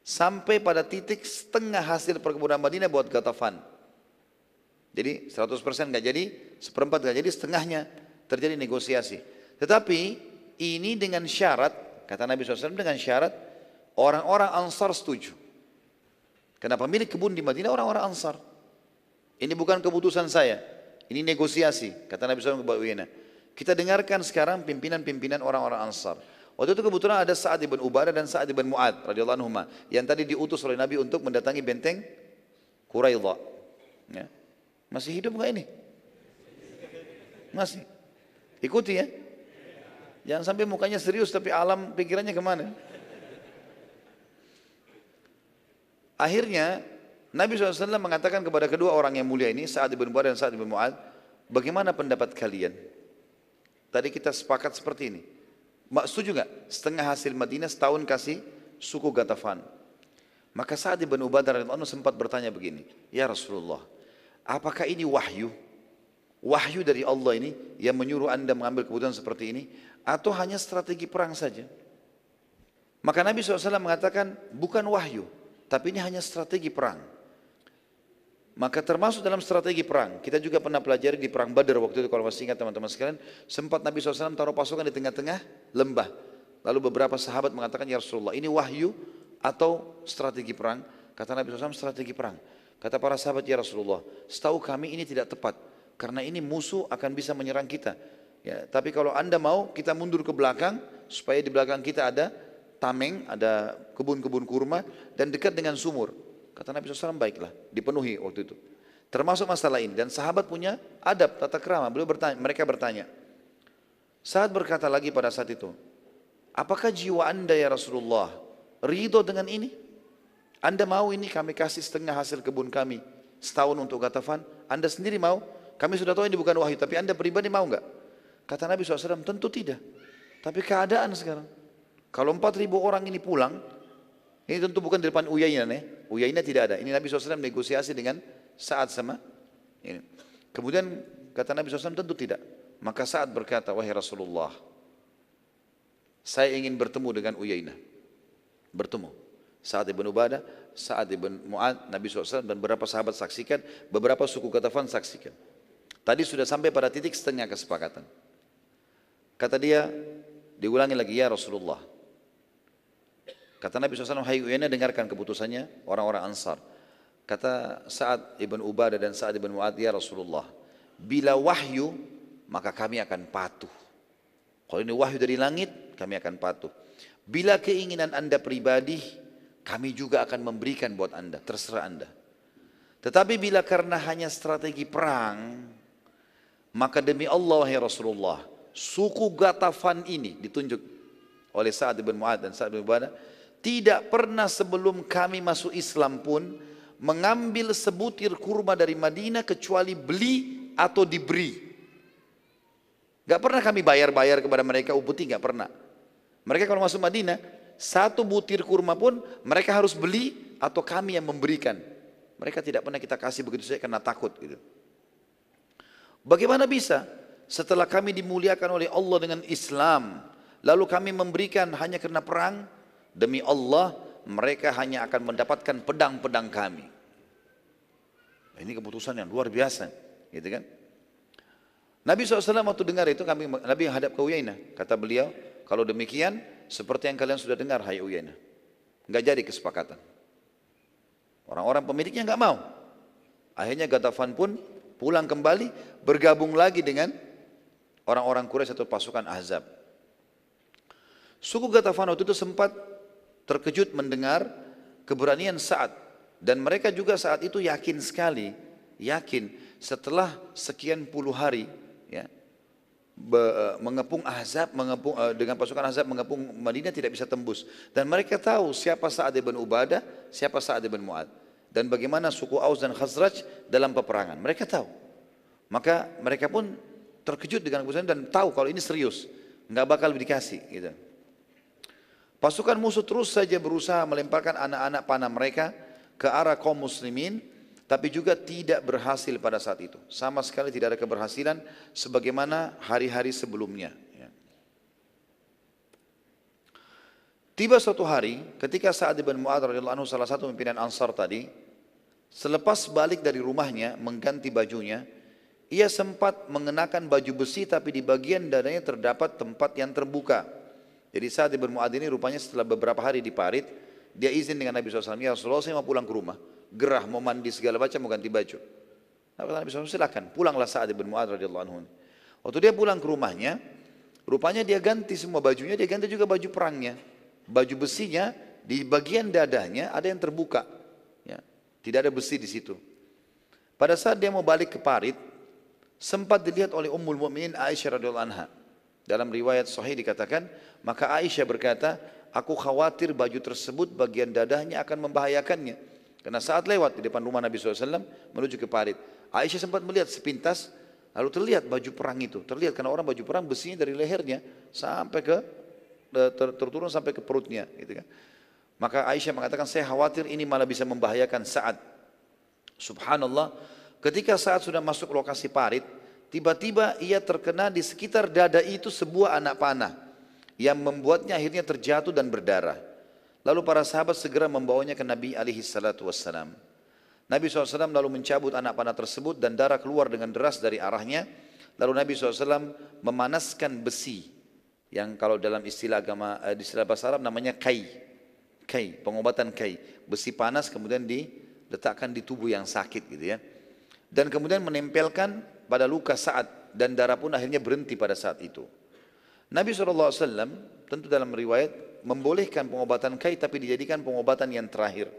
sampai pada titik setengah hasil perkebunan Madinah buat Gatafan. Jadi 100% nggak jadi, seperempat nggak jadi, setengahnya terjadi negosiasi. Tetapi ini dengan syarat, kata Nabi SAW dengan syarat, orang-orang ansar setuju. Karena pemilik kebun di Madinah orang-orang ansar. Ini bukan keputusan saya, ini negosiasi, kata Nabi SAW kepada Uyena. Kita dengarkan sekarang pimpinan-pimpinan orang-orang ansar. Waktu itu kebetulan ada Sa'ad ibn Ubadah dan Sa'ad ibn Mu'ad radhiyallahu anhu yang tadi diutus oleh Nabi untuk mendatangi benteng Quraidah. Ya. Masih hidup nggak ini? Masih. Ikuti ya. Jangan sampai mukanya serius tapi alam pikirannya kemana. Akhirnya Nabi SAW mengatakan kepada kedua orang yang mulia ini Sa'ad ibn Mu'ad dan Sa'ad ibn Mu'ad Bagaimana pendapat kalian? Tadi kita sepakat seperti ini Setuju gak? Setengah hasil Madinah setahun kasih suku Gatafan Maka saat Sa'ad Badar dan radhiyallahu sempat bertanya begini Ya Rasulullah Apakah ini wahyu? Wahyu dari Allah ini yang menyuruh anda mengambil keputusan seperti ini atau hanya strategi perang saja? Maka Nabi SAW mengatakan bukan wahyu, tapi ini hanya strategi perang. Maka termasuk dalam strategi perang, kita juga pernah pelajari di perang Badar waktu itu kalau masih ingat teman-teman sekalian, sempat Nabi SAW taruh pasukan di tengah-tengah lembah. Lalu beberapa sahabat mengatakan, Ya Rasulullah ini wahyu atau strategi perang? Kata Nabi SAW strategi perang. Kata para sahabat, Ya Rasulullah, setahu kami ini tidak tepat, karena ini musuh akan bisa menyerang kita. Ya, tapi kalau Anda mau kita mundur ke belakang supaya di belakang kita ada tameng, ada kebun-kebun kurma dan dekat dengan sumur. Kata Nabi SAW baiklah, dipenuhi waktu itu. Termasuk masalah ini dan sahabat punya adab tata kerama. Beliau bertanya, mereka bertanya. Saat berkata lagi pada saat itu, apakah jiwa anda ya Rasulullah ridho dengan ini? Anda mau ini kami kasih setengah hasil kebun kami setahun untuk katafan. Anda sendiri mau? Kami sudah tahu ini bukan wahyu, tapi anda pribadi mau nggak? Kata Nabi SAW, tentu tidak. Tapi keadaan sekarang. Kalau 4.000 orang ini pulang, ini tentu bukan di depan Uyainah ya. Uyainah tidak ada. Ini Nabi SAW negosiasi dengan saat sama ini. Kemudian kata Nabi SAW tentu tidak. Maka saat berkata, wahai Rasulullah, saya ingin bertemu dengan Uyainah. Bertemu. Saat Ibn Ubadah, saat Ibn Mu'ad, Nabi SAW dan beberapa sahabat saksikan, beberapa suku Katafan saksikan. Tadi sudah sampai pada titik setengah kesepakatan. Kata dia, diulangi lagi, ya Rasulullah. Kata Nabi SAW, hai Uyana dengarkan keputusannya orang-orang Ansar. Kata Sa'ad ibn Ubadah dan Sa'ad ibn Mu'ad, ya Rasulullah. Bila wahyu, maka kami akan patuh. Kalau ini wahyu dari langit, kami akan patuh. Bila keinginan anda pribadi, kami juga akan memberikan buat anda, terserah anda. Tetapi bila karena hanya strategi perang, maka demi Allah, ya Rasulullah, suku Gatafan ini ditunjuk oleh Sa'ad bin Mu'ad dan Sa'ad bin Mu'ad tidak pernah sebelum kami masuk Islam pun mengambil sebutir kurma dari Madinah kecuali beli atau diberi. Gak pernah kami bayar-bayar kepada mereka uputi gak pernah. Mereka kalau masuk Madinah, satu butir kurma pun mereka harus beli atau kami yang memberikan. Mereka tidak pernah kita kasih begitu saja karena takut gitu. Bagaimana bisa? setelah kami dimuliakan oleh Allah dengan Islam, lalu kami memberikan hanya karena perang, demi Allah mereka hanya akan mendapatkan pedang-pedang kami. Nah, ini keputusan yang luar biasa, gitu kan? Nabi SAW waktu dengar itu kami Nabi hadap ke Uyainah. Kata beliau, kalau demikian seperti yang kalian sudah dengar hai Uyainah. Enggak jadi kesepakatan. Orang-orang pemiliknya enggak mau. Akhirnya Gatafan pun pulang kembali bergabung lagi dengan orang-orang Quraisy atau pasukan Ahzab. Suku Gatafan waktu itu sempat terkejut mendengar keberanian Sa'ad dan mereka juga saat itu yakin sekali, yakin setelah sekian puluh hari ya, be, eh, mengepung Ahzab mengepung, eh, dengan pasukan Ahzab mengepung Madinah tidak bisa tembus dan mereka tahu siapa Sa'ad ibn Ubadah, siapa Sa'ad ibn Mu'ad dan bagaimana suku Aus dan Khazraj dalam peperangan. Mereka tahu. Maka mereka pun terkejut dengan keputusan dan tahu kalau ini serius, nggak bakal dikasih gitu. Pasukan musuh terus saja berusaha melemparkan anak-anak panah mereka ke arah kaum muslimin, tapi juga tidak berhasil pada saat itu. Sama sekali tidak ada keberhasilan sebagaimana hari-hari sebelumnya. Ya. Tiba suatu hari ketika Sa'ad bin Mu'ad anhu salah satu pimpinan Ansar tadi selepas balik dari rumahnya mengganti bajunya, ia sempat mengenakan baju besi tapi di bagian dadanya terdapat tempat yang terbuka. Jadi saat dia bermuat ini rupanya setelah beberapa hari di Parit, dia izin dengan Nabi SAW, ya Rasulullah saya mau pulang ke rumah. Gerah, mau mandi segala macam, mau ganti baju. Nabi SAW Silahkan, pulanglah saat ibn Mu'ad radhiyallahu anhu. Waktu dia pulang ke rumahnya, rupanya dia ganti semua bajunya, dia ganti juga baju perangnya. Baju besinya di bagian dadanya ada yang terbuka. Ya, tidak ada besi di situ. Pada saat dia mau balik ke parit, sempat dilihat oleh Ummul Mukminin Aisyah radhiyallahu anha. Dalam riwayat sahih dikatakan, maka Aisyah berkata, aku khawatir baju tersebut bagian dadahnya akan membahayakannya. Karena saat lewat di depan rumah Nabi SAW menuju ke parit. Aisyah sempat melihat sepintas, lalu terlihat baju perang itu. Terlihat karena orang baju perang besinya dari lehernya sampai ke e, ter, terturun sampai ke perutnya, gitu kan. Maka Aisyah mengatakan saya khawatir ini malah bisa membahayakan saat. Subhanallah, Ketika saat sudah masuk lokasi parit, tiba-tiba ia terkena di sekitar dada itu sebuah anak panah yang membuatnya akhirnya terjatuh dan berdarah. Lalu para sahabat segera membawanya ke Nabi alaihi salatu wassalam. Nabi SAW lalu mencabut anak panah tersebut dan darah keluar dengan deras dari arahnya. Lalu Nabi SAW memanaskan besi yang kalau dalam istilah agama, eh, di istilah bahasa Arab namanya kai. Kai, pengobatan kai. Besi panas kemudian diletakkan di tubuh yang sakit gitu ya dan kemudian menempelkan pada luka saat dan darah pun akhirnya berhenti pada saat itu. Nabi SAW tentu dalam riwayat membolehkan pengobatan kait tapi dijadikan pengobatan yang terakhir.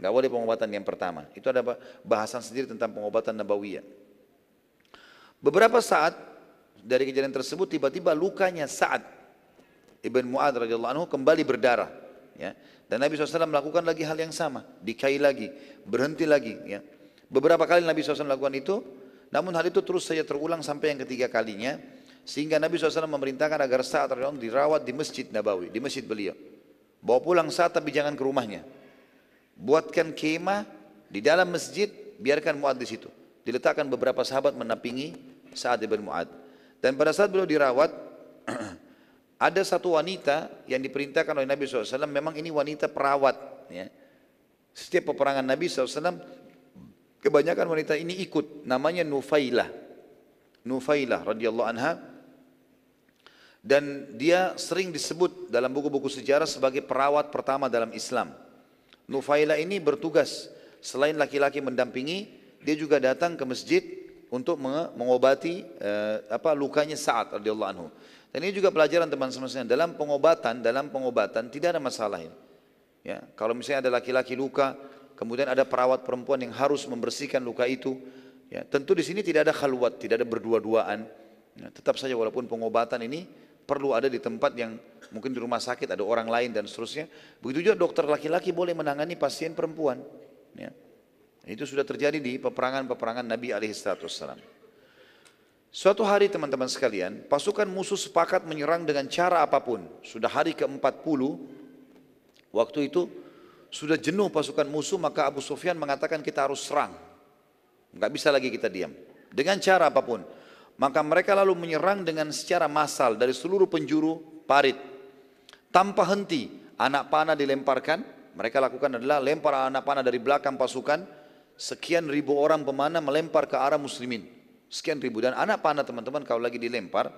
Gak boleh pengobatan yang pertama. Itu ada bahasan sendiri tentang pengobatan nabawiyah. Beberapa saat dari kejadian tersebut tiba-tiba lukanya saat Ibn Mu'ad radhiyallahu anhu kembali berdarah. Ya. Dan Nabi SAW melakukan lagi hal yang sama. Dikai lagi, berhenti lagi. Ya. Beberapa kali Nabi SAW melakukan itu, namun hal itu terus saja terulang sampai yang ketiga kalinya, sehingga Nabi SAW memerintahkan agar saat radhiyallahu dirawat di masjid Nabawi, di masjid beliau. Bawa pulang saat tapi jangan ke rumahnya. Buatkan kemah di dalam masjid, biarkan Mu'ad di situ. Diletakkan beberapa sahabat menampingi saat ibn Mu'ad. Dan pada saat beliau dirawat, [clears throat] ada satu wanita yang diperintahkan oleh Nabi SAW, memang ini wanita perawat. Ya. Setiap peperangan Nabi SAW, Kebanyakan wanita ini ikut, namanya Nufailah. Nufailah radhiyallahu anha dan dia sering disebut dalam buku-buku sejarah sebagai perawat pertama dalam Islam. Nufailah ini bertugas selain laki-laki mendampingi, dia juga datang ke masjid untuk mengobati eh, apa lukanya saat radhiyallahu anhu. Dan ini juga pelajaran teman semestinya dalam pengobatan, dalam pengobatan tidak ada masalah ini. Ya, kalau misalnya ada laki-laki luka, Kemudian ada perawat perempuan yang harus membersihkan luka itu. Ya, tentu di sini tidak ada khalwat, tidak ada berdua-duaan. Ya, tetap saja walaupun pengobatan ini perlu ada di tempat yang mungkin di rumah sakit ada orang lain dan seterusnya. Begitu juga dokter laki-laki boleh menangani pasien perempuan. Ya. Itu sudah terjadi di peperangan-peperangan Nabi wasallam. Suatu hari teman-teman sekalian, pasukan musuh sepakat menyerang dengan cara apapun. Sudah hari ke-40, waktu itu sudah jenuh pasukan musuh maka Abu Sufyan mengatakan kita harus serang. Nggak bisa lagi kita diam. Dengan cara apapun. Maka mereka lalu menyerang dengan secara massal dari seluruh penjuru parit. Tanpa henti anak panah dilemparkan. Mereka lakukan adalah lempar anak panah dari belakang pasukan. Sekian ribu orang pemanah melempar ke arah muslimin. Sekian ribu. Dan anak panah teman-teman kalau lagi dilempar.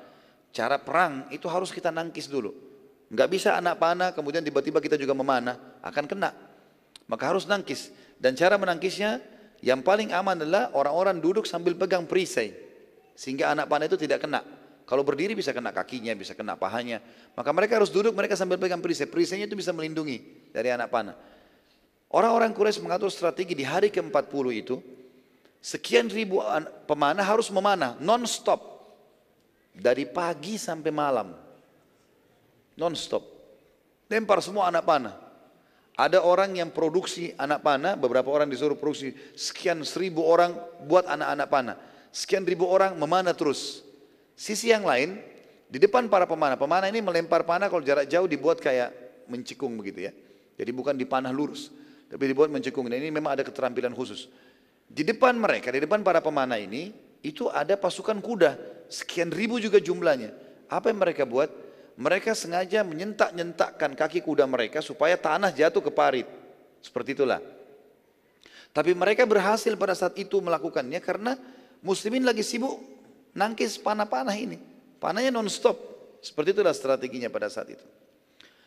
Cara perang itu harus kita nangkis dulu. Enggak bisa anak panah kemudian tiba-tiba kita juga memanah, akan kena. Maka harus nangkis. Dan cara menangkisnya yang paling aman adalah orang-orang duduk sambil pegang perisai. Sehingga anak panah itu tidak kena. Kalau berdiri bisa kena kakinya, bisa kena pahanya. Maka mereka harus duduk, mereka sambil pegang perisai. Perisainya itu bisa melindungi dari anak panah. Orang-orang Quraisy mengatur strategi di hari ke-40 itu, sekian ribu pemanah harus memanah non-stop. Dari pagi sampai malam nonstop, Lempar semua anak panah. Ada orang yang produksi anak panah, beberapa orang disuruh produksi sekian seribu orang buat anak-anak panah. Sekian ribu orang memanah terus. Sisi yang lain, di depan para pemanah. Pemanah ini melempar panah kalau jarak jauh dibuat kayak mencikung begitu ya. Jadi bukan dipanah lurus, tapi dibuat mencikung. Dan ini memang ada keterampilan khusus. Di depan mereka, di depan para pemanah ini, itu ada pasukan kuda. Sekian ribu juga jumlahnya. Apa yang mereka buat? mereka sengaja menyentak-nyentakkan kaki kuda mereka supaya tanah jatuh ke parit. Seperti itulah. Tapi mereka berhasil pada saat itu melakukannya karena muslimin lagi sibuk nangkis panah-panah ini. Panahnya non-stop. Seperti itulah strateginya pada saat itu.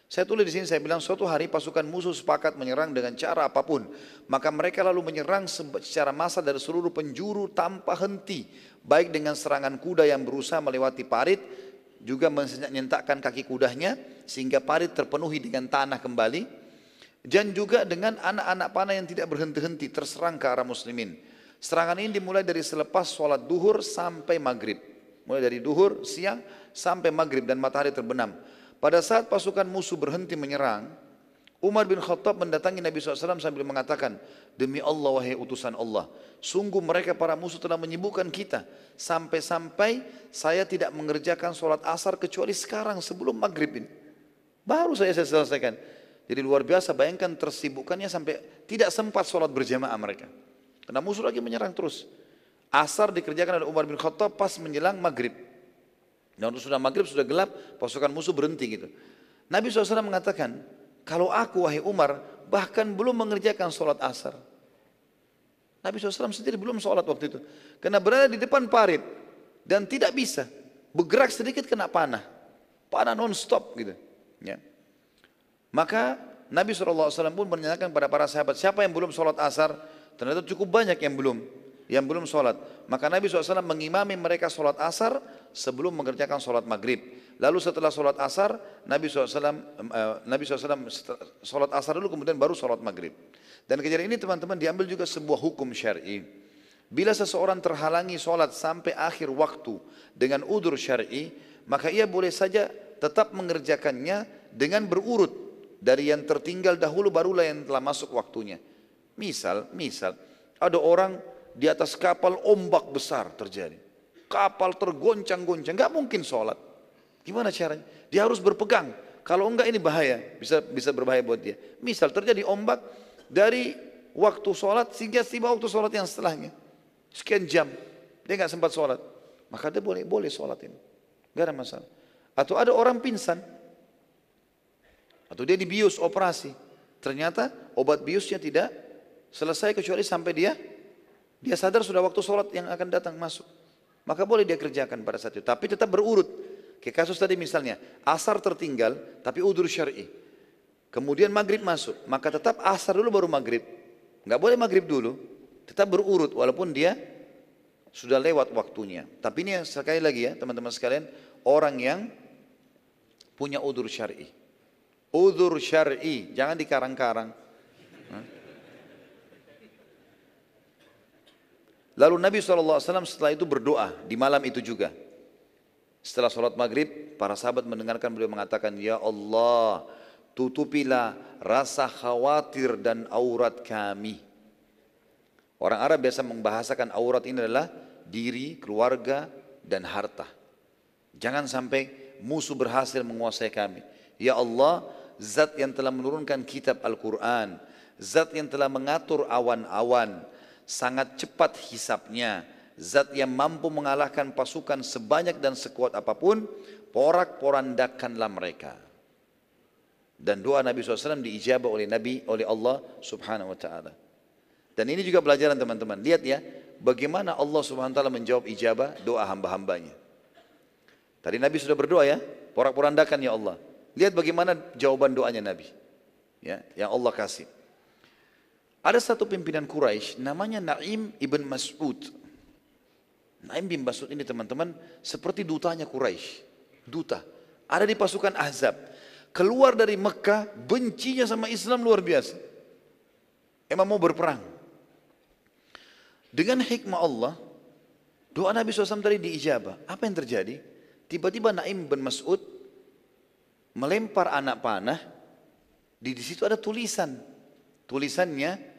Saya tulis di sini saya bilang suatu hari pasukan musuh sepakat menyerang dengan cara apapun, maka mereka lalu menyerang secara massa dari seluruh penjuru tanpa henti, baik dengan serangan kuda yang berusaha melewati parit juga menyentakkan kaki kudanya sehingga parit terpenuhi dengan tanah kembali dan juga dengan anak-anak panah yang tidak berhenti-henti terserang ke arah muslimin. Serangan ini dimulai dari selepas sholat duhur sampai maghrib. Mulai dari duhur, siang, sampai maghrib dan matahari terbenam. Pada saat pasukan musuh berhenti menyerang, Umar bin Khattab mendatangi Nabi SAW sambil mengatakan, Demi Allah wahai utusan Allah, sungguh mereka para musuh telah menyibukkan kita. Sampai-sampai saya tidak mengerjakan sholat asar kecuali sekarang sebelum maghrib ini. Baru saya, selesaikan. Jadi luar biasa, bayangkan tersibukannya sampai tidak sempat sholat berjamaah mereka. Karena musuh lagi menyerang terus. Asar dikerjakan oleh Umar bin Khattab pas menjelang maghrib. Dan sudah maghrib, sudah gelap, pasukan musuh berhenti gitu. Nabi SAW mengatakan, kalau aku wahai Umar bahkan belum mengerjakan sholat asar. Nabi SAW sendiri belum sholat waktu itu. Karena berada di depan parit dan tidak bisa. Bergerak sedikit kena panah. Panah non-stop gitu. Ya. Maka Nabi SAW pun menanyakan kepada para sahabat, siapa yang belum sholat asar? Ternyata cukup banyak yang belum. Yang belum sholat. Maka Nabi SAW mengimami mereka sholat asar sebelum mengerjakan sholat maghrib. Lalu setelah sholat asar, Nabi SAW, eh, Nabi SAW sholat asar dulu kemudian baru sholat maghrib. Dan kejadian ini teman-teman diambil juga sebuah hukum syari. Bila seseorang terhalangi sholat sampai akhir waktu dengan udur syari, maka ia boleh saja tetap mengerjakannya dengan berurut. Dari yang tertinggal dahulu barulah yang telah masuk waktunya. Misal, misal, ada orang di atas kapal ombak besar terjadi. Kapal tergoncang-goncang, nggak mungkin sholat. Gimana caranya? Dia harus berpegang. Kalau enggak ini bahaya, bisa bisa berbahaya buat dia. Misal terjadi ombak dari waktu sholat sehingga tiba waktu sholat yang setelahnya. Sekian jam, dia enggak sempat sholat. Maka dia boleh boleh sholat ini. Enggak ada masalah. Atau ada orang pingsan. Atau dia dibius operasi. Ternyata obat biusnya tidak selesai kecuali sampai dia dia sadar sudah waktu sholat yang akan datang masuk. Maka boleh dia kerjakan pada saat itu. Tapi tetap berurut. Ke kasus tadi misalnya, asar tertinggal tapi udur syari. Kemudian maghrib masuk, maka tetap asar dulu baru maghrib. Nggak boleh maghrib dulu, tetap berurut walaupun dia sudah lewat waktunya. Tapi ini sekali lagi ya teman-teman sekalian, orang yang punya udur syari. Udur syari, jangan dikarang-karang. Lalu Nabi SAW setelah itu berdoa di malam itu juga. Setelah sholat maghrib, para sahabat mendengarkan beliau mengatakan, Ya Allah, tutupilah rasa khawatir dan aurat kami. Orang Arab biasa membahasakan aurat ini adalah diri, keluarga, dan harta. Jangan sampai musuh berhasil menguasai kami. Ya Allah, zat yang telah menurunkan kitab Al-Quran, zat yang telah mengatur awan-awan, sangat cepat hisapnya, zat yang mampu mengalahkan pasukan sebanyak dan sekuat apapun, porak-porandakanlah mereka. Dan doa Nabi SAW diijabah oleh Nabi, oleh Allah Subhanahu Wa Taala. Dan ini juga pelajaran teman-teman. Lihat ya, bagaimana Allah Subhanahu Wa Taala menjawab ijabah doa hamba-hambanya. Tadi Nabi sudah berdoa ya, porak-porandakan ya Allah. Lihat bagaimana jawaban doanya Nabi. Ya, yang Allah kasih. Ada satu pimpinan Quraisy namanya Naim ibn Mas'ud Naim bin Basud ini teman-teman seperti dutanya Quraisy, duta. Ada di pasukan Ahzab. Keluar dari Mekah, bencinya sama Islam luar biasa. Emang mau berperang. Dengan hikmah Allah, doa Nabi SAW tadi diijabah. Apa yang terjadi? Tiba-tiba Naim bin Mas'ud melempar anak panah. Di, di situ ada tulisan. Tulisannya,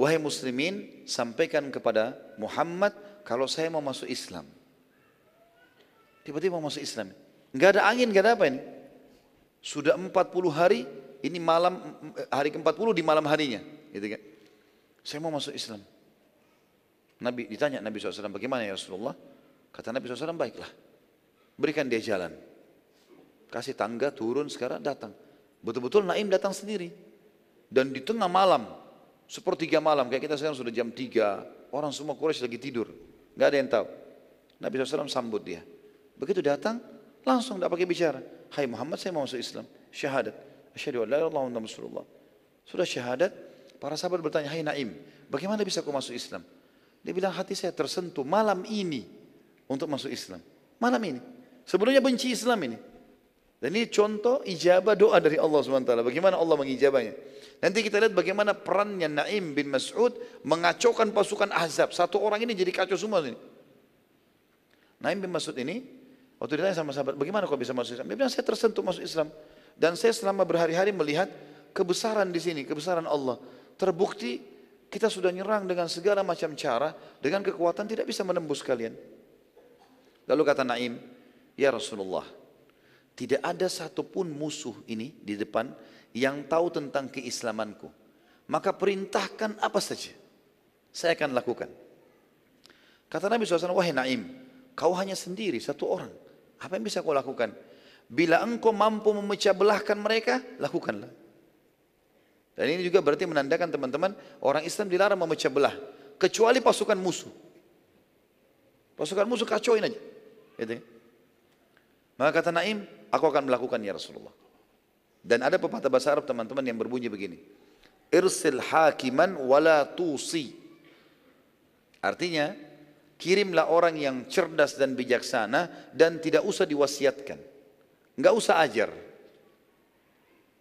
Wahai muslimin, sampaikan kepada Muhammad kalau saya mau masuk Islam. Tiba-tiba mau masuk Islam. Enggak ada angin, enggak ada apa ini. Sudah 40 hari, ini malam eh, hari ke-40 di malam harinya, gitu kan. Saya mau masuk Islam. Nabi ditanya Nabi SAW bagaimana ya Rasulullah? Kata Nabi SAW baiklah. Berikan dia jalan. Kasih tangga turun sekarang datang. Betul-betul Naim datang sendiri. Dan di tengah malam, sepertiga malam kayak kita sekarang sudah jam tiga, orang semua Quraisy lagi tidur. Gak ada yang tahu. Nabi SAW sambut dia. Begitu datang, langsung tidak pakai bicara. Hai Muhammad, saya mau masuk Islam. Syahadat. Asyhadu an la Rasulullah. Sudah syahadat, para sahabat bertanya, "Hai Naim, bagaimana bisa aku masuk Islam?" Dia bilang, "Hati saya tersentuh malam ini untuk masuk Islam." Malam ini. Sebelumnya benci Islam ini. Dan ini contoh ijabah doa dari Allah SWT. Bagaimana Allah mengijabahnya. Nanti kita lihat bagaimana perannya Naim bin Mas'ud mengacaukan pasukan Ahzab. Satu orang ini jadi kacau semua ini. Naim bin Mas'ud ini, waktu ditanya sama sahabat, bagaimana kau bisa masuk Islam? Dia bilang, saya tersentuh masuk Islam. Dan saya selama berhari-hari melihat kebesaran di sini, kebesaran Allah. Terbukti kita sudah nyerang dengan segala macam cara, dengan kekuatan tidak bisa menembus kalian. Lalu kata Naim, Ya Rasulullah, tidak ada satupun musuh ini di depan yang tahu tentang keislamanku. Maka perintahkan apa saja. Saya akan lakukan. Kata Nabi SAW, wahai Naim, kau hanya sendiri, satu orang. Apa yang bisa kau lakukan? Bila engkau mampu memecah belahkan mereka, lakukanlah. Dan ini juga berarti menandakan teman-teman, orang Islam dilarang memecah belah. Kecuali pasukan musuh. Pasukan musuh kacauin aja. Gitu. Ya. Maka kata Naim, Aku akan melakukan ya Rasulullah. Dan ada pepatah bahasa Arab teman-teman yang berbunyi begini. Irsil hakiman wala tusi. Artinya, kirimlah orang yang cerdas dan bijaksana dan tidak usah diwasiatkan. Enggak usah ajar.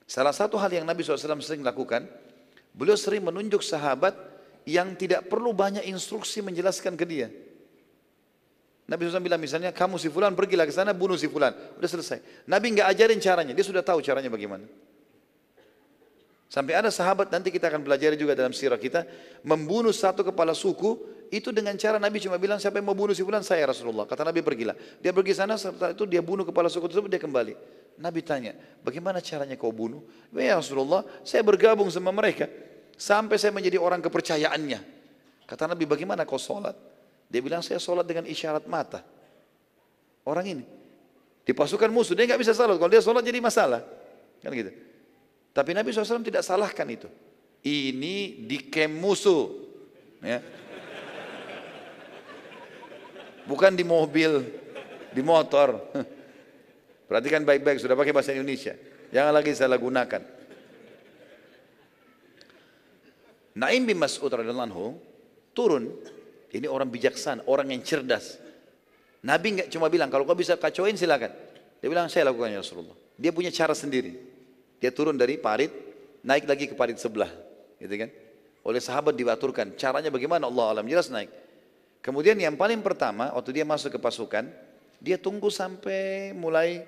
Salah satu hal yang Nabi SAW sering lakukan, beliau sering menunjuk sahabat yang tidak perlu banyak instruksi menjelaskan ke dia. Nabi SAW bilang misalnya, kamu si fulan pergilah ke sana bunuh si fulan. Udah selesai. Nabi nggak ajarin caranya, dia sudah tahu caranya bagaimana. Sampai ada sahabat nanti kita akan belajar juga dalam sirah kita membunuh satu kepala suku itu dengan cara Nabi cuma bilang siapa yang mau bunuh si fulan saya Rasulullah. Kata Nabi pergilah. Dia pergi sana setelah itu dia bunuh kepala suku tersebut dia kembali. Nabi tanya, "Bagaimana caranya kau bunuh?" "Ya Rasulullah, saya bergabung sama mereka sampai saya menjadi orang kepercayaannya." Kata Nabi, "Bagaimana kau salat?" Dia bilang saya sholat dengan isyarat mata. Orang ini. Dipasukan musuh, dia nggak bisa sholat. Kalau dia sholat jadi masalah. Kan gitu. Tapi Nabi SAW tidak salahkan itu. Ini dikem musuh. Ya. Bukan di mobil, di motor. Perhatikan baik-baik, sudah pakai bahasa Indonesia. Jangan lagi salah gunakan. Naim bin Mas'ud radhiyallahu turun ini orang bijaksana, orang yang cerdas. Nabi nggak cuma bilang, kalau kau bisa kacauin silakan. Dia bilang, saya lakukan ya Rasulullah. Dia punya cara sendiri. Dia turun dari parit, naik lagi ke parit sebelah. Gitu kan? Oleh sahabat diwaturkan Caranya bagaimana Allah alam jelas naik. Kemudian yang paling pertama, waktu dia masuk ke pasukan, dia tunggu sampai mulai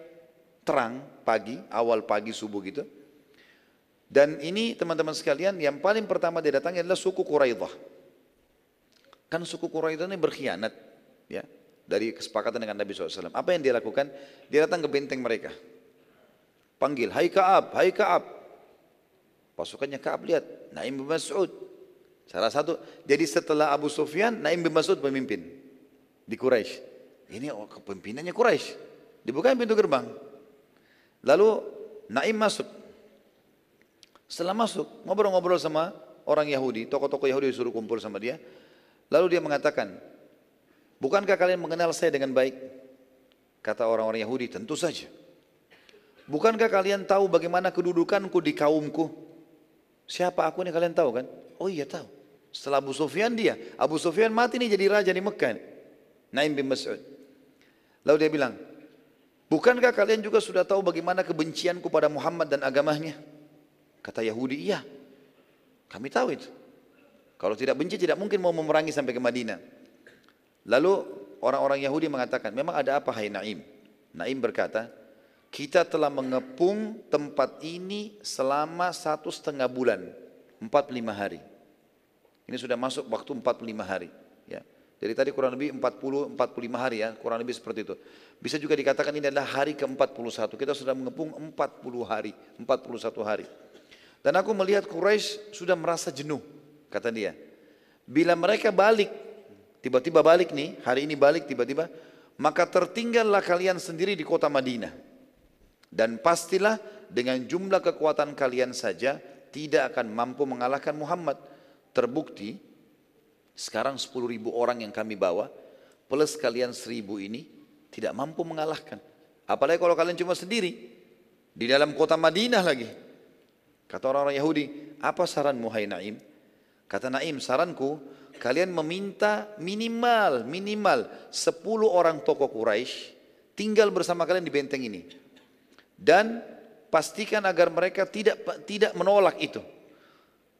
terang pagi, awal pagi subuh gitu. Dan ini teman-teman sekalian, yang paling pertama dia datang adalah suku Quraidah. Kan suku Quraisy ini berkhianat ya dari kesepakatan dengan Nabi SAW. Apa yang dia lakukan? Dia datang ke benteng mereka. Panggil, hai Kaab, hai Kaab. Pasukannya Kaab lihat, Naim bin Mas'ud. Salah satu, jadi setelah Abu Sufyan, Naim bin Mas'ud pemimpin di Quraisy. Ini oh, kepemimpinannya Quraisy. Dibukain pintu gerbang. Lalu Naim masuk. Setelah masuk, ngobrol-ngobrol sama orang Yahudi, tokoh-tokoh Yahudi disuruh kumpul sama dia. Lalu dia mengatakan, bukankah kalian mengenal saya dengan baik? Kata orang-orang Yahudi, tentu saja. Bukankah kalian tahu bagaimana kedudukanku di kaumku? Siapa aku ini kalian tahu kan? Oh iya tahu. Setelah Abu Sufyan dia, Abu Sufyan mati nih jadi raja di Mekah. Naim bin Mas'ud. Lalu dia bilang, Bukankah kalian juga sudah tahu bagaimana kebencianku pada Muhammad dan agamanya? Kata Yahudi, iya. Kami tahu itu. Kalau tidak benci tidak mungkin mau memerangi sampai ke Madinah. Lalu orang-orang Yahudi mengatakan, memang ada apa hai Naim? Naim berkata, kita telah mengepung tempat ini selama satu setengah bulan, 45 hari. Ini sudah masuk waktu 45 hari. Ya. Jadi tadi kurang lebih 40-45 hari ya, kurang lebih seperti itu. Bisa juga dikatakan ini adalah hari ke-41. Kita sudah mengepung 40 hari, 41 hari. Dan aku melihat Quraisy sudah merasa jenuh. Kata dia, bila mereka balik, tiba-tiba balik nih, hari ini balik tiba-tiba, maka tertinggallah kalian sendiri di kota Madinah. Dan pastilah dengan jumlah kekuatan kalian saja tidak akan mampu mengalahkan Muhammad. Terbukti, sekarang sepuluh ribu orang yang kami bawa, plus kalian seribu ini tidak mampu mengalahkan. Apalagi kalau kalian cuma sendiri, di dalam kota Madinah lagi. Kata orang-orang Yahudi, apa saran hai Kata Naim, saranku kalian meminta minimal minimal 10 orang tokoh Quraisy tinggal bersama kalian di benteng ini. Dan pastikan agar mereka tidak tidak menolak itu.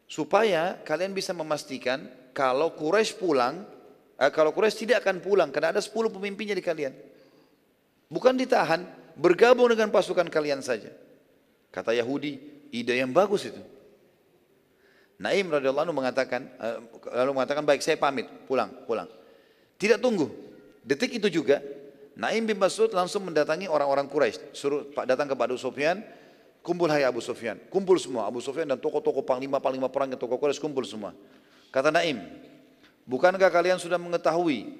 Supaya kalian bisa memastikan kalau Quraisy pulang, eh, kalau Quraisy tidak akan pulang karena ada 10 pemimpinnya di kalian. Bukan ditahan, bergabung dengan pasukan kalian saja. Kata Yahudi, ide yang bagus itu. Naim radhiyallahu anhu mengatakan eh, lalu mengatakan baik saya pamit, pulang, pulang. Tidak tunggu. Detik itu juga Naim bin Mas'ud langsung mendatangi orang-orang Quraisy, suruh pak datang kepada Abu Sufyan, kumpul hai Abu Sufyan, kumpul semua Abu Sufyan dan tokoh-tokoh panglima panglima perang tokoh Quraisy kumpul semua. Kata Naim, bukankah kalian sudah mengetahui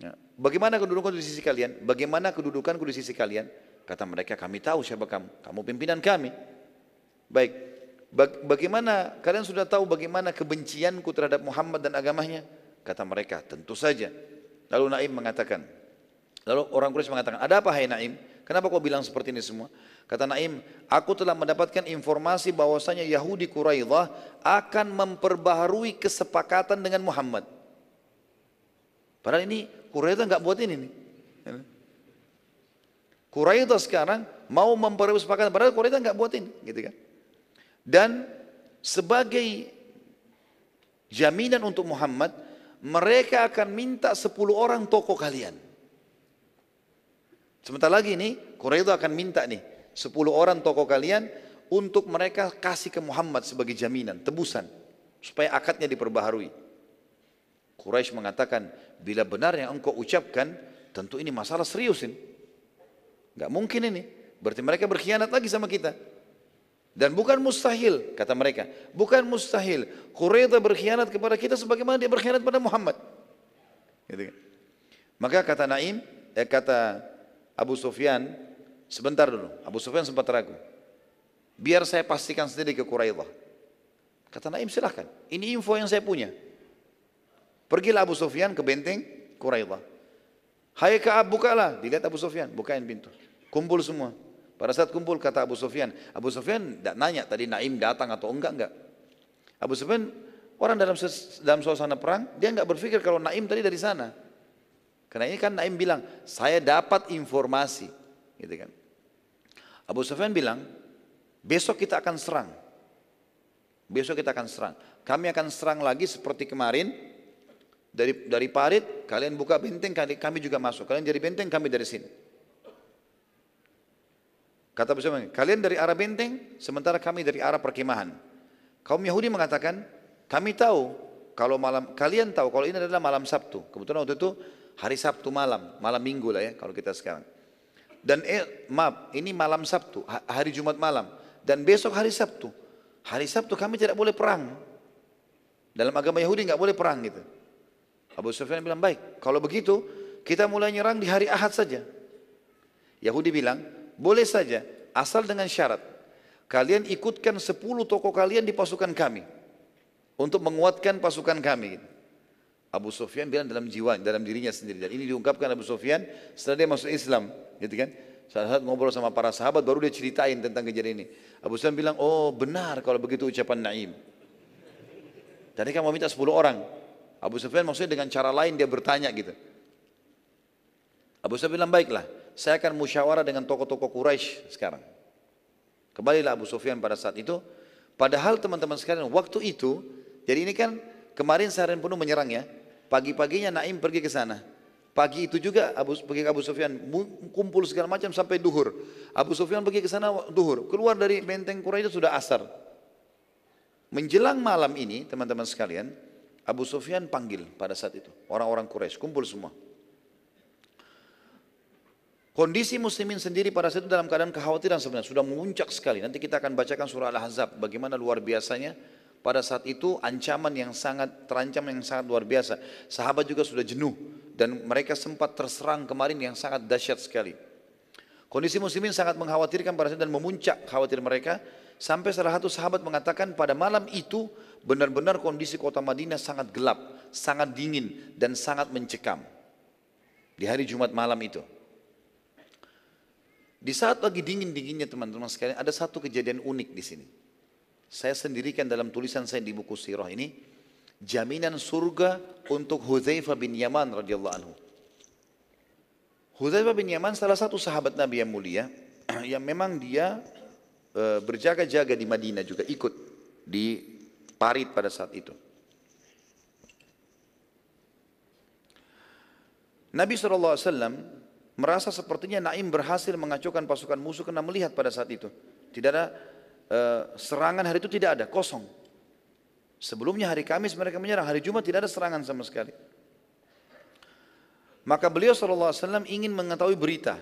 ya, bagaimana kedudukan di sisi kalian? Bagaimana kedudukanku di sisi kalian? Kata mereka, kami tahu siapa kamu. Kamu pimpinan kami. Baik, bagaimana kalian sudah tahu bagaimana kebencianku terhadap Muhammad dan agamanya? Kata mereka, tentu saja. Lalu Naim mengatakan, lalu orang Quraisy mengatakan, ada apa hai Naim? Kenapa kau bilang seperti ini semua? Kata Naim, aku telah mendapatkan informasi bahwasanya Yahudi Quraidah akan memperbaharui kesepakatan dengan Muhammad. Padahal ini Quraidah nggak buat ini nih. Quraidah sekarang mau memperbaharui kesepakatan, padahal Quraidah nggak buat ini, gitu kan? Dan sebagai jaminan untuk Muhammad, mereka akan minta 10 orang tokoh kalian. Sebentar lagi nih, itu akan minta nih, 10 orang tokoh kalian untuk mereka kasih ke Muhammad sebagai jaminan, tebusan. Supaya akadnya diperbaharui. Quraisy mengatakan, bila benar yang engkau ucapkan, tentu ini masalah serius ini. Gak mungkin ini. Berarti mereka berkhianat lagi sama kita. Dan bukan mustahil, kata mereka. Bukan mustahil. Quraidah berkhianat kepada kita sebagaimana dia berkhianat kepada Muhammad. Gitu kan? Maka kata Naim, eh, kata Abu Sufyan, sebentar dulu. Abu Sufyan sempat ragu. Biar saya pastikan sendiri ke Quraidah. Kata Naim, silahkan. Ini info yang saya punya. Pergilah Abu Sufyan ke benteng Quraidah. Hai Kaab, bukalah. Dilihat Abu Sufyan, bukain pintu. Kumpul semua. Pada saat kumpul kata Abu Sufyan, Abu Sufyan tidak nanya tadi Naim datang atau enggak enggak. Abu Sufyan orang dalam dalam suasana perang dia enggak berpikir kalau Naim tadi dari sana. Karena ini kan Naim bilang saya dapat informasi, gitu kan. Abu Sufyan bilang besok kita akan serang. Besok kita akan serang. Kami akan serang lagi seperti kemarin dari dari parit kalian buka benteng kami juga masuk. Kalian jadi benteng kami dari sini. Kata bersama, kalian dari arah benteng, sementara kami dari arah perkemahan. Kaum Yahudi mengatakan, kami tahu kalau malam, kalian tahu kalau ini adalah malam Sabtu. Kebetulan waktu itu hari Sabtu malam, malam minggu lah ya kalau kita sekarang. Dan eh, maaf, ini malam Sabtu, hari Jumat malam. Dan besok hari Sabtu. Hari Sabtu kami tidak boleh perang. Dalam agama Yahudi nggak boleh perang gitu. Abu Sufyan bilang, baik, kalau begitu kita mulai nyerang di hari Ahad saja. Yahudi bilang, boleh saja, asal dengan syarat. Kalian ikutkan 10 tokoh kalian di pasukan kami. Untuk menguatkan pasukan kami. Abu Sufyan bilang dalam jiwa, dalam dirinya sendiri. Dan ini diungkapkan Abu Sufyan setelah dia masuk Islam. Gitu kan? saat ngobrol sama para sahabat baru dia ceritain tentang kejadian ini. Abu Sufyan bilang, oh benar kalau begitu ucapan Naim. Tadi kan mau minta 10 orang. Abu Sufyan maksudnya dengan cara lain dia bertanya gitu. Abu Sufyan bilang, baiklah saya akan musyawarah dengan tokoh-tokoh Quraisy sekarang. Kembalilah Abu Sufyan pada saat itu. Padahal teman-teman sekalian waktu itu, jadi ini kan kemarin seharian penuh menyerang ya. Pagi-paginya Naim pergi ke sana. Pagi itu juga Abu, pergi ke Abu Sufyan, kumpul segala macam sampai duhur. Abu Sufyan pergi ke sana duhur, keluar dari benteng Quraisy itu sudah asar. Menjelang malam ini teman-teman sekalian, Abu Sufyan panggil pada saat itu orang-orang Quraisy kumpul semua. Kondisi muslimin sendiri pada saat itu dalam keadaan kekhawatiran sebenarnya, sudah memuncak sekali. Nanti kita akan bacakan surah Al-Ahzab, bagaimana luar biasanya pada saat itu ancaman yang sangat terancam yang sangat luar biasa. Sahabat juga sudah jenuh dan mereka sempat terserang kemarin yang sangat dahsyat sekali. Kondisi muslimin sangat mengkhawatirkan pada saat dan memuncak khawatir mereka sampai salah satu sahabat mengatakan pada malam itu benar-benar kondisi kota Madinah sangat gelap, sangat dingin dan sangat mencekam. Di hari Jumat malam itu. Di saat lagi dingin-dinginnya teman-teman sekalian, ada satu kejadian unik di sini. Saya sendirikan dalam tulisan saya di buku sirah ini, jaminan surga untuk Hudzaifah bin Yaman radhiyallahu anhu. Hudzaifah bin Yaman salah satu sahabat Nabi yang mulia [clears throat] yang memang dia e, berjaga-jaga di Madinah juga ikut di parit pada saat itu. Nabi SAW merasa sepertinya Naim berhasil mengacukan pasukan musuh karena melihat pada saat itu. Tidak ada e, serangan hari itu tidak ada, kosong. Sebelumnya hari Kamis mereka menyerang, hari Jumat tidak ada serangan sama sekali. Maka beliau Alaihi Wasallam ingin mengetahui berita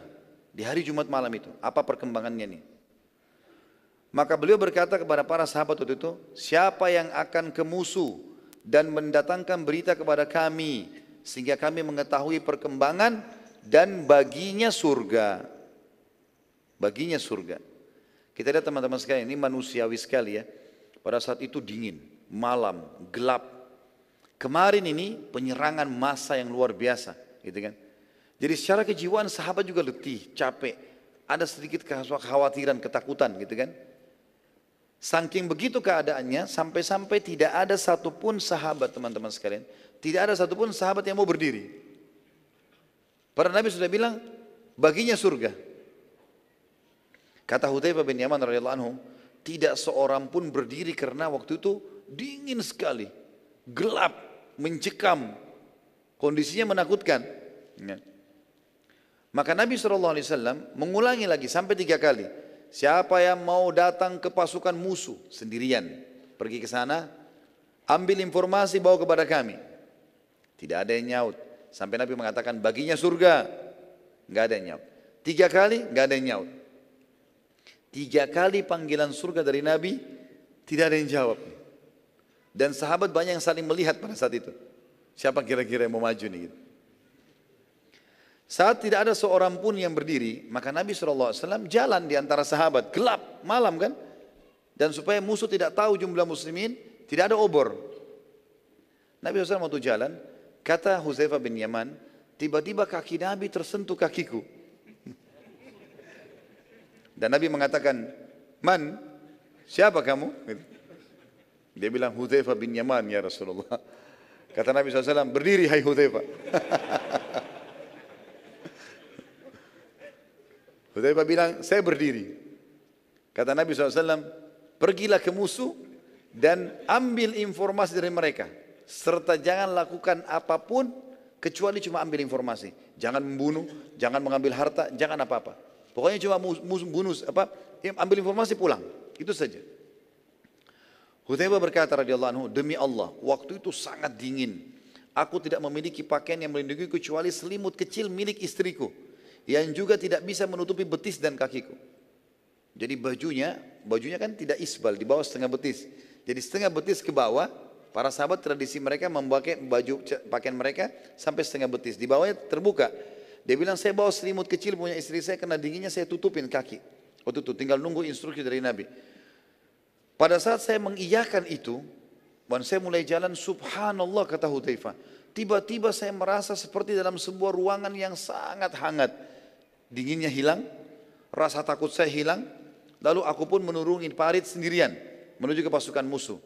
di hari Jumat malam itu, apa perkembangannya nih. Maka beliau berkata kepada para sahabat waktu itu, siapa yang akan ke musuh dan mendatangkan berita kepada kami sehingga kami mengetahui perkembangan dan baginya surga. Baginya surga. Kita lihat teman-teman sekalian, ini manusiawi sekali ya. Pada saat itu dingin, malam, gelap. Kemarin ini penyerangan masa yang luar biasa, gitu kan. Jadi secara kejiwaan sahabat juga letih, capek. Ada sedikit kekhawatiran, ketakutan gitu kan. Saking begitu keadaannya, sampai-sampai tidak ada satupun sahabat teman-teman sekalian. Tidak ada satupun sahabat yang mau berdiri. Para Nabi sudah bilang, baginya surga. Kata Hudzaifah bin Yaman radhiyallahu anhu, tidak seorang pun berdiri karena waktu itu dingin sekali, gelap, mencekam, kondisinya menakutkan. Ya. Maka Nabi SAW mengulangi lagi sampai tiga kali. Siapa yang mau datang ke pasukan musuh sendirian, pergi ke sana, ambil informasi bawa kepada kami. Tidak ada yang nyaut. Sampai Nabi mengatakan baginya surga. Nggak ada yang nyaut. Tiga kali nggak ada yang nyaut. Tiga kali panggilan surga dari Nabi tidak ada yang jawab. Dan sahabat banyak yang saling melihat pada saat itu. Siapa kira-kira yang mau maju nih? Gitu? Saat tidak ada seorang pun yang berdiri, maka Nabi SAW jalan di antara sahabat. Gelap, malam kan? Dan supaya musuh tidak tahu jumlah muslimin, tidak ada obor. Nabi SAW waktu jalan, Kata Huzaifah bin Yaman, tiba-tiba kaki Nabi tersentuh kakiku. [laughs] Dan Nabi mengatakan, Man, siapa kamu? [laughs] Dia bilang, Huzaifah bin Yaman ya Rasulullah. Kata Nabi SAW, berdiri hai Huzaifah. [laughs] Huzaifah bilang, saya berdiri. Kata Nabi SAW, pergilah ke musuh dan ambil informasi dari mereka serta jangan lakukan apapun kecuali cuma ambil informasi. Jangan membunuh, jangan mengambil harta, jangan apa-apa. Pokoknya cuma bunuh apa ya, ambil informasi pulang. Itu saja. Hudzaifah berkata radhiyallahu anhu, demi Allah, waktu itu sangat dingin. Aku tidak memiliki pakaian yang melindungi kecuali selimut kecil milik istriku yang juga tidak bisa menutupi betis dan kakiku. Jadi bajunya, bajunya kan tidak isbal di bawah setengah betis. Jadi setengah betis ke bawah, Para sahabat tradisi mereka memakai baju pakaian mereka sampai setengah betis. Di bawahnya terbuka. Dia bilang saya bawa selimut kecil punya istri saya karena dinginnya saya tutupin kaki. Waktu itu tinggal nunggu instruksi dari Nabi. Pada saat saya mengiyakan itu, dan saya mulai jalan subhanallah kata Hudzaifah. Tiba-tiba saya merasa seperti dalam sebuah ruangan yang sangat hangat. Dinginnya hilang, rasa takut saya hilang, lalu aku pun menurungin parit sendirian menuju ke pasukan musuh.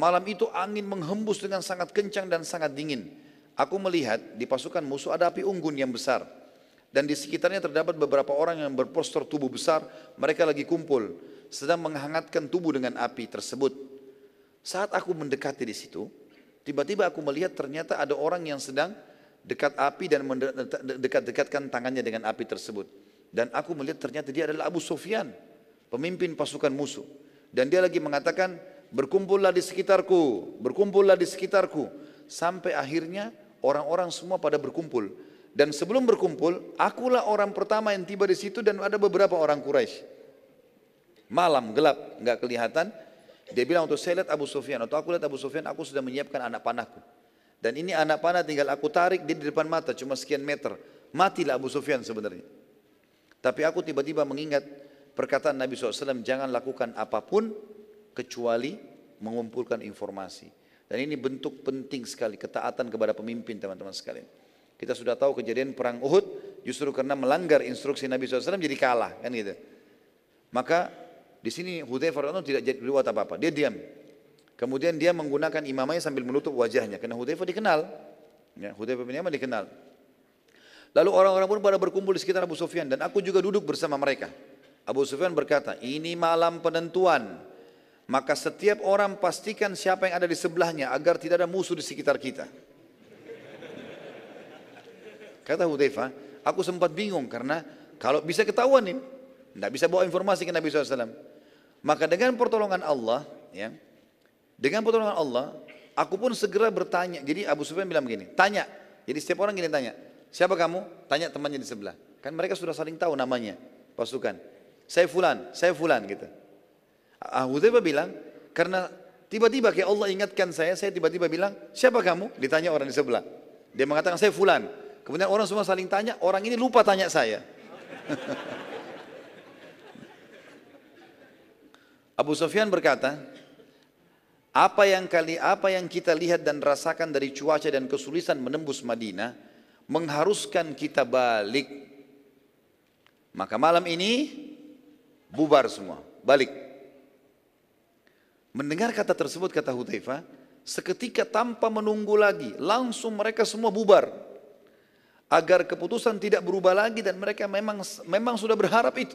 Malam itu angin menghembus dengan sangat kencang dan sangat dingin. Aku melihat di pasukan musuh ada api unggun yang besar. Dan di sekitarnya terdapat beberapa orang yang berpostur tubuh besar, mereka lagi kumpul, sedang menghangatkan tubuh dengan api tersebut. Saat aku mendekati di situ, tiba-tiba aku melihat ternyata ada orang yang sedang dekat api dan mendekat-dekatkan tangannya dengan api tersebut. Dan aku melihat ternyata dia adalah Abu Sufyan, pemimpin pasukan musuh. Dan dia lagi mengatakan, berkumpullah di sekitarku, berkumpullah di sekitarku. Sampai akhirnya orang-orang semua pada berkumpul. Dan sebelum berkumpul, akulah orang pertama yang tiba di situ dan ada beberapa orang Quraisy. Malam gelap, nggak kelihatan. Dia bilang untuk saya lihat Abu Sufyan atau aku lihat Abu Sufyan, aku sudah menyiapkan anak panahku. Dan ini anak panah tinggal aku tarik dia di depan mata cuma sekian meter. Matilah Abu Sufyan sebenarnya. Tapi aku tiba-tiba mengingat perkataan Nabi SAW, jangan lakukan apapun kecuali mengumpulkan informasi. Dan ini bentuk penting sekali ketaatan kepada pemimpin teman-teman sekalian. Kita sudah tahu kejadian perang Uhud justru karena melanggar instruksi Nabi SAW jadi kalah kan gitu. Maka di sini Hudzaifah radhiyallahu tidak jadi berbuat apa-apa. Dia diam. Kemudian dia menggunakan imamnya sambil menutup wajahnya karena Hudzaifah dikenal. Ya, Hudzaifah bin dikenal. Lalu orang-orang pun pada berkumpul di sekitar Abu Sufyan dan aku juga duduk bersama mereka. Abu Sufyan berkata, "Ini malam penentuan maka setiap orang pastikan siapa yang ada di sebelahnya agar tidak ada musuh di sekitar kita. Kata Hudhaifah, aku sempat bingung karena kalau bisa ketahuan nih, tidak bisa bawa informasi ke Nabi SAW. Maka dengan pertolongan Allah, ya, dengan pertolongan Allah, aku pun segera bertanya. Jadi Abu Sufyan bilang begini, tanya. Jadi setiap orang gini tanya, siapa kamu? Tanya temannya di sebelah. Kan mereka sudah saling tahu namanya, pasukan. Saya fulan, saya fulan gitu. Ah, Hudaybah bilang, karena tiba-tiba kayak Allah ingatkan saya, saya tiba-tiba bilang, siapa kamu? Ditanya orang di sebelah. Dia mengatakan, saya fulan. Kemudian orang semua saling tanya, orang ini lupa tanya saya. [laughs] Abu Sufyan berkata, apa yang kali apa yang kita lihat dan rasakan dari cuaca dan kesulitan menembus Madinah mengharuskan kita balik. Maka malam ini bubar semua, balik. Mendengar kata tersebut kata Hudhaifah, seketika tanpa menunggu lagi, langsung mereka semua bubar. Agar keputusan tidak berubah lagi dan mereka memang memang sudah berharap itu.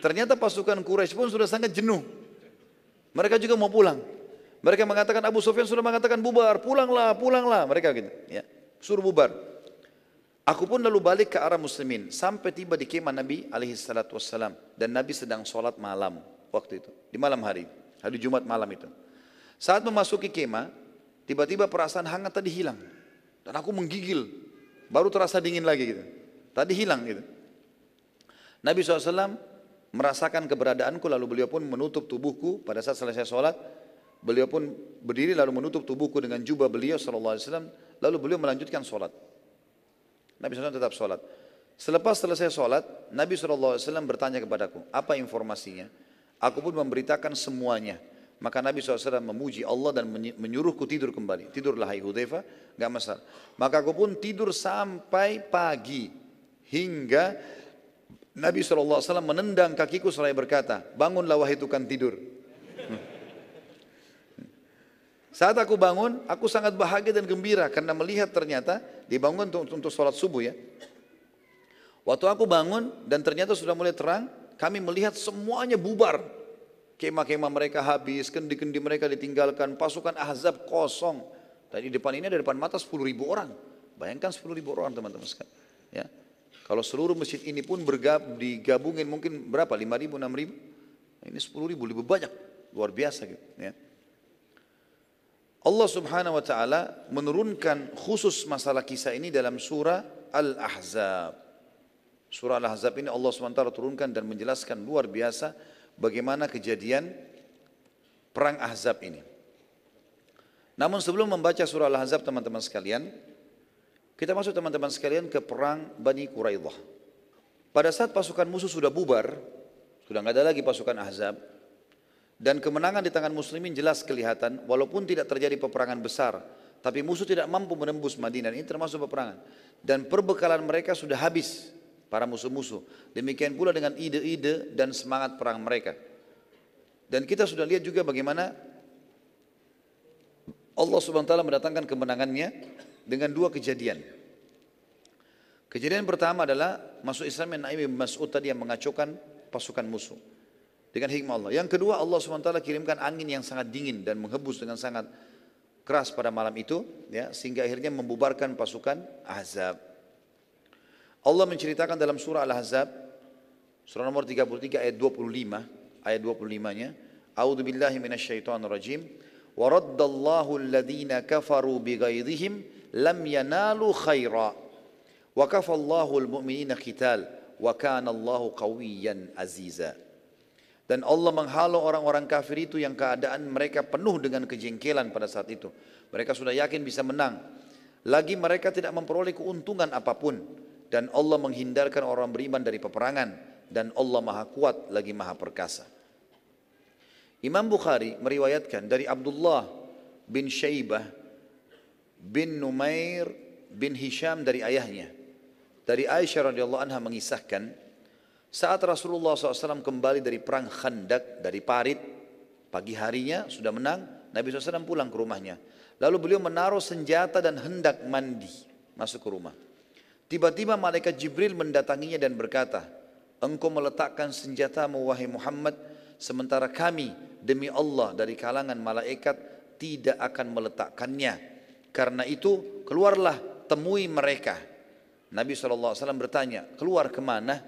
Ternyata pasukan Quraisy pun sudah sangat jenuh. Mereka juga mau pulang. Mereka mengatakan Abu Sufyan sudah mengatakan bubar, pulanglah, pulanglah. Mereka gitu, ya. Suruh bubar. Aku pun lalu balik ke arah muslimin sampai tiba di kemah Nabi alaihi dan Nabi sedang sholat malam waktu itu di malam hari. Hari Jumat malam itu. Saat memasuki kema, tiba-tiba perasaan hangat tadi hilang. Dan aku menggigil. Baru terasa dingin lagi gitu. Tadi hilang gitu. Nabi SAW merasakan keberadaanku lalu beliau pun menutup tubuhku pada saat selesai sholat. Beliau pun berdiri lalu menutup tubuhku dengan jubah beliau SAW. Lalu beliau melanjutkan sholat. Nabi SAW tetap sholat. Selepas selesai sholat, Nabi SAW bertanya kepadaku, apa informasinya? Aku pun memberitakan semuanya. Maka Nabi SAW memuji Allah dan menyuruhku tidur kembali. Tidurlah hai Hudhaifah, enggak masalah. Maka aku pun tidur sampai pagi. Hingga Nabi SAW menendang kakiku seraya berkata, bangunlah wahai tukang tidur. Saat aku bangun, aku sangat bahagia dan gembira karena melihat ternyata dibangun untuk, untuk sholat subuh ya. Waktu aku bangun dan ternyata sudah mulai terang, kami melihat semuanya bubar. Kemah-kemah mereka habis, kendi-kendi mereka ditinggalkan, pasukan Ahzab kosong. Tadi depan ini ada depan mata 10 ribu orang. Bayangkan 10 ribu orang teman-teman sekalian. Ya. Kalau seluruh masjid ini pun bergab, digabungin mungkin berapa? 5 ribu, 6 ribu? Nah, ini 10 ribu, lebih banyak. Luar biasa gitu. Ya. Allah subhanahu wa ta'ala menurunkan khusus masalah kisah ini dalam surah Al-Ahzab. Surah Al-Ahzab ini Allah SWT turunkan dan menjelaskan luar biasa bagaimana kejadian perang Ahzab ini. Namun sebelum membaca surah Al-Ahzab teman-teman sekalian, kita masuk teman-teman sekalian ke perang Bani Quraidah. Pada saat pasukan musuh sudah bubar, sudah nggak ada lagi pasukan Ahzab, dan kemenangan di tangan muslimin jelas kelihatan walaupun tidak terjadi peperangan besar tapi musuh tidak mampu menembus Madinah ini termasuk peperangan dan perbekalan mereka sudah habis para musuh-musuh. Demikian pula dengan ide-ide dan semangat perang mereka. Dan kita sudah lihat juga bagaimana Allah Subhanahu wa taala mendatangkan kemenangannya dengan dua kejadian. Kejadian pertama adalah masuk Islam yang Naim bin Mas'ud tadi yang mengacaukan pasukan musuh dengan hikmah Allah. Yang kedua Allah Subhanahu taala kirimkan angin yang sangat dingin dan menghembus dengan sangat keras pada malam itu ya sehingga akhirnya membubarkan pasukan Ahzab. Allah menceritakan dalam surah Al-Ahzab surah nomor 33 ayat 25 ayat 25-nya A'udzu billahi minasyaitonir rajim wa raddallahu alladhina kafaru bighaidhihim lam yanalu khaira wa kafallahu almu'minina qital wa kana Allahu qawiyyan aziza dan Allah menghalau orang-orang kafir itu yang keadaan mereka penuh dengan kejengkelan pada saat itu. Mereka sudah yakin bisa menang. Lagi mereka tidak memperoleh keuntungan apapun dan Allah menghindarkan orang beriman dari peperangan dan Allah Maha Kuat lagi Maha Perkasa. Imam Bukhari meriwayatkan dari Abdullah bin Syaibah bin Numair bin Hisham dari ayahnya. Dari Aisyah radhiyallahu anha mengisahkan saat Rasulullah SAW kembali dari perang Khandak dari Parit pagi harinya sudah menang Nabi SAW pulang ke rumahnya. Lalu beliau menaruh senjata dan hendak mandi masuk ke rumah. Tiba-tiba malaikat Jibril mendatanginya dan berkata, Engkau meletakkan senjatamu wahai Muhammad, sementara kami demi Allah dari kalangan malaikat tidak akan meletakkannya. Karena itu keluarlah temui mereka. Nabi SAW bertanya, keluar ke mana?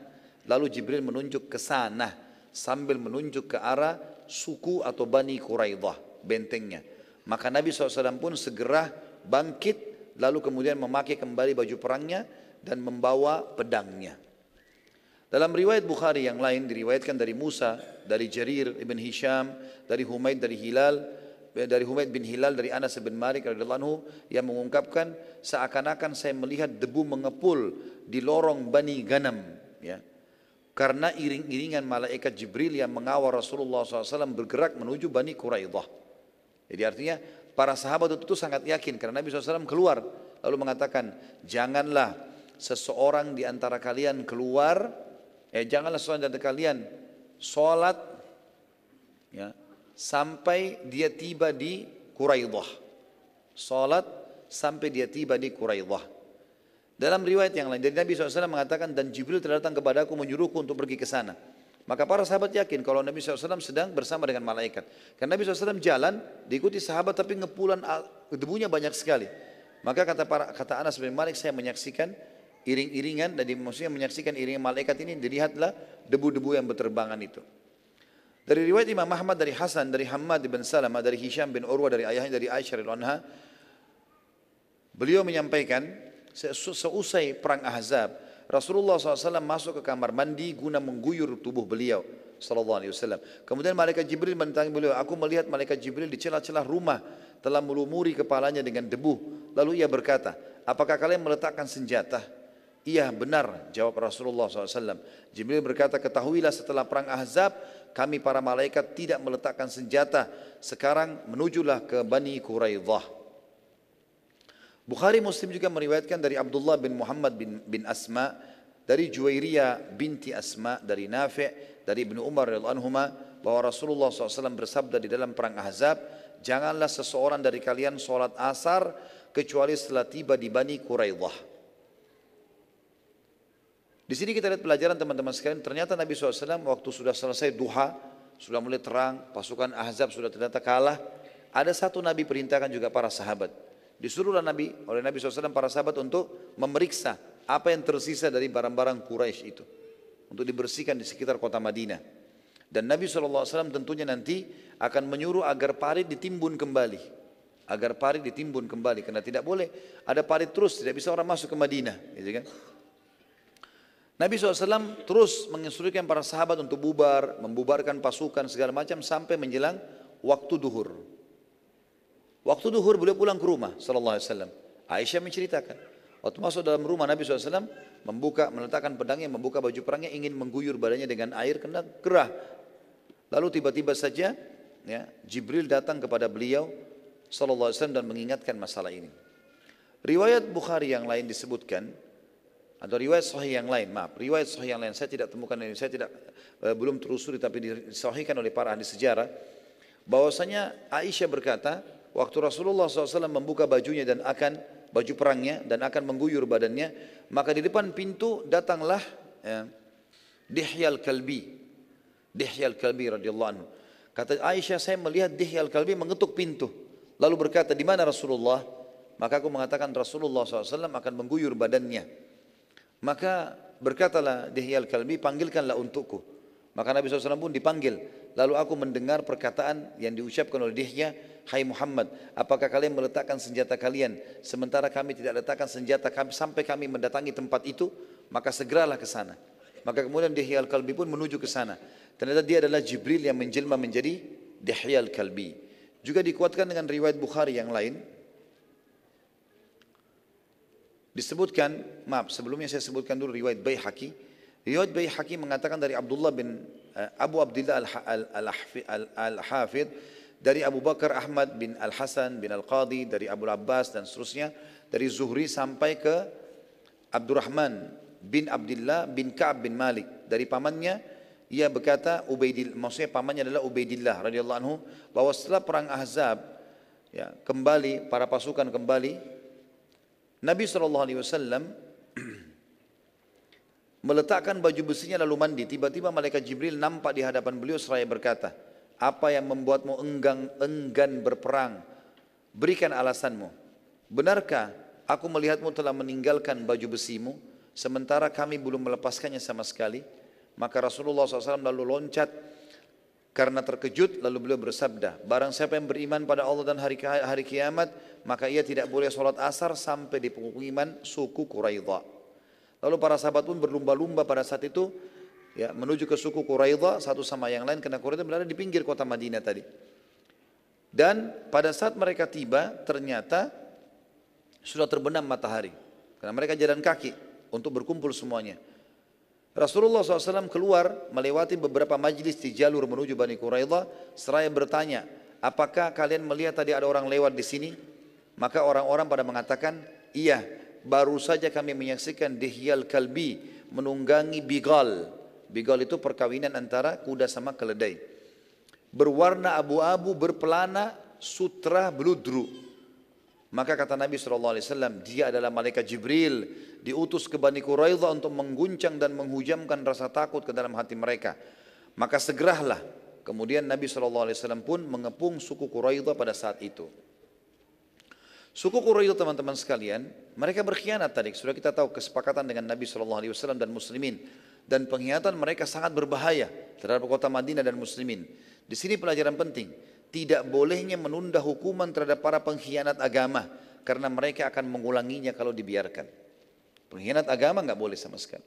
Lalu Jibril menunjuk ke sana sambil menunjuk ke arah suku atau Bani Quraidah bentengnya. Maka Nabi SAW pun segera bangkit lalu kemudian memakai kembali baju perangnya dan membawa pedangnya. Dalam riwayat Bukhari yang lain diriwayatkan dari Musa, dari Jarir ibn Hisham, dari Humaid dari Hilal, eh, dari Humaid bin Hilal dari Anas bin Malik radhiyallahu anhu yang mengungkapkan seakan-akan saya melihat debu mengepul di lorong Bani Ganam ya. Karena iring-iringan malaikat Jibril yang mengawal Rasulullah SAW bergerak menuju Bani Quraidah. Jadi artinya para sahabat itu sangat yakin karena Nabi SAW keluar lalu mengatakan janganlah seseorang di antara kalian keluar, eh janganlah seseorang di antara kalian sholat ya, sampai dia tiba di Quraidah. Sholat sampai dia tiba di Quraidah. Dalam riwayat yang lain, dari Nabi SAW mengatakan, dan Jibril telah datang kepadaku menyuruhku untuk pergi ke sana. Maka para sahabat yakin kalau Nabi SAW sedang bersama dengan malaikat. Karena Nabi SAW jalan, diikuti sahabat tapi ngepulan ah, debunya banyak sekali. Maka kata para, kata Anas bin Malik, saya menyaksikan iring-iringan dan maksudnya menyaksikan iringan malaikat ini dilihatlah debu-debu yang berterbangan itu. Dari riwayat Imam Ahmad dari Hasan dari Hammad bin Salamah dari Hisham bin Urwa dari ayahnya dari Aisyah anha beliau menyampaikan seusai perang Ahzab Rasulullah SAW masuk ke kamar mandi guna mengguyur tubuh beliau sallallahu alaihi wasallam. Kemudian malaikat Jibril mendatangi beliau, aku melihat malaikat Jibril di celah-celah rumah telah melumuri kepalanya dengan debu. Lalu ia berkata, "Apakah kalian meletakkan senjata?" Iya benar, jawab Rasulullah SAW. Jibril berkata, ketahuilah setelah perang Ahzab, kami para malaikat tidak meletakkan senjata. Sekarang menujulah ke Bani Quraidah. Bukhari Muslim juga meriwayatkan dari Abdullah bin Muhammad bin, bin Asma, dari Juwairiyah binti Asma, dari Nafi', dari Ibnu Umar anhuma bahwa Rasulullah SAW bersabda di dalam perang Ahzab, janganlah seseorang dari kalian sholat asar kecuali setelah tiba di Bani Quraidah. Di sini kita lihat pelajaran teman-teman sekalian, ternyata Nabi SAW waktu sudah selesai duha, sudah mulai terang, pasukan Ahzab sudah ternyata kalah, ada satu Nabi perintahkan juga para sahabat. Disuruhlah Nabi oleh Nabi SAW para sahabat untuk memeriksa apa yang tersisa dari barang-barang Quraisy itu. Untuk dibersihkan di sekitar kota Madinah. Dan Nabi SAW tentunya nanti akan menyuruh agar parit ditimbun kembali. Agar parit ditimbun kembali. Karena tidak boleh ada parit terus, tidak bisa orang masuk ke Madinah. Gitu kan? Nabi SAW terus menginstruksikan para sahabat untuk bubar, membubarkan pasukan segala macam sampai menjelang waktu duhur. Waktu duhur beliau pulang ke rumah Sallallahu Alaihi Wasallam. Aisyah menceritakan. Waktu masuk dalam rumah Nabi SAW membuka, meletakkan pedangnya, membuka baju perangnya, ingin mengguyur badannya dengan air kena gerah. Lalu tiba-tiba saja ya, Jibril datang kepada beliau Sallallahu Alaihi Wasallam dan mengingatkan masalah ini. Riwayat Bukhari yang lain disebutkan, atau riwayat sahih yang lain, maaf, riwayat sahih yang lain saya tidak temukan ini, saya tidak e, belum terusuri tapi disahihkan oleh para ahli sejarah bahwasanya Aisyah berkata, waktu Rasulullah SAW membuka bajunya dan akan baju perangnya dan akan mengguyur badannya, maka di depan pintu datanglah ya, Dihyal Kalbi. Dihyal Kalbi radhiyallahu anhu. Kata Aisyah, saya melihat Dihyal Kalbi mengetuk pintu. Lalu berkata, di mana Rasulullah? Maka aku mengatakan Rasulullah SAW akan mengguyur badannya. Maka berkatalah Dihyal Kalbi, panggilkanlah untukku. Maka Nabi SAW pun dipanggil. Lalu aku mendengar perkataan yang diucapkan oleh Dihya, Hai Muhammad, apakah kalian meletakkan senjata kalian? Sementara kami tidak letakkan senjata kami sampai kami mendatangi tempat itu, maka segeralah ke sana. Maka kemudian Dihyal kalbi pun menuju ke sana. Ternyata dia adalah Jibril yang menjelma menjadi Dihyal kalbi Juga dikuatkan dengan riwayat Bukhari yang lain, Disebutkan, maaf sebelumnya saya sebutkan dulu riwayat Baihaqi. Riwayat Baihaqi mengatakan dari Abdullah bin eh, Abu Abdullah al hafid dari Abu Bakar Ahmad bin Al-Hasan bin Al-Qadi dari Abu Abbas dan seterusnya dari Zuhri sampai ke Abdurrahman bin Abdullah bin Ka'ab bin Malik dari pamannya ia berkata Ubaidillah maksudnya pamannya adalah Ubaidillah radhiyallahu anhu bahwa setelah perang Ahzab ya kembali para pasukan kembali Nabi SAW [clears throat] meletakkan baju besinya lalu mandi. Tiba-tiba malaikat Jibril nampak di hadapan beliau seraya berkata, apa yang membuatmu enggan, enggan berperang? Berikan alasanmu. Benarkah aku melihatmu telah meninggalkan baju besimu, sementara kami belum melepaskannya sama sekali? Maka Rasulullah SAW lalu loncat karena terkejut lalu beliau bersabda, barang siapa yang beriman pada Allah dan hari, hari kiamat, maka ia tidak boleh sholat asar sampai di pengukiman suku Quraidha. Lalu para sahabat pun berlumba-lumba pada saat itu ya menuju ke suku Quraidha satu sama yang lain karena Quraidha berada di pinggir kota Madinah tadi. Dan pada saat mereka tiba ternyata sudah terbenam matahari karena mereka jalan kaki untuk berkumpul semuanya. Rasulullah SAW keluar melewati beberapa majlis di jalur menuju Bani Quraidah seraya bertanya, apakah kalian melihat tadi ada orang lewat di sini? Maka orang-orang pada mengatakan, iya baru saja kami menyaksikan dihyal kalbi menunggangi bigal. Bigal itu perkawinan antara kuda sama keledai. Berwarna abu-abu, berpelana, sutra beludru. Maka kata Nabi SAW, dia adalah malaikat Jibril, diutus ke Bani Quraidah untuk mengguncang dan menghujamkan rasa takut ke dalam hati mereka. Maka segeralah. Kemudian Nabi SAW pun mengepung suku Quraidah pada saat itu. Suku Quraidah teman-teman sekalian, mereka berkhianat tadi. Sudah kita tahu kesepakatan dengan Nabi SAW dan muslimin. Dan pengkhianatan mereka sangat berbahaya terhadap kota Madinah dan muslimin. Di sini pelajaran penting tidak bolehnya menunda hukuman terhadap para pengkhianat agama karena mereka akan mengulanginya kalau dibiarkan. Pengkhianat agama nggak boleh sama sekali.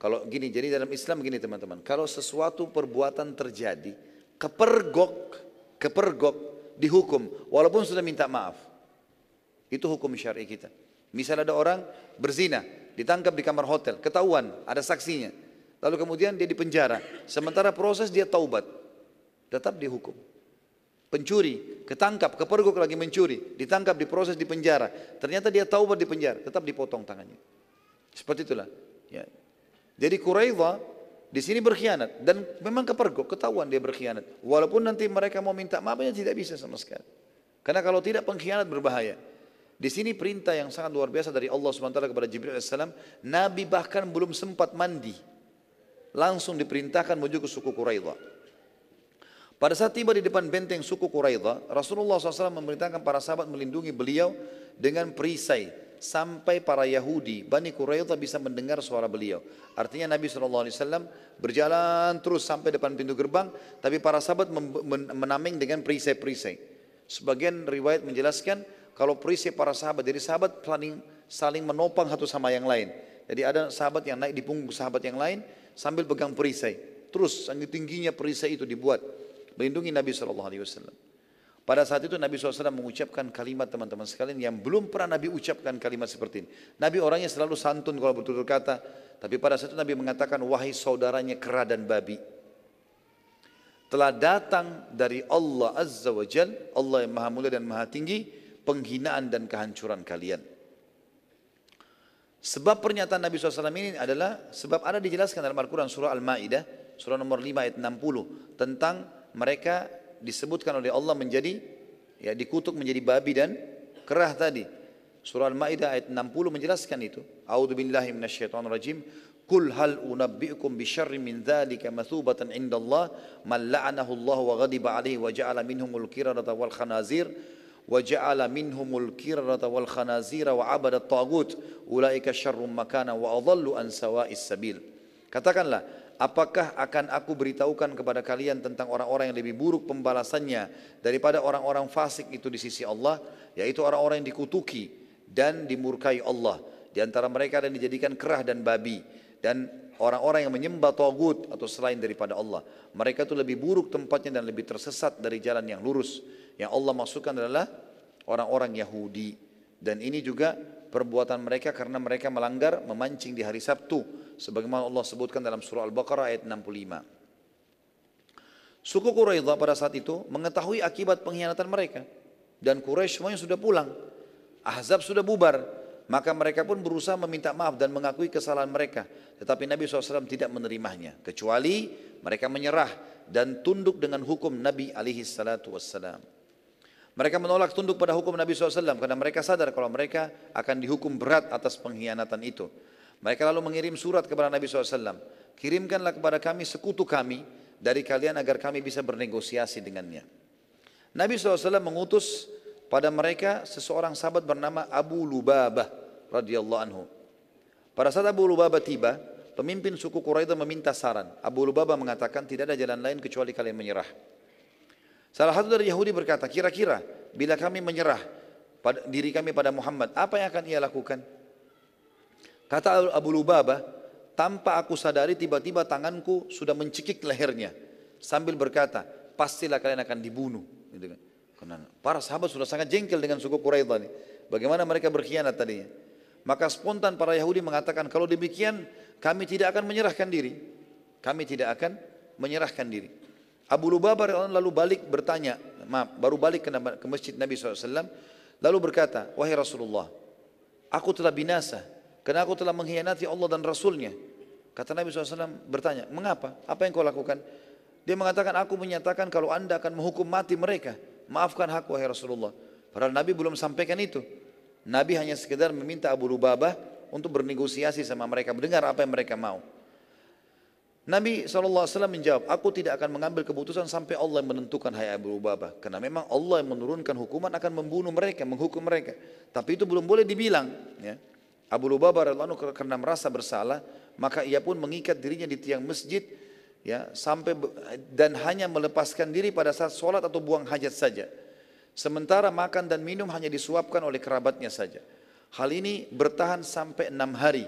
Kalau gini, jadi dalam Islam gini teman-teman, kalau sesuatu perbuatan terjadi, kepergok, kepergok dihukum, walaupun sudah minta maaf. Itu hukum syari kita. Misal ada orang berzina, ditangkap di kamar hotel, ketahuan, ada saksinya. Lalu kemudian dia dipenjara, sementara proses dia taubat, tetap dihukum pencuri, ketangkap, kepergok lagi mencuri, ditangkap, diproses di penjara. Ternyata dia taubat di penjara, tetap dipotong tangannya. Seperti itulah. Ya. Jadi Quraiva di sini berkhianat dan memang kepergok ketahuan dia berkhianat. Walaupun nanti mereka mau minta maafnya tidak bisa sama sekali. Karena kalau tidak pengkhianat berbahaya. Di sini perintah yang sangat luar biasa dari Allah SWT kepada Jibril AS. Nabi bahkan belum sempat mandi. Langsung diperintahkan menuju ke suku Quraidah. Pada saat tiba di depan benteng suku Quraidah, Rasulullah SAW memerintahkan para sahabat melindungi beliau dengan perisai sampai para Yahudi Bani Quraidah bisa mendengar suara beliau. Artinya Nabi SAW berjalan terus sampai depan pintu gerbang, tapi para sahabat menameng dengan perisai-perisai. Sebagian riwayat menjelaskan kalau perisai para sahabat, dari sahabat saling, saling menopang satu sama yang lain. Jadi ada sahabat yang naik di punggung sahabat yang lain sambil pegang perisai. Terus tingginya perisai itu dibuat. Melindungi Nabi Shallallahu Alaihi Wasallam. Pada saat itu Nabi SAW mengucapkan kalimat teman-teman sekalian yang belum pernah Nabi ucapkan kalimat seperti ini. Nabi orangnya selalu santun kalau bertutur kata. Tapi pada saat itu Nabi mengatakan, wahai saudaranya kera dan babi. Telah datang dari Allah Azza wa Jal, Allah yang maha mulia dan maha tinggi, penghinaan dan kehancuran kalian. Sebab pernyataan Nabi SAW ini adalah sebab ada dijelaskan dalam Al-Quran surah Al-Ma'idah, surah nomor 5 ayat 60 tentang mereka disebutkan oleh Allah menjadi ya dikutuk menjadi babi dan kerah tadi. Surah Al-Maidah ayat 60 menjelaskan itu. A'udzu billahi minasyaitonir rajim. Kul hal unabbi'ukum bi syarri min dzalika mathubatan indallah man la'anahu Allah wa ghadiba alaihi wa ja'ala minhumul qiradata wal khanazir wa ja'ala minhumul qiradata wal khanazira wa 'abada at-taghut ulaika syarrum makana wa adallu an sawa'is sabil. Katakanlah Apakah akan aku beritahukan kepada kalian tentang orang-orang yang lebih buruk pembalasannya daripada orang-orang fasik itu di sisi Allah, yaitu orang-orang yang dikutuki dan dimurkai Allah. Di antara mereka ada yang dijadikan kerah dan babi dan orang-orang yang menyembah togut atau selain daripada Allah. Mereka itu lebih buruk tempatnya dan lebih tersesat dari jalan yang lurus. Yang Allah masukkan adalah orang-orang Yahudi. Dan ini juga perbuatan mereka karena mereka melanggar memancing di hari Sabtu sebagaimana Allah sebutkan dalam surah Al-Baqarah ayat 65. Suku Quraidah pada saat itu mengetahui akibat pengkhianatan mereka dan Quraisy semuanya sudah pulang. Ahzab sudah bubar. Maka mereka pun berusaha meminta maaf dan mengakui kesalahan mereka. Tetapi Nabi SAW tidak menerimanya. Kecuali mereka menyerah dan tunduk dengan hukum Nabi alaihi salatu wassalam. Mereka menolak tunduk pada hukum Nabi SAW karena mereka sadar kalau mereka akan dihukum berat atas pengkhianatan itu. Mereka lalu mengirim surat kepada Nabi SAW. Kirimkanlah kepada kami sekutu kami dari kalian agar kami bisa bernegosiasi dengannya. Nabi SAW mengutus pada mereka seseorang sahabat bernama Abu Lubabah radhiyallahu anhu. Pada saat Abu Lubabah tiba, pemimpin suku Quraidah meminta saran. Abu Lubabah mengatakan tidak ada jalan lain kecuali kalian menyerah. Salah satu dari Yahudi berkata, kira-kira bila kami menyerah pada, diri kami pada Muhammad, apa yang akan ia lakukan? Kata Abu Lubaba, tanpa aku sadari tiba-tiba tanganku sudah mencekik lehernya sambil berkata, pastilah kalian akan dibunuh. Gitu kan. Karena para sahabat sudah sangat jengkel dengan suku Quraidah ini. Bagaimana mereka berkhianat tadinya. Maka spontan para Yahudi mengatakan, kalau demikian kami tidak akan menyerahkan diri. Kami tidak akan menyerahkan diri. Abu Lubabah lalu balik bertanya, maaf, baru balik ke, ke masjid Nabi SAW, lalu berkata, Wahai Rasulullah, aku telah binasa, karena aku telah mengkhianati Allah dan Rasulnya. Kata Nabi SAW bertanya, mengapa? Apa yang kau lakukan? Dia mengatakan, aku menyatakan kalau anda akan menghukum mati mereka. Maafkan aku, wahai Rasulullah. Padahal Nabi belum sampaikan itu. Nabi hanya sekedar meminta Abu Lubabah untuk bernegosiasi sama mereka, mendengar apa yang mereka mau. Nabi SAW menjawab, aku tidak akan mengambil keputusan sampai Allah menentukan hai Abu Ubabah. Karena memang Allah yang menurunkan hukuman akan membunuh mereka, menghukum mereka. Tapi itu belum boleh dibilang. Ya. Abu Ubabah radhiallahu karena merasa bersalah, maka ia pun mengikat dirinya di tiang masjid ya sampai dan hanya melepaskan diri pada saat sholat atau buang hajat saja. Sementara makan dan minum hanya disuapkan oleh kerabatnya saja. Hal ini bertahan sampai enam hari.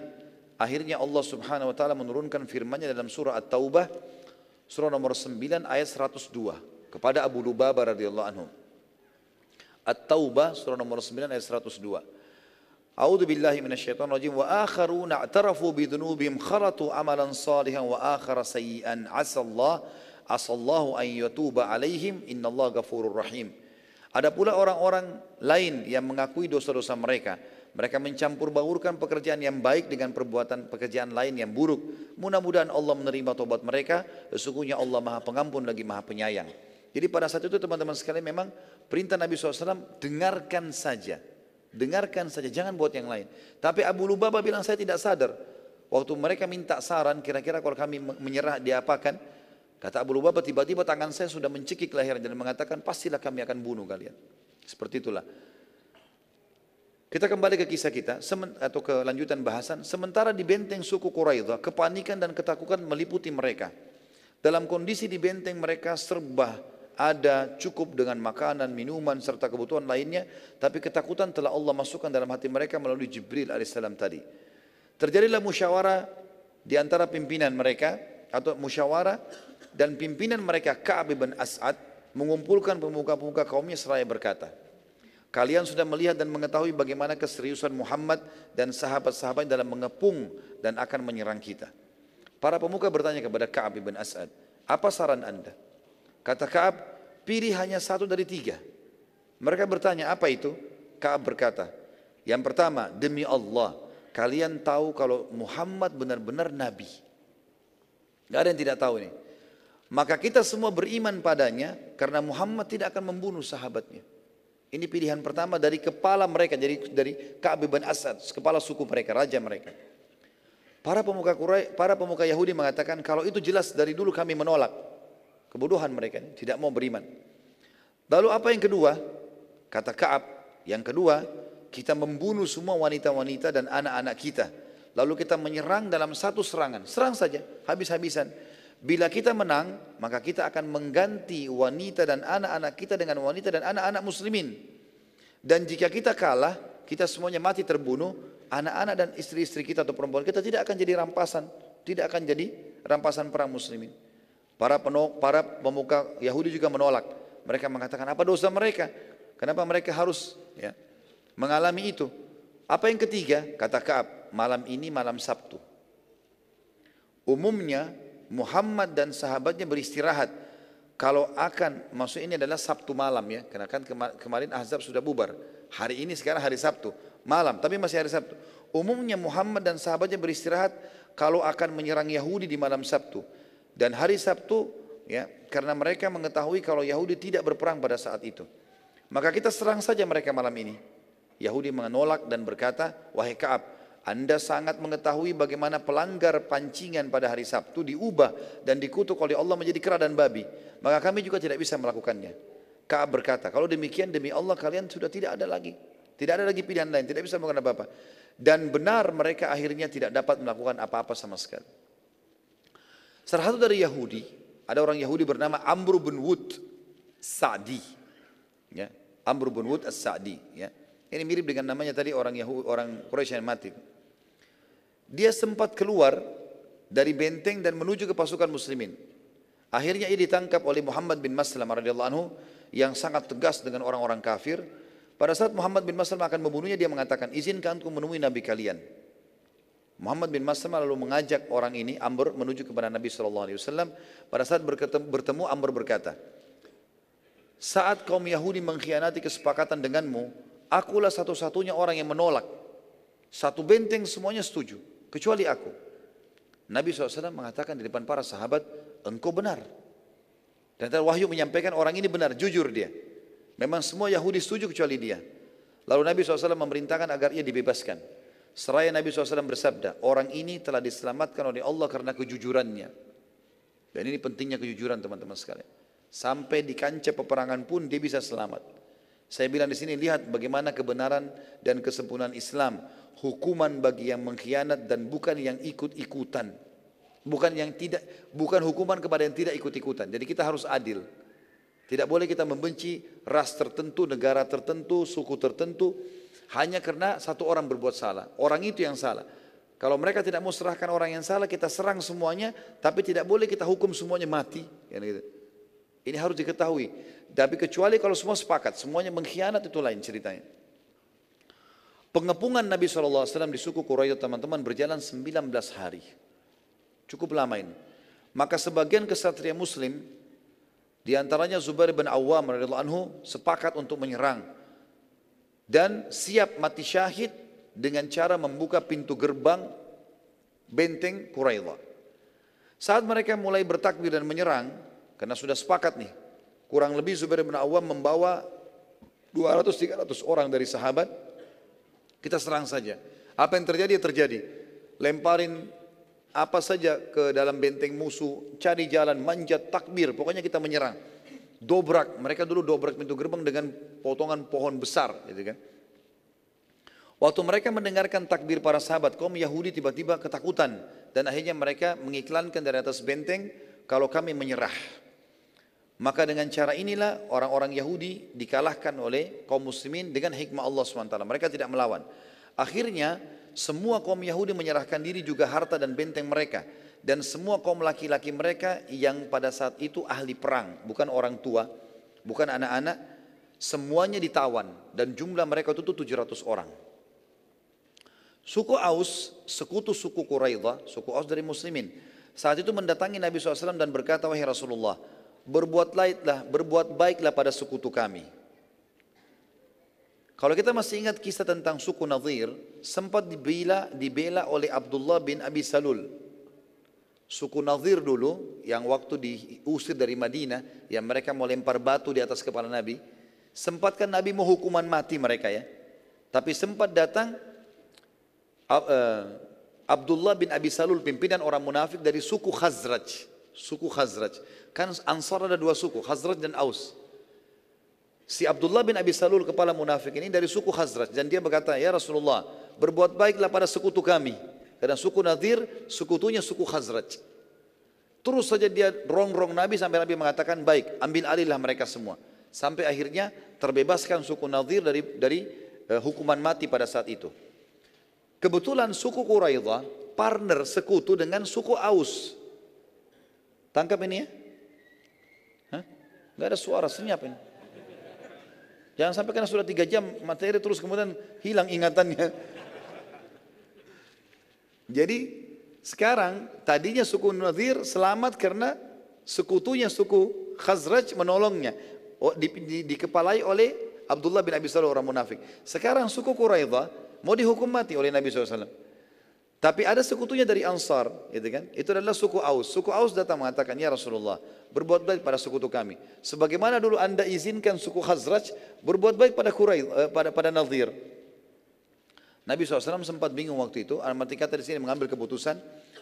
Akhirnya Allah Subhanahu wa taala menurunkan firman-Nya dalam surah At-Taubah surah nomor 9 ayat 102 kepada Abu Lubabah radhiyallahu anhu. At-Taubah surah nomor 9 ayat 102. A'udzu billahi minasyaitonir rajim wa akharuna i'tarafu bi dhunubihim kharatu amalan salihan wa akhara sayyi'an asallahu asallahu an yatuba alaihim innallaha ghafurur rahim. Ada pula orang-orang lain yang mengakui dosa-dosa mereka mereka mencampur baurkan pekerjaan yang baik dengan perbuatan pekerjaan lain yang buruk. Mudah-mudahan Allah menerima tobat mereka. Sesungguhnya Allah maha pengampun lagi maha penyayang. Jadi pada saat itu teman-teman sekalian memang perintah Nabi SAW dengarkan saja. Dengarkan saja, jangan buat yang lain. Tapi Abu Lubaba bilang saya tidak sadar. Waktu mereka minta saran kira-kira kalau kami menyerah diapakan. Kata Abu Lubaba tiba-tiba tangan saya sudah mencekik leher dan mengatakan pastilah kami akan bunuh kalian. Seperti itulah. Kita kembali ke kisah kita atau ke lanjutan bahasan. Sementara di benteng suku Quraidah, kepanikan dan ketakutan meliputi mereka. Dalam kondisi di benteng mereka serba ada cukup dengan makanan, minuman serta kebutuhan lainnya, tapi ketakutan telah Allah masukkan dalam hati mereka melalui Jibril alaihissalam tadi. Terjadilah musyawarah di antara pimpinan mereka atau musyawarah dan pimpinan mereka Ka'ab bin As'ad mengumpulkan pemuka-pemuka kaumnya seraya berkata, Kalian sudah melihat dan mengetahui bagaimana keseriusan Muhammad dan sahabat-sahabat dalam mengepung dan akan menyerang kita. Para pemuka bertanya kepada Ka'ab bin As'ad, apa saran anda? Kata Ka'ab, pilih hanya satu dari tiga. Mereka bertanya, apa itu? Ka'ab berkata, yang pertama, demi Allah, kalian tahu kalau Muhammad benar-benar Nabi. Gak ada yang tidak tahu ini. Maka kita semua beriman padanya karena Muhammad tidak akan membunuh sahabatnya. Ini pilihan pertama dari kepala mereka, jadi dari Ka'ab bin Asad, kepala suku mereka, raja mereka. Para pemuka Quraisy, para pemuka Yahudi mengatakan kalau itu jelas dari dulu kami menolak. Kebodohan mereka, tidak mau beriman. Lalu apa yang kedua? Kata Ka'ab, yang kedua, kita membunuh semua wanita-wanita dan anak-anak kita. Lalu kita menyerang dalam satu serangan, serang saja, habis-habisan Bila kita menang, maka kita akan mengganti wanita dan anak-anak kita dengan wanita dan anak-anak muslimin. Dan jika kita kalah, kita semuanya mati terbunuh, anak-anak dan istri-istri kita atau perempuan kita tidak akan jadi rampasan, tidak akan jadi rampasan perang muslimin. Para penolak, para pemuka Yahudi juga menolak. Mereka mengatakan apa dosa mereka? Kenapa mereka harus ya, mengalami itu? Apa yang ketiga? Kata Kaab, malam ini malam Sabtu. Umumnya Muhammad dan sahabatnya beristirahat. Kalau akan, maksud ini adalah Sabtu malam ya, karena kan kemarin Ahzab sudah bubar. Hari ini sekarang hari Sabtu, malam, tapi masih hari Sabtu. Umumnya Muhammad dan sahabatnya beristirahat kalau akan menyerang Yahudi di malam Sabtu. Dan hari Sabtu ya, karena mereka mengetahui kalau Yahudi tidak berperang pada saat itu. Maka kita serang saja mereka malam ini. Yahudi menolak dan berkata, wahai Kaab, anda sangat mengetahui bagaimana pelanggar pancingan pada hari Sabtu diubah dan dikutuk oleh Allah menjadi kera dan babi. Maka kami juga tidak bisa melakukannya. Kaab berkata, kalau demikian demi Allah kalian sudah tidak ada lagi. Tidak ada lagi pilihan lain, tidak bisa melakukan apa-apa. Dan benar mereka akhirnya tidak dapat melakukan apa-apa sama sekali. Salah satu dari Yahudi, ada orang Yahudi bernama Amr bin Wud Sa'di. Ya. Amr bin Wud As-Sa'di. Ya. Ini mirip dengan namanya tadi orang Yahudi, orang Quraisy yang mati. Dia sempat keluar dari benteng dan menuju ke pasukan muslimin. Akhirnya ia ditangkap oleh Muhammad bin Maslam radhiyallahu anhu yang sangat tegas dengan orang-orang kafir. Pada saat Muhammad bin Maslam akan membunuhnya dia mengatakan, "Izinkan aku menemui nabi kalian." Muhammad bin Maslam lalu mengajak orang ini Amr menuju kepada Nabi saw. Pada saat bertemu Amr berkata, "Saat kaum Yahudi mengkhianati kesepakatan denganmu, akulah satu-satunya orang yang menolak. Satu benteng semuanya setuju." kecuali aku. Nabi SAW mengatakan di depan para sahabat, engkau benar. Dan wahyu menyampaikan orang ini benar, jujur dia. Memang semua Yahudi setuju kecuali dia. Lalu Nabi SAW memerintahkan agar ia dibebaskan. Seraya Nabi SAW bersabda, orang ini telah diselamatkan oleh Allah karena kejujurannya. Dan ini pentingnya kejujuran teman-teman sekalian. Sampai di kancah peperangan pun dia bisa selamat. Saya bilang di sini lihat bagaimana kebenaran dan kesempurnaan Islam hukuman bagi yang mengkhianat dan bukan yang ikut-ikutan. Bukan yang tidak bukan hukuman kepada yang tidak ikut-ikutan. Jadi kita harus adil. Tidak boleh kita membenci ras tertentu, negara tertentu, suku tertentu hanya karena satu orang berbuat salah. Orang itu yang salah. Kalau mereka tidak mau serahkan orang yang salah, kita serang semuanya, tapi tidak boleh kita hukum semuanya mati. Kan gitu. Ini harus diketahui. Tapi kecuali kalau semua sepakat, semuanya mengkhianat itu lain ceritanya. Pengepungan Nabi SAW di suku Quraisy teman-teman berjalan 19 hari. Cukup lama ini. Maka sebagian kesatria muslim, diantaranya Zubair bin Awam radhiyallahu anhu sepakat untuk menyerang dan siap mati syahid dengan cara membuka pintu gerbang benteng Quraidah. Saat mereka mulai bertakbir dan menyerang, karena sudah sepakat nih, kurang lebih Zubair bin Awam membawa 200-300 orang dari sahabat kita serang saja. Apa yang terjadi ya terjadi. Lemparin apa saja ke dalam benteng musuh, cari jalan, manjat, takbir, pokoknya kita menyerang. Dobrak, mereka dulu dobrak pintu gerbang dengan potongan pohon besar, gitu kan. Waktu mereka mendengarkan takbir para sahabat, kaum Yahudi tiba-tiba ketakutan dan akhirnya mereka mengiklankan dari atas benteng kalau kami menyerah. Maka dengan cara inilah orang-orang Yahudi dikalahkan oleh kaum muslimin dengan hikmah Allah SWT. Mereka tidak melawan. Akhirnya semua kaum Yahudi menyerahkan diri juga harta dan benteng mereka. Dan semua kaum laki-laki mereka yang pada saat itu ahli perang, bukan orang tua, bukan anak-anak, semuanya ditawan dan jumlah mereka itu 700 orang. Suku Aus, sekutu suku Quraidah, suku Aus dari muslimin, saat itu mendatangi Nabi SAW dan berkata, Wahai Rasulullah, berbuat laitlah, berbuat baiklah pada sekutu kami. Kalau kita masih ingat kisah tentang suku Nadir, sempat dibela, dibela oleh Abdullah bin Abi Salul. Suku Nadir dulu, yang waktu diusir dari Madinah, yang mereka mau lempar batu di atas kepala Nabi, sempatkan Nabi mau hukuman mati mereka ya. Tapi sempat datang uh, Abdullah bin Abi Salul, pimpinan orang munafik dari suku Khazraj suku Khazraj. Kan Ansar ada dua suku, Khazraj dan Aus. Si Abdullah bin Abi Salul kepala munafik ini dari suku Khazraj dan dia berkata, "Ya Rasulullah, berbuat baiklah pada sekutu kami." Karena suku Nadir sekutunya suku Khazraj. Terus saja dia rongrong Nabi sampai Nabi mengatakan, "Baik, ambil alihlah mereka semua." Sampai akhirnya terbebaskan suku Nadir dari dari eh, hukuman mati pada saat itu. Kebetulan suku Quraidah partner sekutu dengan suku Aus. Tangkap ini ya. Hah? ada suara, senyap ini. Jangan sampai karena sudah tiga jam materi terus kemudian hilang ingatannya. [laughs] Jadi sekarang tadinya suku Nadir selamat karena sekutunya suku Khazraj menolongnya. Oh, di, di, dikepalai oleh Abdullah bin Abi Salih orang munafik. Sekarang suku Quraidah mau dihukum mati oleh Nabi SAW. Tapi ada sekutunya dari Ansar, gitu kan? Itu adalah suku Aus. Suku Aus datang mengatakan, "Ya Rasulullah, berbuat baik pada sekutu kami. Sebagaimana dulu Anda izinkan suku Khazraj berbuat baik pada Quraisy eh, pada pada Nadir." Nabi SAW sempat bingung waktu itu, al kata di sini mengambil keputusan,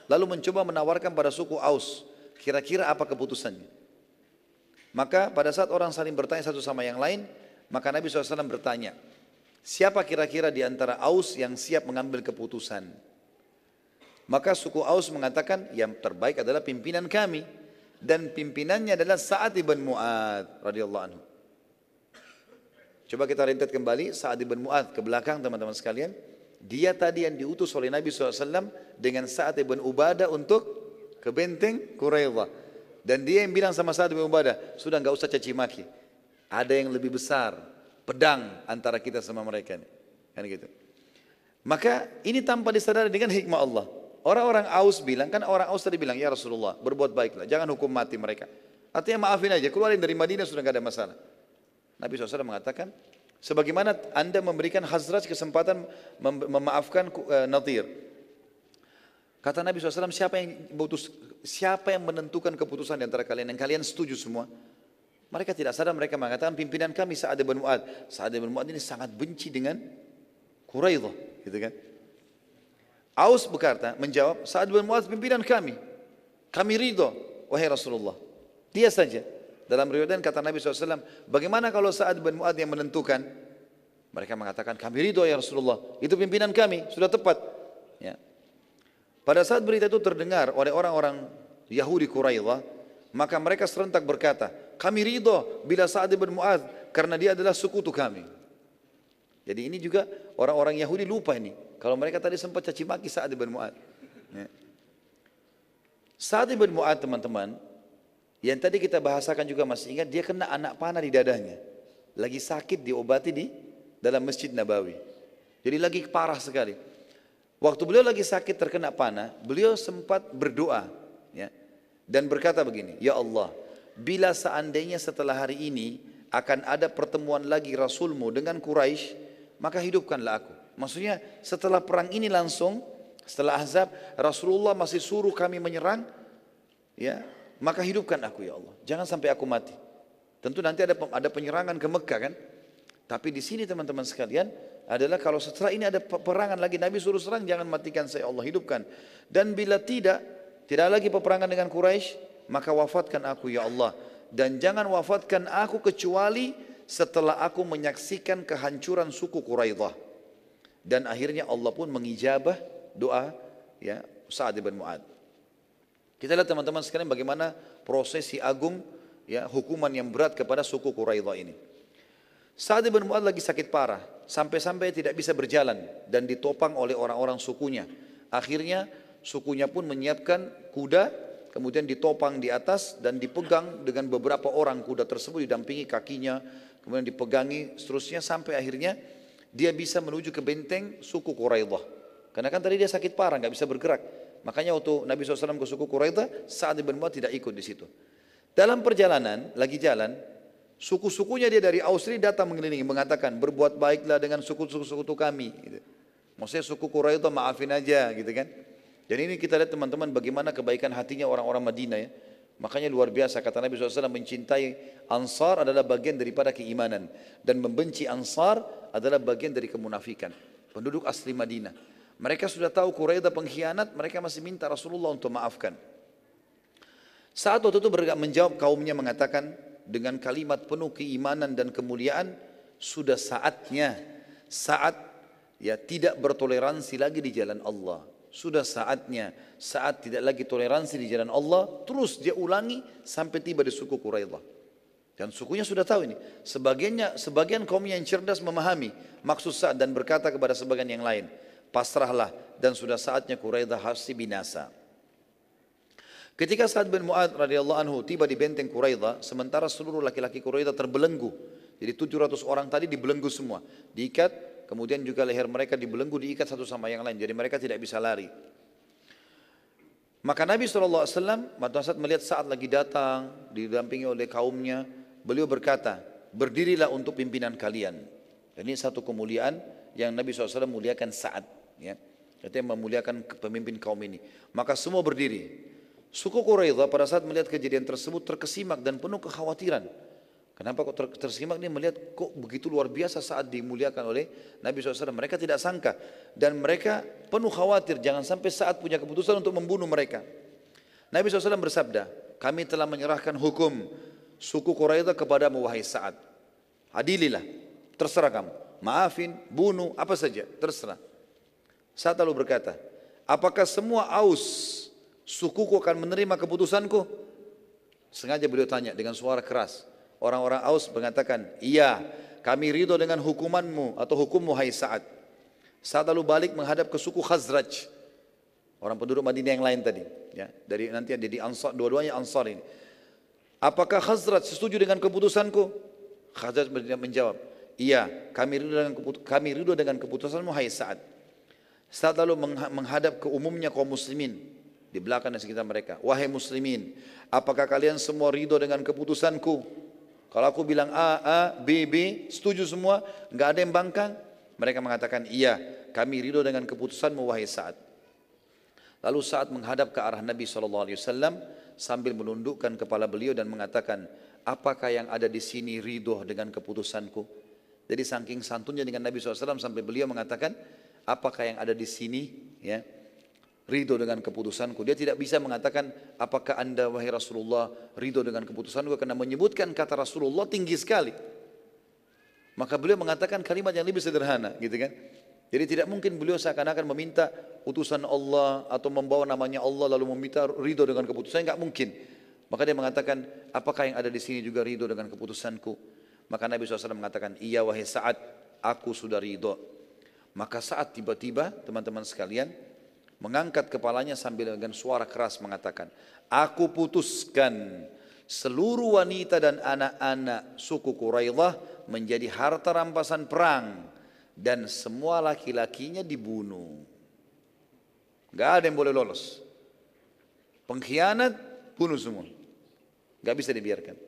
lalu mencoba menawarkan pada suku Aus, kira-kira apa keputusannya. Maka pada saat orang saling bertanya satu sama yang lain, maka Nabi SAW bertanya, siapa kira-kira di antara Aus yang siap mengambil keputusan? Maka suku Aus mengatakan yang terbaik adalah pimpinan kami dan pimpinannya adalah Sa'ad ibn Mu'ad radhiyallahu anhu. Coba kita rentet kembali Sa'ad ibn Mu'ad ke belakang teman-teman sekalian. Dia tadi yang diutus oleh Nabi SAW dengan Sa'ad ibn Ubadah untuk ke benteng Quraidah. Dan dia yang bilang sama Sa'ad ibn Ubadah, sudah nggak usah caci maki. Ada yang lebih besar, pedang antara kita sama mereka. Kan gitu. Maka ini tanpa disadari dengan hikmah Allah. Orang-orang Aus bilang, kan orang Aus tadi bilang, ya Rasulullah, berbuat baiklah, jangan hukum mati mereka. Artinya maafin aja, keluarin dari Madinah sudah nggak ada masalah. Nabi SAW mengatakan, sebagaimana anda memberikan Hazraj kesempatan mem memaafkan uh, Nadir. Kata Nabi SAW, siapa yang putus, siapa yang menentukan keputusan di antara kalian yang kalian setuju semua? Mereka tidak sadar mereka mengatakan pimpinan kami Sa'ad bin Mu'ad. Sa'ad bin Mu'ad ini sangat benci dengan Quraidah, gitu kan? Aus berkata, menjawab, Sa'ad bin Mu'ad pimpinan kami. Kami ridho, wahai Rasulullah. Dia saja. Dalam riwayat kata Nabi SAW, bagaimana kalau Sa'ad bin Mu'ad yang menentukan? Mereka mengatakan, kami ridho ya Rasulullah. Itu pimpinan kami, sudah tepat. Ya. Pada saat berita itu terdengar oleh orang-orang Yahudi Quraidah, maka mereka serentak berkata, kami ridho bila Sa'ad bin Mu'ad karena dia adalah sekutu kami. Jadi ini juga orang-orang Yahudi lupa ini. Kalau mereka tadi sempat caci maki Sa'ad ibn Mu'ad. Ya. Sa'ad ibn Mu'ad teman-teman, yang tadi kita bahasakan juga masih ingat, dia kena anak panah di dadanya. Lagi sakit diobati di dalam Masjid Nabawi. Jadi lagi parah sekali. Waktu beliau lagi sakit terkena panah, beliau sempat berdoa ya, dan berkata begini, Ya Allah, bila seandainya setelah hari ini akan ada pertemuan lagi Rasulmu dengan Quraisy, maka hidupkanlah aku. Maksudnya setelah perang ini langsung, setelah Azab Rasulullah masih suruh kami menyerang, ya maka hidupkan aku ya Allah. Jangan sampai aku mati. Tentu nanti ada ada penyerangan ke Mekah kan. Tapi di sini teman-teman sekalian adalah kalau setelah ini ada peperangan lagi Nabi suruh serang jangan matikan saya Allah hidupkan. Dan bila tidak tidak lagi peperangan dengan Quraisy maka wafatkan aku ya Allah dan jangan wafatkan aku kecuali setelah aku menyaksikan kehancuran suku Quraidah dan akhirnya Allah pun mengijabah doa ya Sa'ad bin Mu'ad. Kita lihat teman-teman sekarang bagaimana prosesi agung ya hukuman yang berat kepada suku Quraidah ini. Sa'ad bin Mu'ad lagi sakit parah sampai-sampai tidak bisa berjalan dan ditopang oleh orang-orang sukunya. Akhirnya sukunya pun menyiapkan kuda kemudian ditopang di atas dan dipegang dengan beberapa orang kuda tersebut didampingi kakinya kemudian dipegangi seterusnya sampai akhirnya dia bisa menuju ke benteng suku Quraidah. Karena kan tadi dia sakit parah, nggak bisa bergerak. Makanya waktu Nabi SAW ke suku Quraidah, saat bin Mu'ad tidak ikut di situ. Dalam perjalanan, lagi jalan, suku-sukunya dia dari Austria datang mengelilingi, mengatakan, berbuat baiklah dengan suku-suku kami. Gitu. Maksudnya suku Quraidah maafin aja gitu kan. Jadi ini kita lihat teman-teman bagaimana kebaikan hatinya orang-orang Madinah ya. Makanya luar biasa kata Nabi SAW mencintai ansar adalah bagian daripada keimanan. Dan membenci ansar adalah bagian dari kemunafikan. Penduduk asli Madinah. Mereka sudah tahu Quraidah pengkhianat, mereka masih minta Rasulullah untuk maafkan. Saat waktu itu menjawab kaumnya mengatakan dengan kalimat penuh keimanan dan kemuliaan, sudah saatnya, saat ya tidak bertoleransi lagi di jalan Allah. Sudah saatnya, saat tidak lagi toleransi di jalan Allah, terus dia ulangi sampai tiba di suku Quraidah. Dan sukunya sudah tahu ini. Sebagiannya, sebagian kaum yang cerdas memahami maksud saat dan berkata kepada sebagian yang lain, pasrahlah dan sudah saatnya Quraidah harus binasa. Ketika Sa'ad bin Mu'ad radhiyallahu anhu tiba di benteng Quraidah, sementara seluruh laki-laki Quraidah terbelenggu. Jadi 700 orang tadi dibelenggu semua, diikat Kemudian juga leher mereka dibelenggu diikat satu sama yang lain. Jadi mereka tidak bisa lari. Maka Nabi SAW, saat melihat saat lagi datang, didampingi oleh kaumnya, beliau berkata, berdirilah untuk pimpinan kalian. Ini satu kemuliaan yang Nabi SAW muliakan saat. Ya. yang memuliakan pemimpin kaum ini. Maka semua berdiri. Suku Quraidah pada saat melihat kejadian tersebut terkesimak dan penuh kekhawatiran. Kenapa kok tersimak dia melihat kok begitu luar biasa saat dimuliakan oleh Nabi SAW. Mereka tidak sangka dan mereka penuh khawatir jangan sampai saat punya keputusan untuk membunuh mereka. Nabi SAW bersabda, kami telah menyerahkan hukum suku Quraidah kepada wahai saat. Adililah, terserah kamu. Maafin, bunuh, apa saja, terserah. Saat lalu berkata, apakah semua aus sukuku akan menerima keputusanku? Sengaja beliau tanya dengan suara keras. Orang-orang Aus mengatakan, iya kami ridho dengan hukumanmu atau hukummu hai Sa'ad. Sa'ad lalu balik menghadap ke suku Khazraj. Orang penduduk Madinah yang lain tadi. Ya, dari nanti ada di Ansar, dua-duanya Ansar ini. Apakah Khazraj setuju dengan keputusanku? Khazraj menjawab, iya kami ridho dengan, kami ridho dengan keputusanmu hai Sa'ad. Sa'ad lalu menghadap ke umumnya kaum muslimin di belakang dan sekitar mereka. Wahai muslimin, apakah kalian semua ridho dengan keputusanku? Kalau aku bilang A, A, B, B, setuju semua, nggak ada yang bangkang. Mereka mengatakan, iya, kami ridho dengan keputusan wahai Sa'ad. Lalu Sa'ad menghadap ke arah Nabi SAW sambil menundukkan kepala beliau dan mengatakan, apakah yang ada di sini ridho dengan keputusanku? Jadi saking santunnya dengan Nabi SAW sampai beliau mengatakan, apakah yang ada di sini? Ya, ridho dengan keputusanku. Dia tidak bisa mengatakan apakah anda wahai Rasulullah ridho dengan keputusanku karena menyebutkan kata Rasulullah tinggi sekali. Maka beliau mengatakan kalimat yang lebih sederhana gitu kan. Jadi tidak mungkin beliau seakan-akan meminta utusan Allah atau membawa namanya Allah lalu meminta ridho dengan keputusan. nggak mungkin. Maka dia mengatakan apakah yang ada di sini juga ridho dengan keputusanku. Maka Nabi SAW mengatakan iya wahai saat aku sudah ridho. Maka saat tiba-tiba teman-teman sekalian mengangkat kepalanya sambil dengan suara keras mengatakan, Aku putuskan seluruh wanita dan anak-anak suku Quraidah menjadi harta rampasan perang dan semua laki-lakinya dibunuh. Gak ada yang boleh lolos. Pengkhianat, bunuh semua. Gak bisa dibiarkan.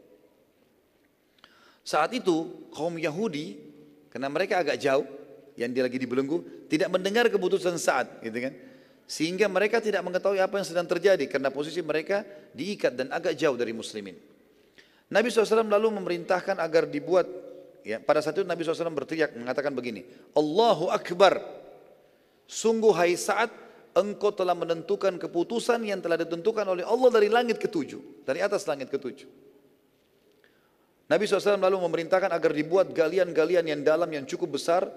Saat itu kaum Yahudi, karena mereka agak jauh, yang dia lagi dibelenggu, tidak mendengar keputusan saat, gitu kan? Sehingga mereka tidak mengetahui apa yang sedang terjadi karena posisi mereka diikat dan agak jauh dari muslimin. Nabi SAW lalu memerintahkan agar dibuat, ya, pada saat itu Nabi SAW berteriak mengatakan begini, Allahu Akbar, sungguh hai saat engkau telah menentukan keputusan yang telah ditentukan oleh Allah dari langit ketujuh, dari atas langit ketujuh. Nabi SAW lalu memerintahkan agar dibuat galian-galian yang dalam yang cukup besar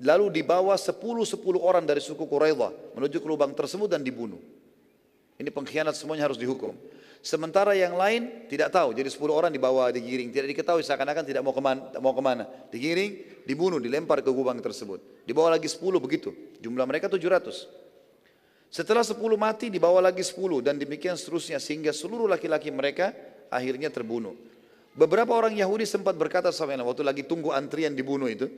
Lalu dibawa 10 sepuluh orang dari suku Quraidah menuju ke lubang tersebut dan dibunuh. Ini pengkhianat semuanya harus dihukum. Sementara yang lain tidak tahu. Jadi sepuluh orang dibawa digiring, tidak diketahui seakan-akan tidak mau kemana, mau kemana. Digiring, dibunuh, dilempar ke lubang tersebut. Dibawa lagi sepuluh begitu. Jumlah mereka tujuh ratus. Setelah sepuluh mati dibawa lagi sepuluh dan demikian seterusnya sehingga seluruh laki-laki mereka akhirnya terbunuh. Beberapa orang Yahudi sempat berkata sama yang waktu lagi tunggu antrian dibunuh itu,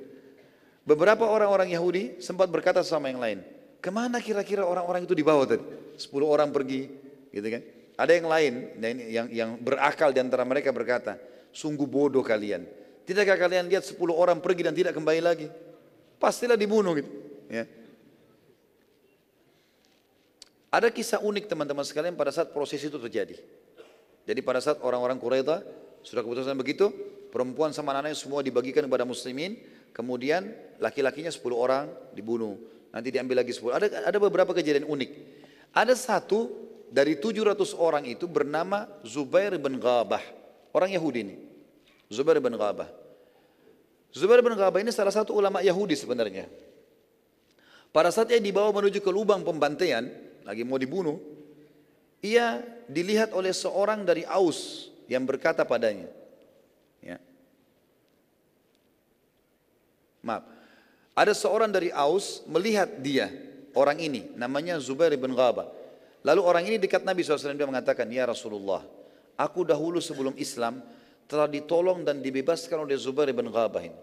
Beberapa orang-orang Yahudi sempat berkata sama yang lain, kemana kira-kira orang-orang itu dibawa tadi? Sepuluh orang pergi, gitu kan? Ada yang lain yang, yang, berakal di antara mereka berkata, sungguh bodoh kalian. Tidakkah kalian lihat sepuluh orang pergi dan tidak kembali lagi? Pastilah dibunuh gitu. Ya. Ada kisah unik teman-teman sekalian pada saat proses itu terjadi. Jadi pada saat orang-orang Quraisy sudah keputusan begitu, perempuan sama anaknya semua dibagikan kepada muslimin, Kemudian laki-lakinya 10 orang dibunuh. Nanti diambil lagi 10. Ada, ada beberapa kejadian unik. Ada satu dari 700 orang itu bernama Zubair bin Ghabah. Orang Yahudi ini. Zubair bin Ghabah. Zubair bin Ghabah ini salah satu ulama Yahudi sebenarnya. Pada saat ia dibawa menuju ke lubang pembantaian, lagi mau dibunuh, ia dilihat oleh seorang dari Aus yang berkata padanya, Maaf. Ada seorang dari Aus melihat dia, orang ini, namanya Zubair bin Ghaba. Lalu orang ini dekat Nabi SAW dia mengatakan, Ya Rasulullah, aku dahulu sebelum Islam telah ditolong dan dibebaskan oleh Zubair bin Ghaba ini.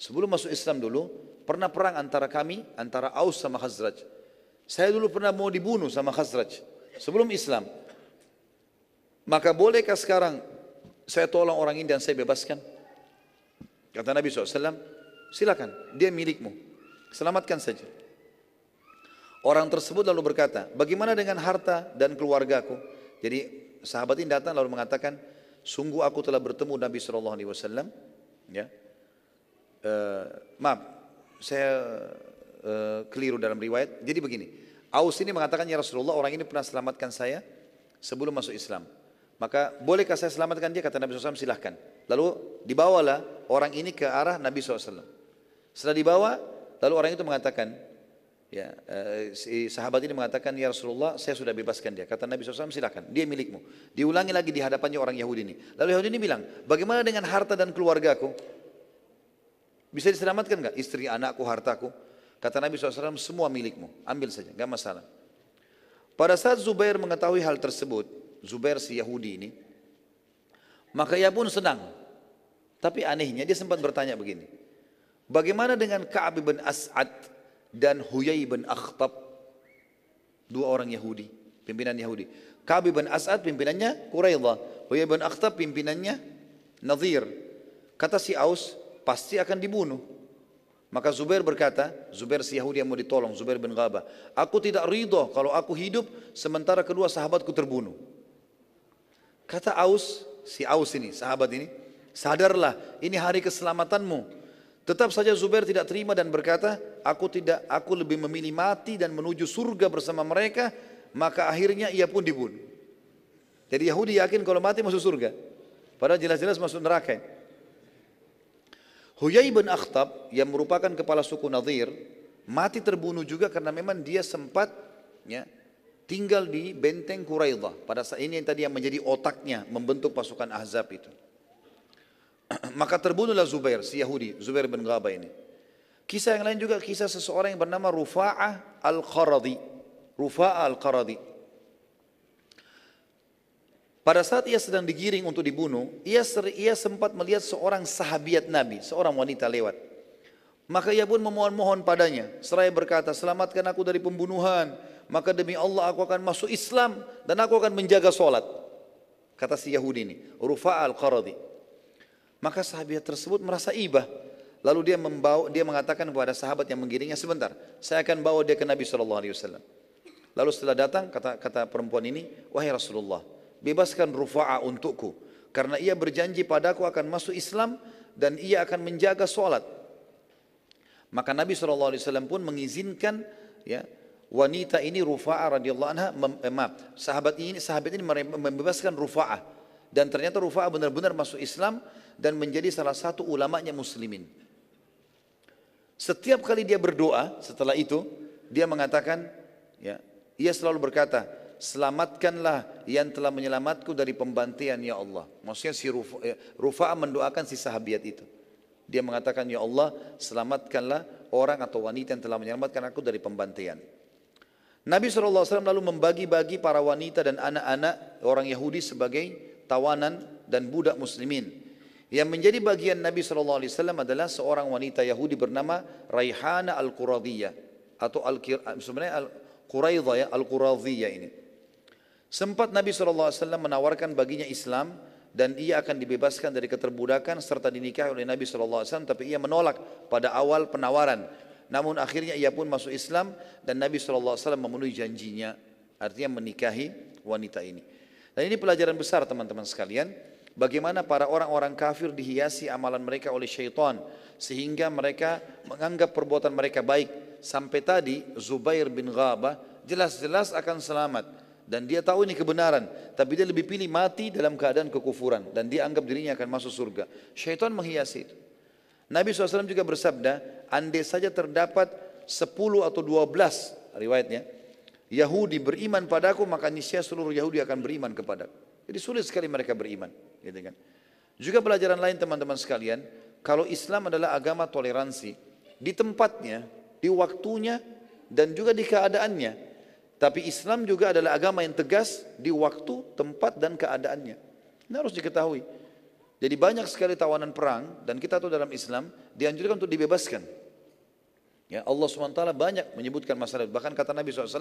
Sebelum masuk Islam dulu, pernah perang antara kami, antara Aus sama Khazraj. Saya dulu pernah mau dibunuh sama Khazraj, sebelum Islam. Maka bolehkah sekarang saya tolong orang ini dan saya bebaskan? Kata Nabi SAW, Silakan, dia milikmu. Selamatkan saja. Orang tersebut lalu berkata, bagaimana dengan harta dan keluargaku? Jadi sahabat ini datang lalu mengatakan, sungguh aku telah bertemu Nabi Shallallahu Alaihi Wasallam. Ya, uh, maaf, saya uh, keliru dalam riwayat. Jadi begini, Aus ini mengatakan ya Rasulullah orang ini pernah selamatkan saya sebelum masuk Islam. Maka bolehkah saya selamatkan dia? Kata Nabi SAW silahkan. Lalu dibawalah orang ini ke arah Nabi SAW. Setelah dibawa, lalu orang itu mengatakan, ya eh, si sahabat ini mengatakan, ya Rasulullah, saya sudah bebaskan dia. Kata Nabi SAW, silakan, dia milikmu. Diulangi lagi di hadapannya orang Yahudi ini. Lalu Yahudi ini bilang, bagaimana dengan harta dan keluargaku? Bisa diselamatkan nggak istri, anakku, hartaku? Kata Nabi SAW, semua milikmu, ambil saja, nggak masalah. Pada saat Zubair mengetahui hal tersebut, Zubair si Yahudi ini, maka ia pun senang. Tapi anehnya dia sempat bertanya begini, Bagaimana dengan Ka'ab bin As'ad dan Huyai bin Akhtab? Dua orang Yahudi, pimpinan Yahudi. Ka'ab bin As'ad pimpinannya Quraidah, Huyai bin Akhtab pimpinannya Nazir. Kata si Aus, pasti akan dibunuh. Maka Zubair berkata, Zubair si Yahudi yang mau ditolong, Zubair bin Ghaba. Aku tidak ridho kalau aku hidup sementara kedua sahabatku terbunuh. Kata Aus, si Aus ini, sahabat ini, sadarlah ini hari keselamatanmu. Tetap saja Zubair tidak terima dan berkata, aku tidak, aku lebih memilih mati dan menuju surga bersama mereka, maka akhirnya ia pun dibunuh. Jadi Yahudi yakin kalau mati masuk surga, padahal jelas-jelas masuk neraka. Huyai bin Akhtab yang merupakan kepala suku Nadir mati terbunuh juga karena memang dia sempat ya, tinggal di benteng Quraidah pada saat ini yang tadi yang menjadi otaknya membentuk pasukan Ahzab itu. [clears throat] Maka terbunuhlah Zubair, si Yahudi, Zubair bin ini. Kisah yang lain juga kisah seseorang yang bernama Rufa'ah Al-Qaradi. Rufa'ah Al-Qaradi. Pada saat ia sedang digiring untuk dibunuh, ia, ser, ia sempat melihat seorang sahabiat Nabi, seorang wanita lewat. Maka ia pun memohon-mohon padanya, seraya berkata, selamatkan aku dari pembunuhan, maka demi Allah aku akan masuk Islam dan aku akan menjaga solat. Kata si Yahudi ini, Rufa'ah Al-Qaradi. Maka sahabat tersebut merasa ibah. Lalu dia membawa dia mengatakan kepada sahabat yang menggiringnya sebentar, saya akan bawa dia ke Nabi Shallallahu alaihi wasallam. Lalu setelah datang kata kata perempuan ini, "Wahai Rasulullah, bebaskan Rufa'a untukku karena ia berjanji padaku akan masuk Islam dan ia akan menjaga sholat. Maka Nabi SAW pun mengizinkan ya, wanita ini Rufa'ah radhiyallahu anha mem, eh, maaf, sahabat ini sahabat ini membebaskan Rufa'ah dan ternyata Rufa'ah benar-benar masuk Islam dan menjadi salah satu ulamanya muslimin. Setiap kali dia berdoa setelah itu, dia mengatakan, ya, ia selalu berkata, selamatkanlah yang telah menyelamatku dari pembantian ya Allah. Maksudnya si Rufa, eh, mendoakan si sahabiat itu. Dia mengatakan, ya Allah selamatkanlah orang atau wanita yang telah menyelamatkan aku dari pembantian. Nabi SAW lalu membagi-bagi para wanita dan anak-anak orang Yahudi sebagai tawanan dan budak muslimin yang menjadi bagian Nabi SAW adalah seorang wanita Yahudi bernama Raihana Al-Quradiyah atau Al sebenarnya Al-Quraidah ya, Al-Quradiyah ini. Sempat Nabi SAW menawarkan baginya Islam dan ia akan dibebaskan dari keterbudakan serta dinikahi oleh Nabi SAW tapi ia menolak pada awal penawaran. Namun akhirnya ia pun masuk Islam dan Nabi SAW memenuhi janjinya artinya menikahi wanita ini. Dan ini pelajaran besar teman-teman sekalian. Bagaimana para orang-orang kafir dihiasi amalan mereka oleh syaitan sehingga mereka menganggap perbuatan mereka baik. Sampai tadi Zubair bin Ghabah jelas-jelas akan selamat dan dia tahu ini kebenaran, tapi dia lebih pilih mati dalam keadaan kekufuran dan dia anggap dirinya akan masuk surga. Syaitan menghiasi itu. Nabi SAW juga bersabda, andai saja terdapat 10 atau 12 riwayatnya, Yahudi beriman padaku maka niscaya seluruh Yahudi akan beriman kepadaku. Jadi sulit sekali mereka beriman. Gitu kan. Juga pelajaran lain teman-teman sekalian, kalau Islam adalah agama toleransi, di tempatnya, di waktunya, dan juga di keadaannya. Tapi Islam juga adalah agama yang tegas di waktu, tempat, dan keadaannya. Ini harus diketahui. Jadi banyak sekali tawanan perang, dan kita tuh dalam Islam dianjurkan untuk dibebaskan. Ya, Allah SWT banyak menyebutkan masalah. Bahkan kata Nabi SAW,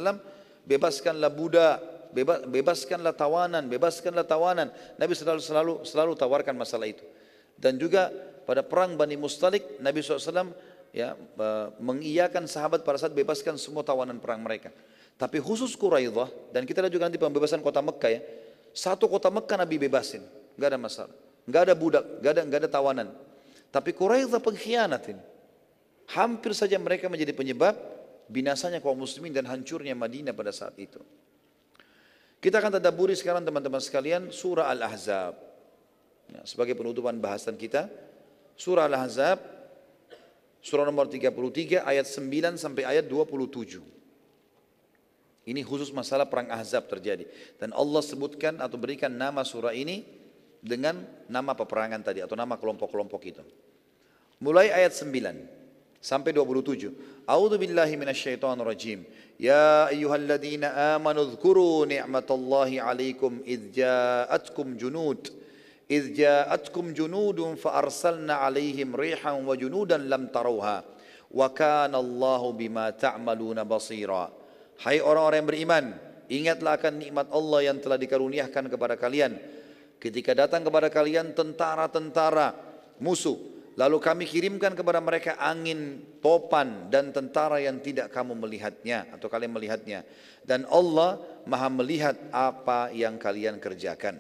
bebaskanlah budak, bebaskanlah tawanan, bebaskanlah tawanan. Nabi selalu selalu selalu tawarkan masalah itu. Dan juga pada perang Bani Mustalik, Nabi SAW ya, mengiyakan sahabat pada saat bebaskan semua tawanan perang mereka. Tapi khusus Quraidah, dan kita lihat juga nanti pembebasan kota Mekah ya. Satu kota Mekah Nabi bebasin, nggak ada masalah. nggak ada budak, nggak ada, gak ada tawanan. Tapi Quraidah pengkhianat ini. Hampir saja mereka menjadi penyebab binasanya kaum muslimin dan hancurnya Madinah pada saat itu. Kita akan tadaburi sekarang teman-teman sekalian surah Al-Ahzab. Ya, sebagai penutupan bahasan kita, surah Al-Ahzab surah nomor 33 ayat 9 sampai ayat 27. Ini khusus masalah perang Ahzab terjadi. Dan Allah sebutkan atau berikan nama surah ini dengan nama peperangan tadi atau nama kelompok-kelompok itu. Mulai ayat 9 sampai 27. A'udzu billahi minasyaitonir rajim. Ya ayyuhalladzina amanu dzkuru ni'matallahi 'alaikum idz ja'atkum junud idz ja'atkum junudun fa arsalna 'alaihim rihan wa junudan lam tarawha wa kana bima ta'maluna basira. Hai orang-orang yang beriman, ingatlah akan nikmat Allah yang telah dikaruniakan kepada kalian ketika datang kepada kalian tentara-tentara musuh Lalu kami kirimkan kepada mereka angin, topan, dan tentara yang tidak kamu melihatnya atau kalian melihatnya. Dan Allah maha melihat apa yang kalian kerjakan.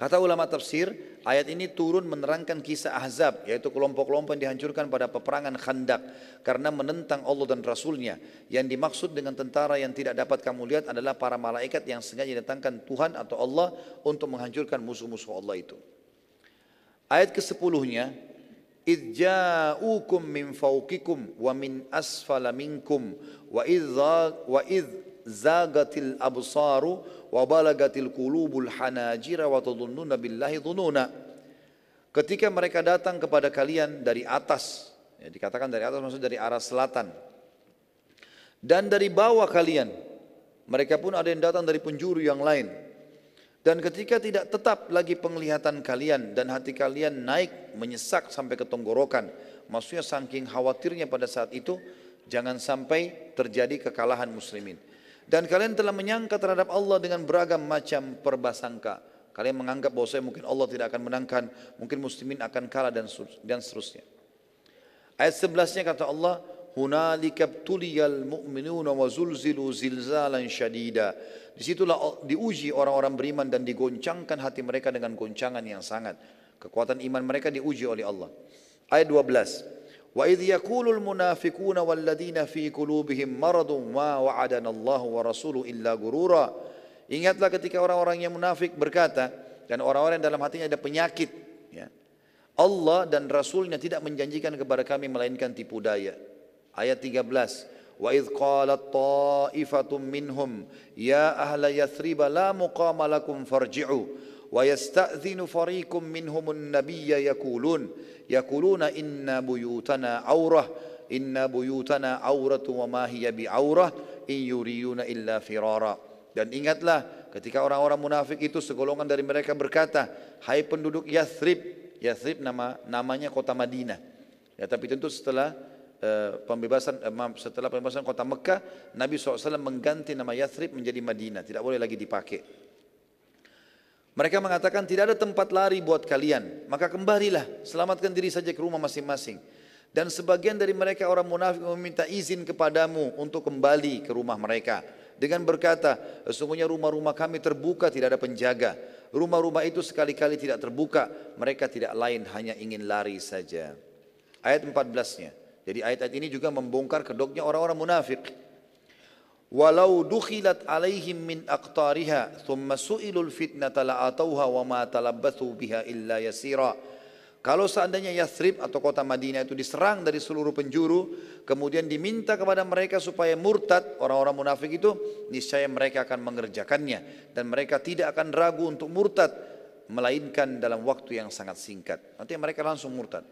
Kata ulama tafsir, ayat ini turun menerangkan kisah Ahzab, yaitu kelompok-kelompok yang dihancurkan pada peperangan Khandak karena menentang Allah dan Rasulnya. Yang dimaksud dengan tentara yang tidak dapat kamu lihat adalah para malaikat yang sengaja didatangkan Tuhan atau Allah untuk menghancurkan musuh-musuh Allah itu. Ayat ke sepuluhnya, idja'ukum min fawqikum wa min asfala minkum wa idza wa idh zagatil absaru wa balagatil qulubul hanajira wa tadhunnuna billahi dhununa ketika mereka datang kepada kalian dari atas ya, dikatakan dari atas maksudnya dari arah selatan dan dari bawah kalian mereka pun ada yang datang dari penjuru yang lain dan ketika tidak tetap lagi penglihatan kalian dan hati kalian naik menyesak sampai ke tenggorokan, maksudnya saking khawatirnya pada saat itu, jangan sampai terjadi kekalahan muslimin. Dan kalian telah menyangka terhadap Allah dengan beragam macam perbasangka. Kalian menganggap bahwa saya mungkin Allah tidak akan menangkan, mungkin muslimin akan kalah dan dan seterusnya. Ayat 11-nya kata Allah, hunalika tuliyal mu'minuna wa zulzilu zilzalan syadida. Disitulah diuji orang-orang beriman dan digoncangkan hati mereka dengan goncangan yang sangat. Kekuatan iman mereka diuji oleh Allah. Ayat 12. Wa idh yaqulul munafiquna walladzina fi qulubihim maradun ma wa'adana Allah wa rasuluhu illa gurura. Ingatlah ketika orang-orang yang munafik berkata dan orang-orang yang dalam hatinya ada penyakit, ya. Allah dan Rasulnya tidak menjanjikan kepada kami melainkan tipu daya. Ayat 13. Wa idh qalat ta'ifatum minhum ya ahla yathrib la muqama lakum farji'u wa yasta'dhinu fariqum an nabiyya yakulun yaquluna inna buyutana aurah inna buyutana auratu wa ma hiya awrah in yuriyuna illa firara dan ingatlah ketika orang-orang munafik itu segolongan dari mereka berkata hai penduduk Yathrib Yathrib nama namanya kota Madinah ya tapi tentu setelah Eh, pembebasan eh, setelah pembebasan kota Mekah, Nabi SAW mengganti nama Yathrib menjadi Madinah, tidak boleh lagi dipakai. Mereka mengatakan tidak ada tempat lari buat kalian, maka kembalilah, selamatkan diri saja ke rumah masing-masing. Dan sebagian dari mereka orang munafik meminta izin kepadamu untuk kembali ke rumah mereka dengan berkata, sesungguhnya rumah-rumah kami terbuka tidak ada penjaga. Rumah-rumah itu sekali-kali tidak terbuka, mereka tidak lain hanya ingin lari saja. Ayat 14-nya. Jadi ayat-ayat ini juga membongkar kedoknya orang-orang munafik. Walau dukhilat alaihim min aqtariha thumma su'ilul fitnata la'atauha wa ma talabbathu biha illa yasira. Kalau seandainya Yathrib atau kota Madinah itu diserang dari seluruh penjuru, kemudian diminta kepada mereka supaya murtad orang-orang munafik itu, niscaya mereka akan mengerjakannya dan mereka tidak akan ragu untuk murtad melainkan dalam waktu yang sangat singkat. Nanti mereka langsung murtad.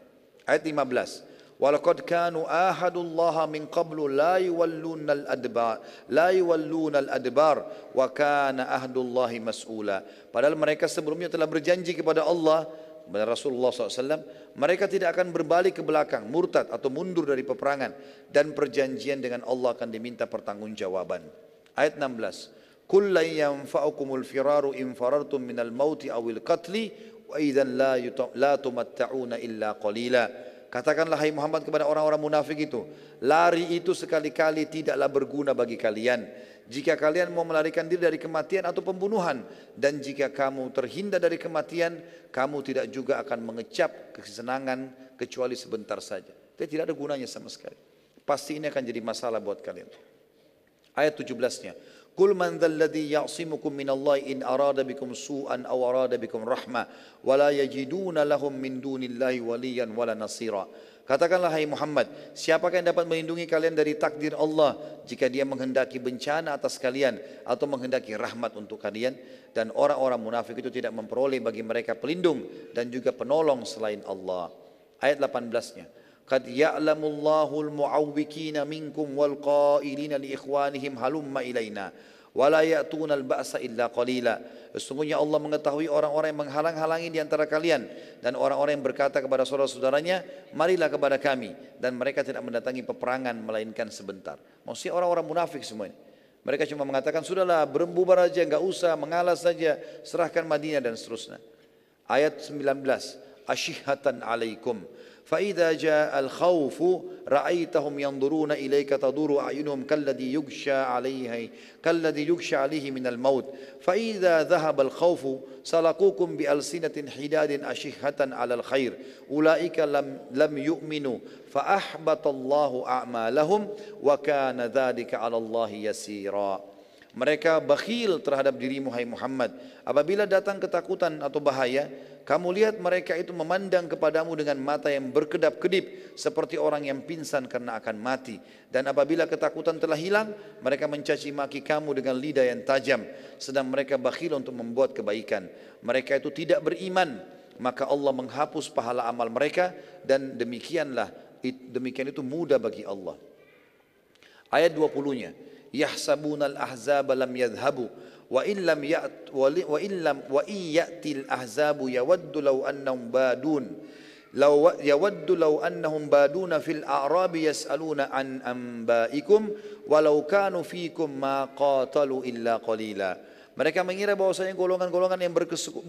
Ayat 15. Walaqad kanu ahadu ahadullaha min qablu la yuwalluna al-adbar la yuwalluna al-adbar wa kana ahdullahi mas'ula. Padahal mereka sebelumnya telah berjanji kepada Allah dan Rasulullah SAW mereka tidak akan berbalik ke belakang murtad atau mundur dari peperangan dan perjanjian dengan Allah akan diminta pertanggungjawaban. Ayat 16. Kullan yanfa'ukumul firaru in farartum minal mauti awil qatli wa idzan la la tumatta'una illa qalila. Katakanlah hai Muhammad kepada orang-orang munafik itu, lari itu sekali-kali tidaklah berguna bagi kalian. Jika kalian mau melarikan diri dari kematian atau pembunuhan dan jika kamu terhindar dari kematian, kamu tidak juga akan mengecap kesenangan kecuali sebentar saja. Tapi tidak ada gunanya sama sekali. Pasti ini akan jadi masalah buat kalian. Ayat 17-nya. Kul man dhalladhi ya'simukum minallahi in arada bikum su'an aw arada bikum rahmah wa la yajiduna lahum min dunillahi waliyan wala nasira. Katakanlah hai Muhammad, siapakah yang dapat melindungi kalian dari takdir Allah jika dia menghendaki bencana atas kalian atau menghendaki rahmat untuk kalian dan orang-orang munafik itu tidak memperoleh bagi mereka pelindung dan juga penolong selain Allah. Ayat 18-nya. Qad ya'lamullahu al-mu'awwikina minkum wal qailina li ikhwanihim halumma ilaina wala ya'tuna al-ba'sa illa qalila. Sesungguhnya Allah mengetahui orang-orang yang menghalang-halangi di antara kalian dan orang-orang yang berkata kepada saudara-saudaranya, "Marilah kepada kami." Dan mereka tidak mendatangi peperangan melainkan sebentar. Maksudnya orang-orang munafik semuanya. Mereka cuma mengatakan, "Sudahlah, berembubar saja, enggak usah, mengalah saja, serahkan Madinah dan seterusnya." Ayat 19, "Ashihatan alaikum." فإذا جاء الخوف رأيتهم ينظرون إليك تدور أعينهم كالذي يغشى عليه كالذي يغشى عليه من الموت فإذا ذهب الخوف سلقوكم بألسنة حداد أشهة على الخير أولئك لم لم يؤمنوا فأحبط الله أعمالهم وكان ذلك على الله يسيرا Mereka bakhil terhadap dirimu hai Muhammad. Apabila datang ketakutan atau bahaya, kamu lihat mereka itu memandang kepadamu dengan mata yang berkedap-kedip seperti orang yang pingsan karena akan mati. Dan apabila ketakutan telah hilang, mereka mencaci maki kamu dengan lidah yang tajam, sedang mereka bakhil untuk membuat kebaikan. Mereka itu tidak beriman, maka Allah menghapus pahala amal mereka dan demikianlah demikian itu mudah bagi Allah. Ayat 20-nya yahsabunal ahzaba lam yadhhabu wa in lam ya'at wa in lam wa in ya'til ahzabu yawaddu law annahum badun law yawaddu law annahum baduna fil a'rabi yas'aluna an ambaikum walau kanu fikum ma qatalu illa qalila mereka mengira bahwasanya golongan-golongan yang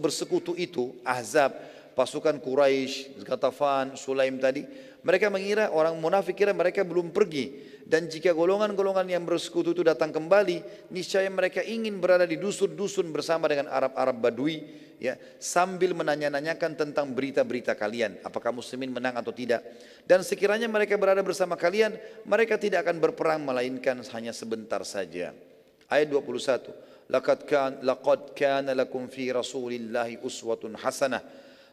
bersekutu itu ahzab pasukan Quraisy, Gatafan, Sulaim tadi mereka mengira orang munafik kira mereka belum pergi. Dan jika golongan-golongan yang bersekutu itu datang kembali, niscaya mereka ingin berada di dusun-dusun bersama dengan Arab-Arab Badui, ya, sambil menanya-nanyakan tentang berita-berita kalian, apakah muslimin menang atau tidak. Dan sekiranya mereka berada bersama kalian, mereka tidak akan berperang melainkan hanya sebentar saja. Ayat 21. Kan-, laqad kana lakum fi Rasulillahi uswatun hasanah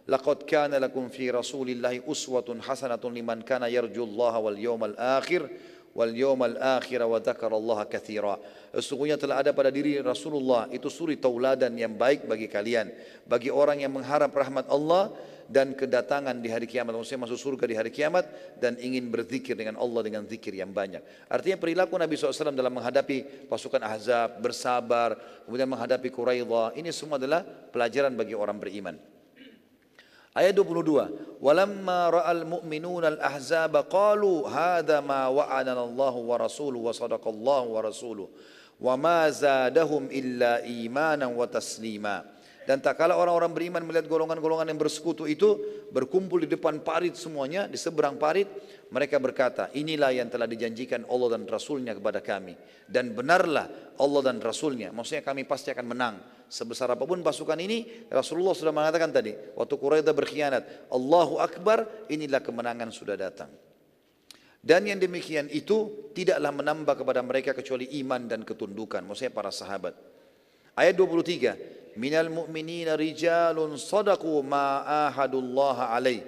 Laqad kana lakum fi Rasulillahi uswatun hasanatun liman kana yarjullaha wal yawmal akhir wal yawmal akhir wa الله katsira. Sesungguhnya telah ada pada diri Rasulullah itu suri tauladan yang baik bagi kalian, bagi orang yang mengharap rahmat Allah dan kedatangan di hari kiamat maksudnya masuk surga di hari kiamat dan ingin berzikir dengan Allah dengan zikir yang banyak artinya perilaku Nabi SAW dalam menghadapi pasukan Ahzab bersabar kemudian menghadapi Quraidah ini semua adalah pelajaran bagi orang beriman Ayat 22. Walamma ra'al mu'minun al ahzab, qalu hadha ma wa'adana Allahu wa rasuluhu wa sadaqa Allahu wa rasuluhu wa ma zadahum illa imanan wa taslima. Dan tak kala orang-orang beriman melihat golongan-golongan yang bersekutu itu berkumpul di depan parit semuanya, di seberang parit, mereka berkata, inilah yang telah dijanjikan Allah dan Rasulnya kepada kami. Dan benarlah Allah dan Rasulnya, maksudnya kami pasti akan menang. Sebesar apapun pasukan ini, Rasulullah sudah mengatakan tadi, waktu Quraidah berkhianat, Allahu Akbar, inilah kemenangan sudah datang. Dan yang demikian itu tidaklah menambah kepada mereka kecuali iman dan ketundukan, maksudnya para sahabat. Ayat 23, Minal mu'minina rijalun sadaku ma'ahadullaha alaih.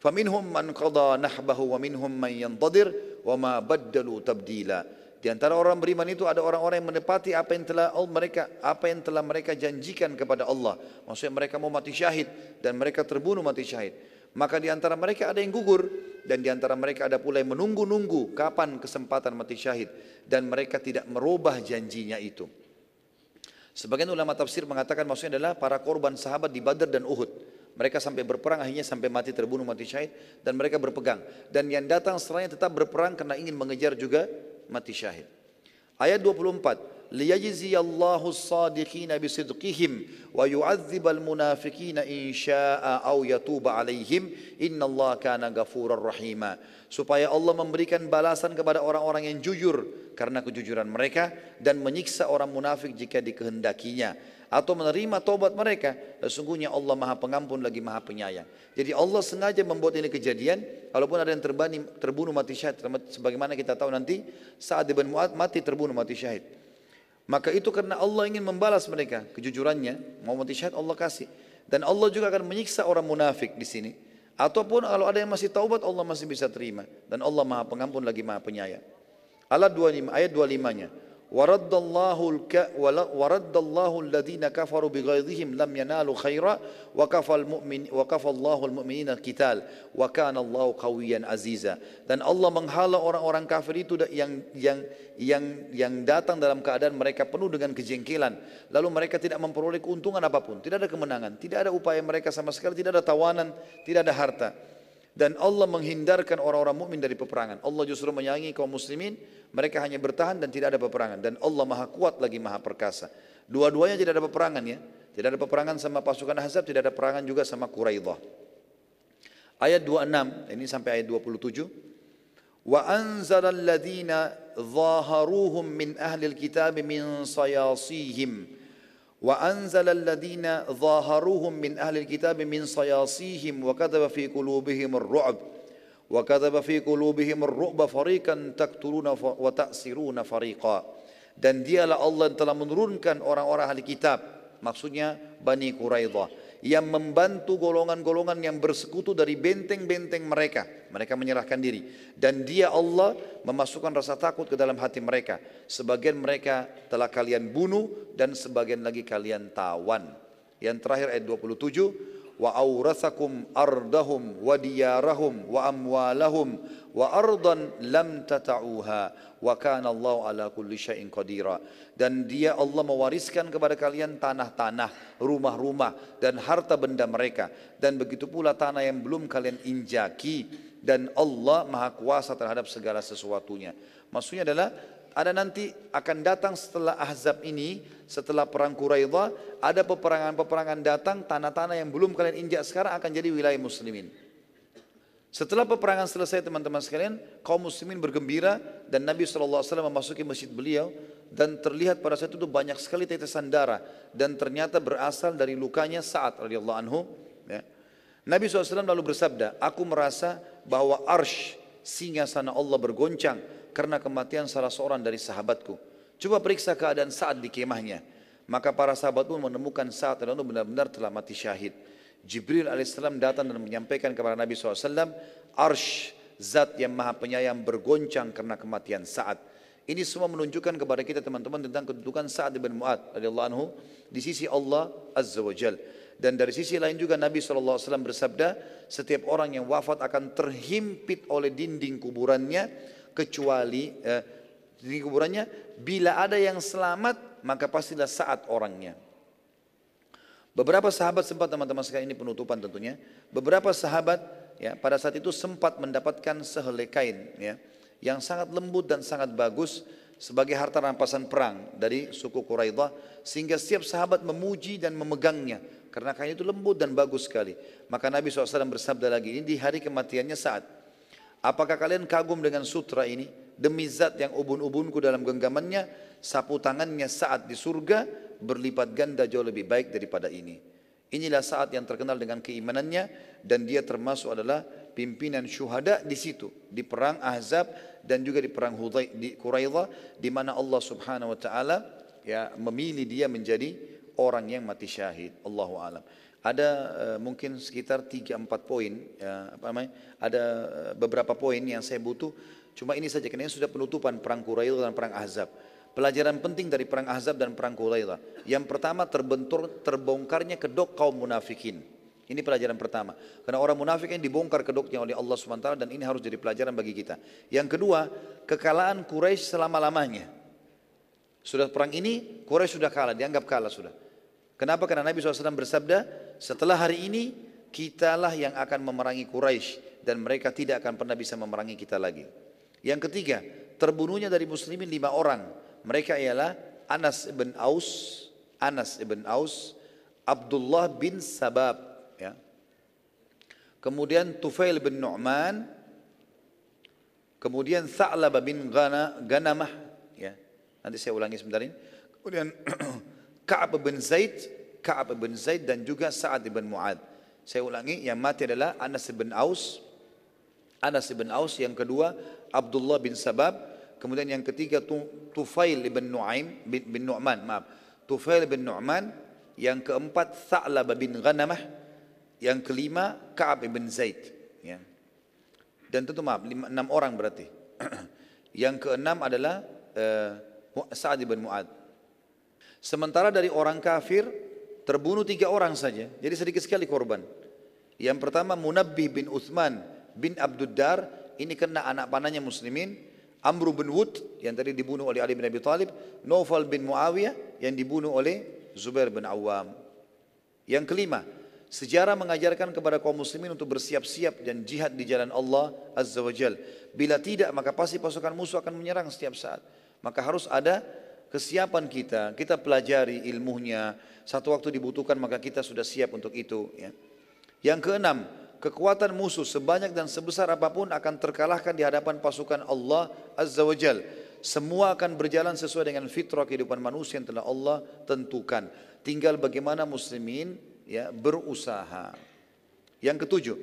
Faminhum man qada nahbahu wa minhum man yantadir wa ma baddalu tabdila. Di antara orang beriman itu ada orang-orang yang menepati apa yang telah mereka apa yang telah mereka janjikan kepada Allah. Maksudnya mereka mau mati syahid dan mereka terbunuh mati syahid. Maka di antara mereka ada yang gugur dan di antara mereka ada pula yang menunggu-nunggu kapan kesempatan mati syahid dan mereka tidak merubah janjinya itu. Sebagian ulama tafsir mengatakan maksudnya adalah para korban sahabat di Badar dan Uhud. Mereka sampai berperang akhirnya sampai mati terbunuh mati syahid dan mereka berpegang dan yang datang setelahnya tetap berperang karena ingin mengejar juga mati syahid. Ayat 24. ليجزي الله الصادقين بصدقهم ويعذب المنافقين إن شاء أو يتوب عليهم إن الله كان غفورا رحيما supaya Allah memberikan balasan kepada orang-orang yang jujur karena kejujuran mereka dan menyiksa orang munafik jika dikehendakinya atau menerima taubat mereka. Sesungguhnya Allah Maha Pengampun lagi Maha Penyayang. Jadi Allah sengaja membuat ini kejadian, walaupun ada yang terbani, terbunuh mati syahid, sebagaimana kita tahu nanti saat bin Mu'ad mati terbunuh mati syahid. Maka itu karena Allah ingin membalas mereka kejujurannya, mau mati syahid Allah kasih. Dan Allah juga akan menyiksa orang munafik di sini. Ataupun kalau ada yang masih taubat Allah masih bisa terima dan Allah Maha Pengampun lagi Maha Penyayang. Alat 25 ayat 25-nya. ورد الله الك ورد الله الذين كفروا بغيظهم لم ينالوا خيرا وكفى المؤمن وكفى الله المؤمنين القتال وكان الله قويا عزيزا dan Allah menghala orang-orang kafir itu yang yang yang yang datang dalam keadaan mereka penuh dengan kejengkelan lalu mereka tidak memperoleh keuntungan apapun tidak ada kemenangan tidak ada upaya mereka sama sekali tidak ada tawanan tidak ada harta dan Allah menghindarkan orang-orang mukmin dari peperangan. Allah justru menyayangi kaum muslimin, mereka hanya bertahan dan tidak ada peperangan dan Allah Maha Kuat lagi Maha Perkasa. Dua-duanya tidak ada peperangan ya. Tidak ada peperangan sama pasukan Ahzab, tidak ada peperangan juga sama Quraidah. Ayat 26, ini sampai ayat 27. Wa anzala alladhina dhaharuhum min ahlil kitab min sayasihim وأنزل الذين ظاهروهم من أهل الكتاب من صياصيهم وكذب في قلوبهم الرعب وكذب في قلوبهم الرعب فريقا تقتلون وتأسرون فريقا dan dialah Allah yang telah menurunkan orang-orang ahli kitab maksudnya Bani Quraidah yang membantu golongan-golongan yang bersekutu dari benteng-benteng mereka. Mereka menyerahkan diri. Dan dia Allah memasukkan rasa takut ke dalam hati mereka. Sebagian mereka telah kalian bunuh dan sebagian lagi kalian tawan. Yang terakhir ayat 27. Wa aurathakum ardahum wa diyarahum wa amwalahum wa ardan lam tata'uha wa kana Allah ala kulli syai'in qadira dan dia Allah mewariskan kepada kalian tanah-tanah, rumah-rumah dan harta benda mereka dan begitu pula tanah yang belum kalian injaki dan Allah maha kuasa terhadap segala sesuatunya. Maksudnya adalah ada nanti akan datang setelah Ahzab ini, setelah perang Quraidah, ada peperangan-peperangan datang, tanah-tanah yang belum kalian injak sekarang akan jadi wilayah muslimin. Setelah peperangan selesai teman-teman sekalian, kaum muslimin bergembira dan Nabi SAW memasuki masjid beliau dan terlihat pada saat itu banyak sekali tetesan darah dan ternyata berasal dari lukanya saat radhiyallahu anhu. Ya. Nabi SAW lalu bersabda, aku merasa bahwa arsh singa sana Allah bergoncang karena kematian salah seorang dari sahabatku. Coba periksa keadaan saat di kemahnya. Maka para sahabat pun menemukan Sa'ad radhiyallahu benar-benar telah mati syahid. Jibril alaihissalam datang dan menyampaikan kepada Nabi SAW, Arsh, zat yang maha penyayang bergoncang karena kematian saat. Ini semua menunjukkan kepada kita teman-teman tentang kedudukan saat bin Mu'ad radhiyallahu anhu di sisi Allah Azza wa Dan dari sisi lain juga Nabi SAW bersabda, setiap orang yang wafat akan terhimpit oleh dinding kuburannya, kecuali eh, dinding kuburannya, bila ada yang selamat maka pastilah saat orangnya. Beberapa sahabat sempat teman-teman sekalian ini penutupan tentunya. Beberapa sahabat ya pada saat itu sempat mendapatkan sehelai kain ya yang sangat lembut dan sangat bagus sebagai harta rampasan perang dari suku Quraidah sehingga setiap sahabat memuji dan memegangnya karena kain itu lembut dan bagus sekali. Maka Nabi SAW bersabda lagi ini di hari kematiannya saat apakah kalian kagum dengan sutra ini demi zat yang ubun-ubunku dalam genggamannya sapu tangannya saat di surga berlipat ganda jauh lebih baik daripada ini. Inilah saat yang terkenal dengan keimanannya dan dia termasuk adalah pimpinan syuhada di situ di perang Ahzab dan juga di perang Hudai, di Quraidah di mana Allah Subhanahu wa taala ya memilih dia menjadi orang yang mati syahid. Allahu alam. Ada uh, mungkin sekitar 3 4 poin ya, apa namanya? Ada eh, beberapa poin yang saya butuh. Cuma ini saja karena ini sudah penutupan perang Quraidah dan perang Ahzab. Pelajaran penting dari perang Ahzab dan perang Quraidah. Yang pertama terbentur terbongkarnya kedok kaum munafikin. Ini pelajaran pertama. Karena orang munafik ini dibongkar kedoknya oleh Allah SWT dan ini harus jadi pelajaran bagi kita. Yang kedua, kekalahan Quraisy selama-lamanya. Sudah perang ini, Quraisy sudah kalah, dianggap kalah sudah. Kenapa? Karena Nabi SAW bersabda, setelah hari ini, kitalah yang akan memerangi Quraisy dan mereka tidak akan pernah bisa memerangi kita lagi. Yang ketiga, terbunuhnya dari muslimin lima orang mereka ialah Anas ibn Aus, Anas ibn Aus, Abdullah bin Sabab, ya. kemudian Tufail bin Nu'man, kemudian Tha'laba bin Ghana, Ghanamah, ya. nanti saya ulangi sebentar ini, kemudian [clears throat] Ka'ab bin Zaid, Ka'ab bin Zaid dan juga Sa'ad bin Mu'ad. Saya ulangi, yang mati adalah Anas bin Aus, Anas bin Aus, yang kedua Abdullah bin Sabab, Kemudian yang ketiga Tufail bin Nu'aim bin Nu'man, maaf. Tufail bin Nu'man, yang keempat Sa'lab bin Ghanamah, yang kelima Ka'ab bin Zaid, ya. Dan tentu maaf, lima, enam orang berarti. [clears throat] yang keenam adalah uh, Sa'ad bin Mu'ad. Sementara dari orang kafir terbunuh tiga orang saja, jadi sedikit sekali korban. Yang pertama Munabbih bin Uthman bin Abduddar, ini kena anak panahnya muslimin, Amr bin Wud yang tadi dibunuh oleh Ali bin Abi Talib, Nawfal bin Muawiyah yang dibunuh oleh Zubair bin Awam. Yang kelima, sejarah mengajarkan kepada kaum muslimin untuk bersiap-siap dan jihad di jalan Allah Azza wa Jal. Bila tidak maka pasti pasukan musuh akan menyerang setiap saat. Maka harus ada kesiapan kita, kita pelajari ilmunya. Satu waktu dibutuhkan maka kita sudah siap untuk itu. Ya. Yang keenam, kekuatan musuh sebanyak dan sebesar apapun akan terkalahkan di hadapan pasukan Allah Azza wa Jal. Semua akan berjalan sesuai dengan fitrah kehidupan manusia yang telah Allah tentukan. Tinggal bagaimana muslimin ya berusaha. Yang ketujuh,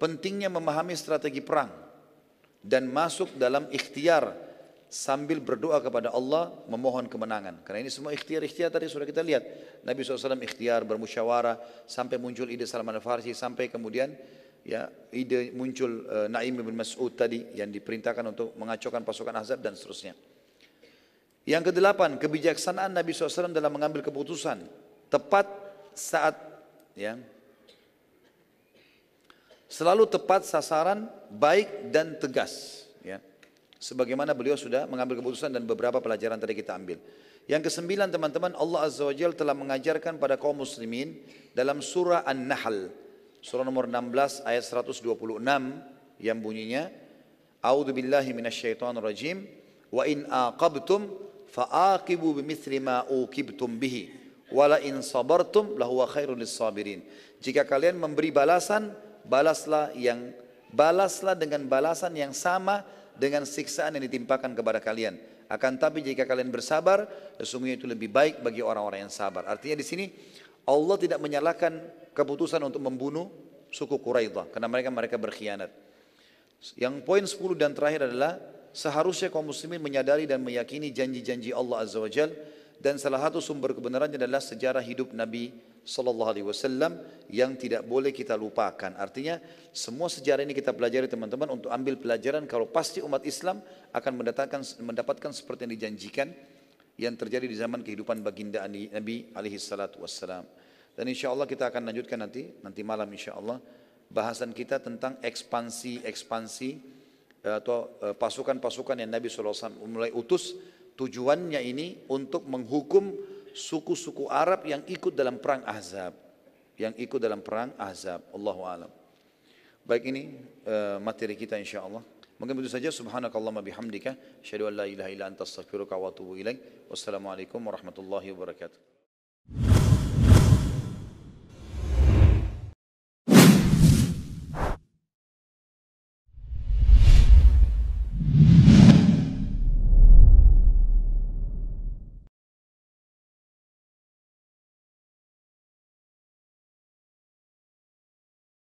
pentingnya memahami strategi perang dan masuk dalam ikhtiar sambil berdoa kepada Allah memohon kemenangan. Karena ini semua ikhtiar-ikhtiar tadi sudah kita lihat. Nabi SAW ikhtiar, bermusyawarah, sampai muncul ide Salman Al Farsi, sampai kemudian ya ide muncul e, Naim bin Mas'ud tadi yang diperintahkan untuk mengacaukan pasukan Ahzab dan seterusnya. Yang kedelapan, kebijaksanaan Nabi SAW dalam mengambil keputusan tepat saat ya selalu tepat sasaran, baik dan tegas ya. Sebagaimana beliau sudah mengambil keputusan dan beberapa pelajaran tadi kita ambil. Yang kesembilan teman-teman Allah Azza wa Jal telah mengajarkan pada kaum muslimin dalam surah An-Nahl surah nomor 16 ayat 126 yang bunyinya A'udzu billahi minasyaitonir rajim wa in aqabtum fa'aqibu bimithli ma uqibtum bihi wala in sabartum lahuwa khairul lisabirin jika kalian memberi balasan balaslah yang balaslah dengan balasan yang sama dengan siksaan yang ditimpakan kepada kalian akan tapi jika kalian bersabar sesungguhnya itu lebih baik bagi orang-orang yang sabar artinya di sini Allah tidak menyalahkan keputusan untuk membunuh suku Quraidah karena mereka mereka berkhianat. Yang poin 10 dan terakhir adalah seharusnya kaum muslimin menyadari dan meyakini janji-janji Allah Azza wa Jal dan salah satu sumber kebenarannya adalah sejarah hidup Nabi Sallallahu Alaihi Wasallam yang tidak boleh kita lupakan. Artinya semua sejarah ini kita pelajari teman-teman untuk ambil pelajaran kalau pasti umat Islam akan mendapatkan, mendapatkan seperti yang dijanjikan yang terjadi di zaman kehidupan baginda Nabi alaihi salatu wasallam. Dan insya Allah kita akan lanjutkan nanti, nanti malam insya Allah, bahasan kita tentang ekspansi-ekspansi eh, atau eh, pasukan-pasukan yang Nabi SAW mulai utus tujuannya ini untuk menghukum suku-suku Arab yang ikut dalam perang Ahzab yang ikut dalam perang Ahzab Allahu alam baik ini eh, materi kita insya Allah Mungkin begitu saja. Subhanakallahumma bihamdika. Asyhadu an la ilaha illa anta astaghfiruka wa atubu Wassalamualaikum warahmatullahi wabarakatuh.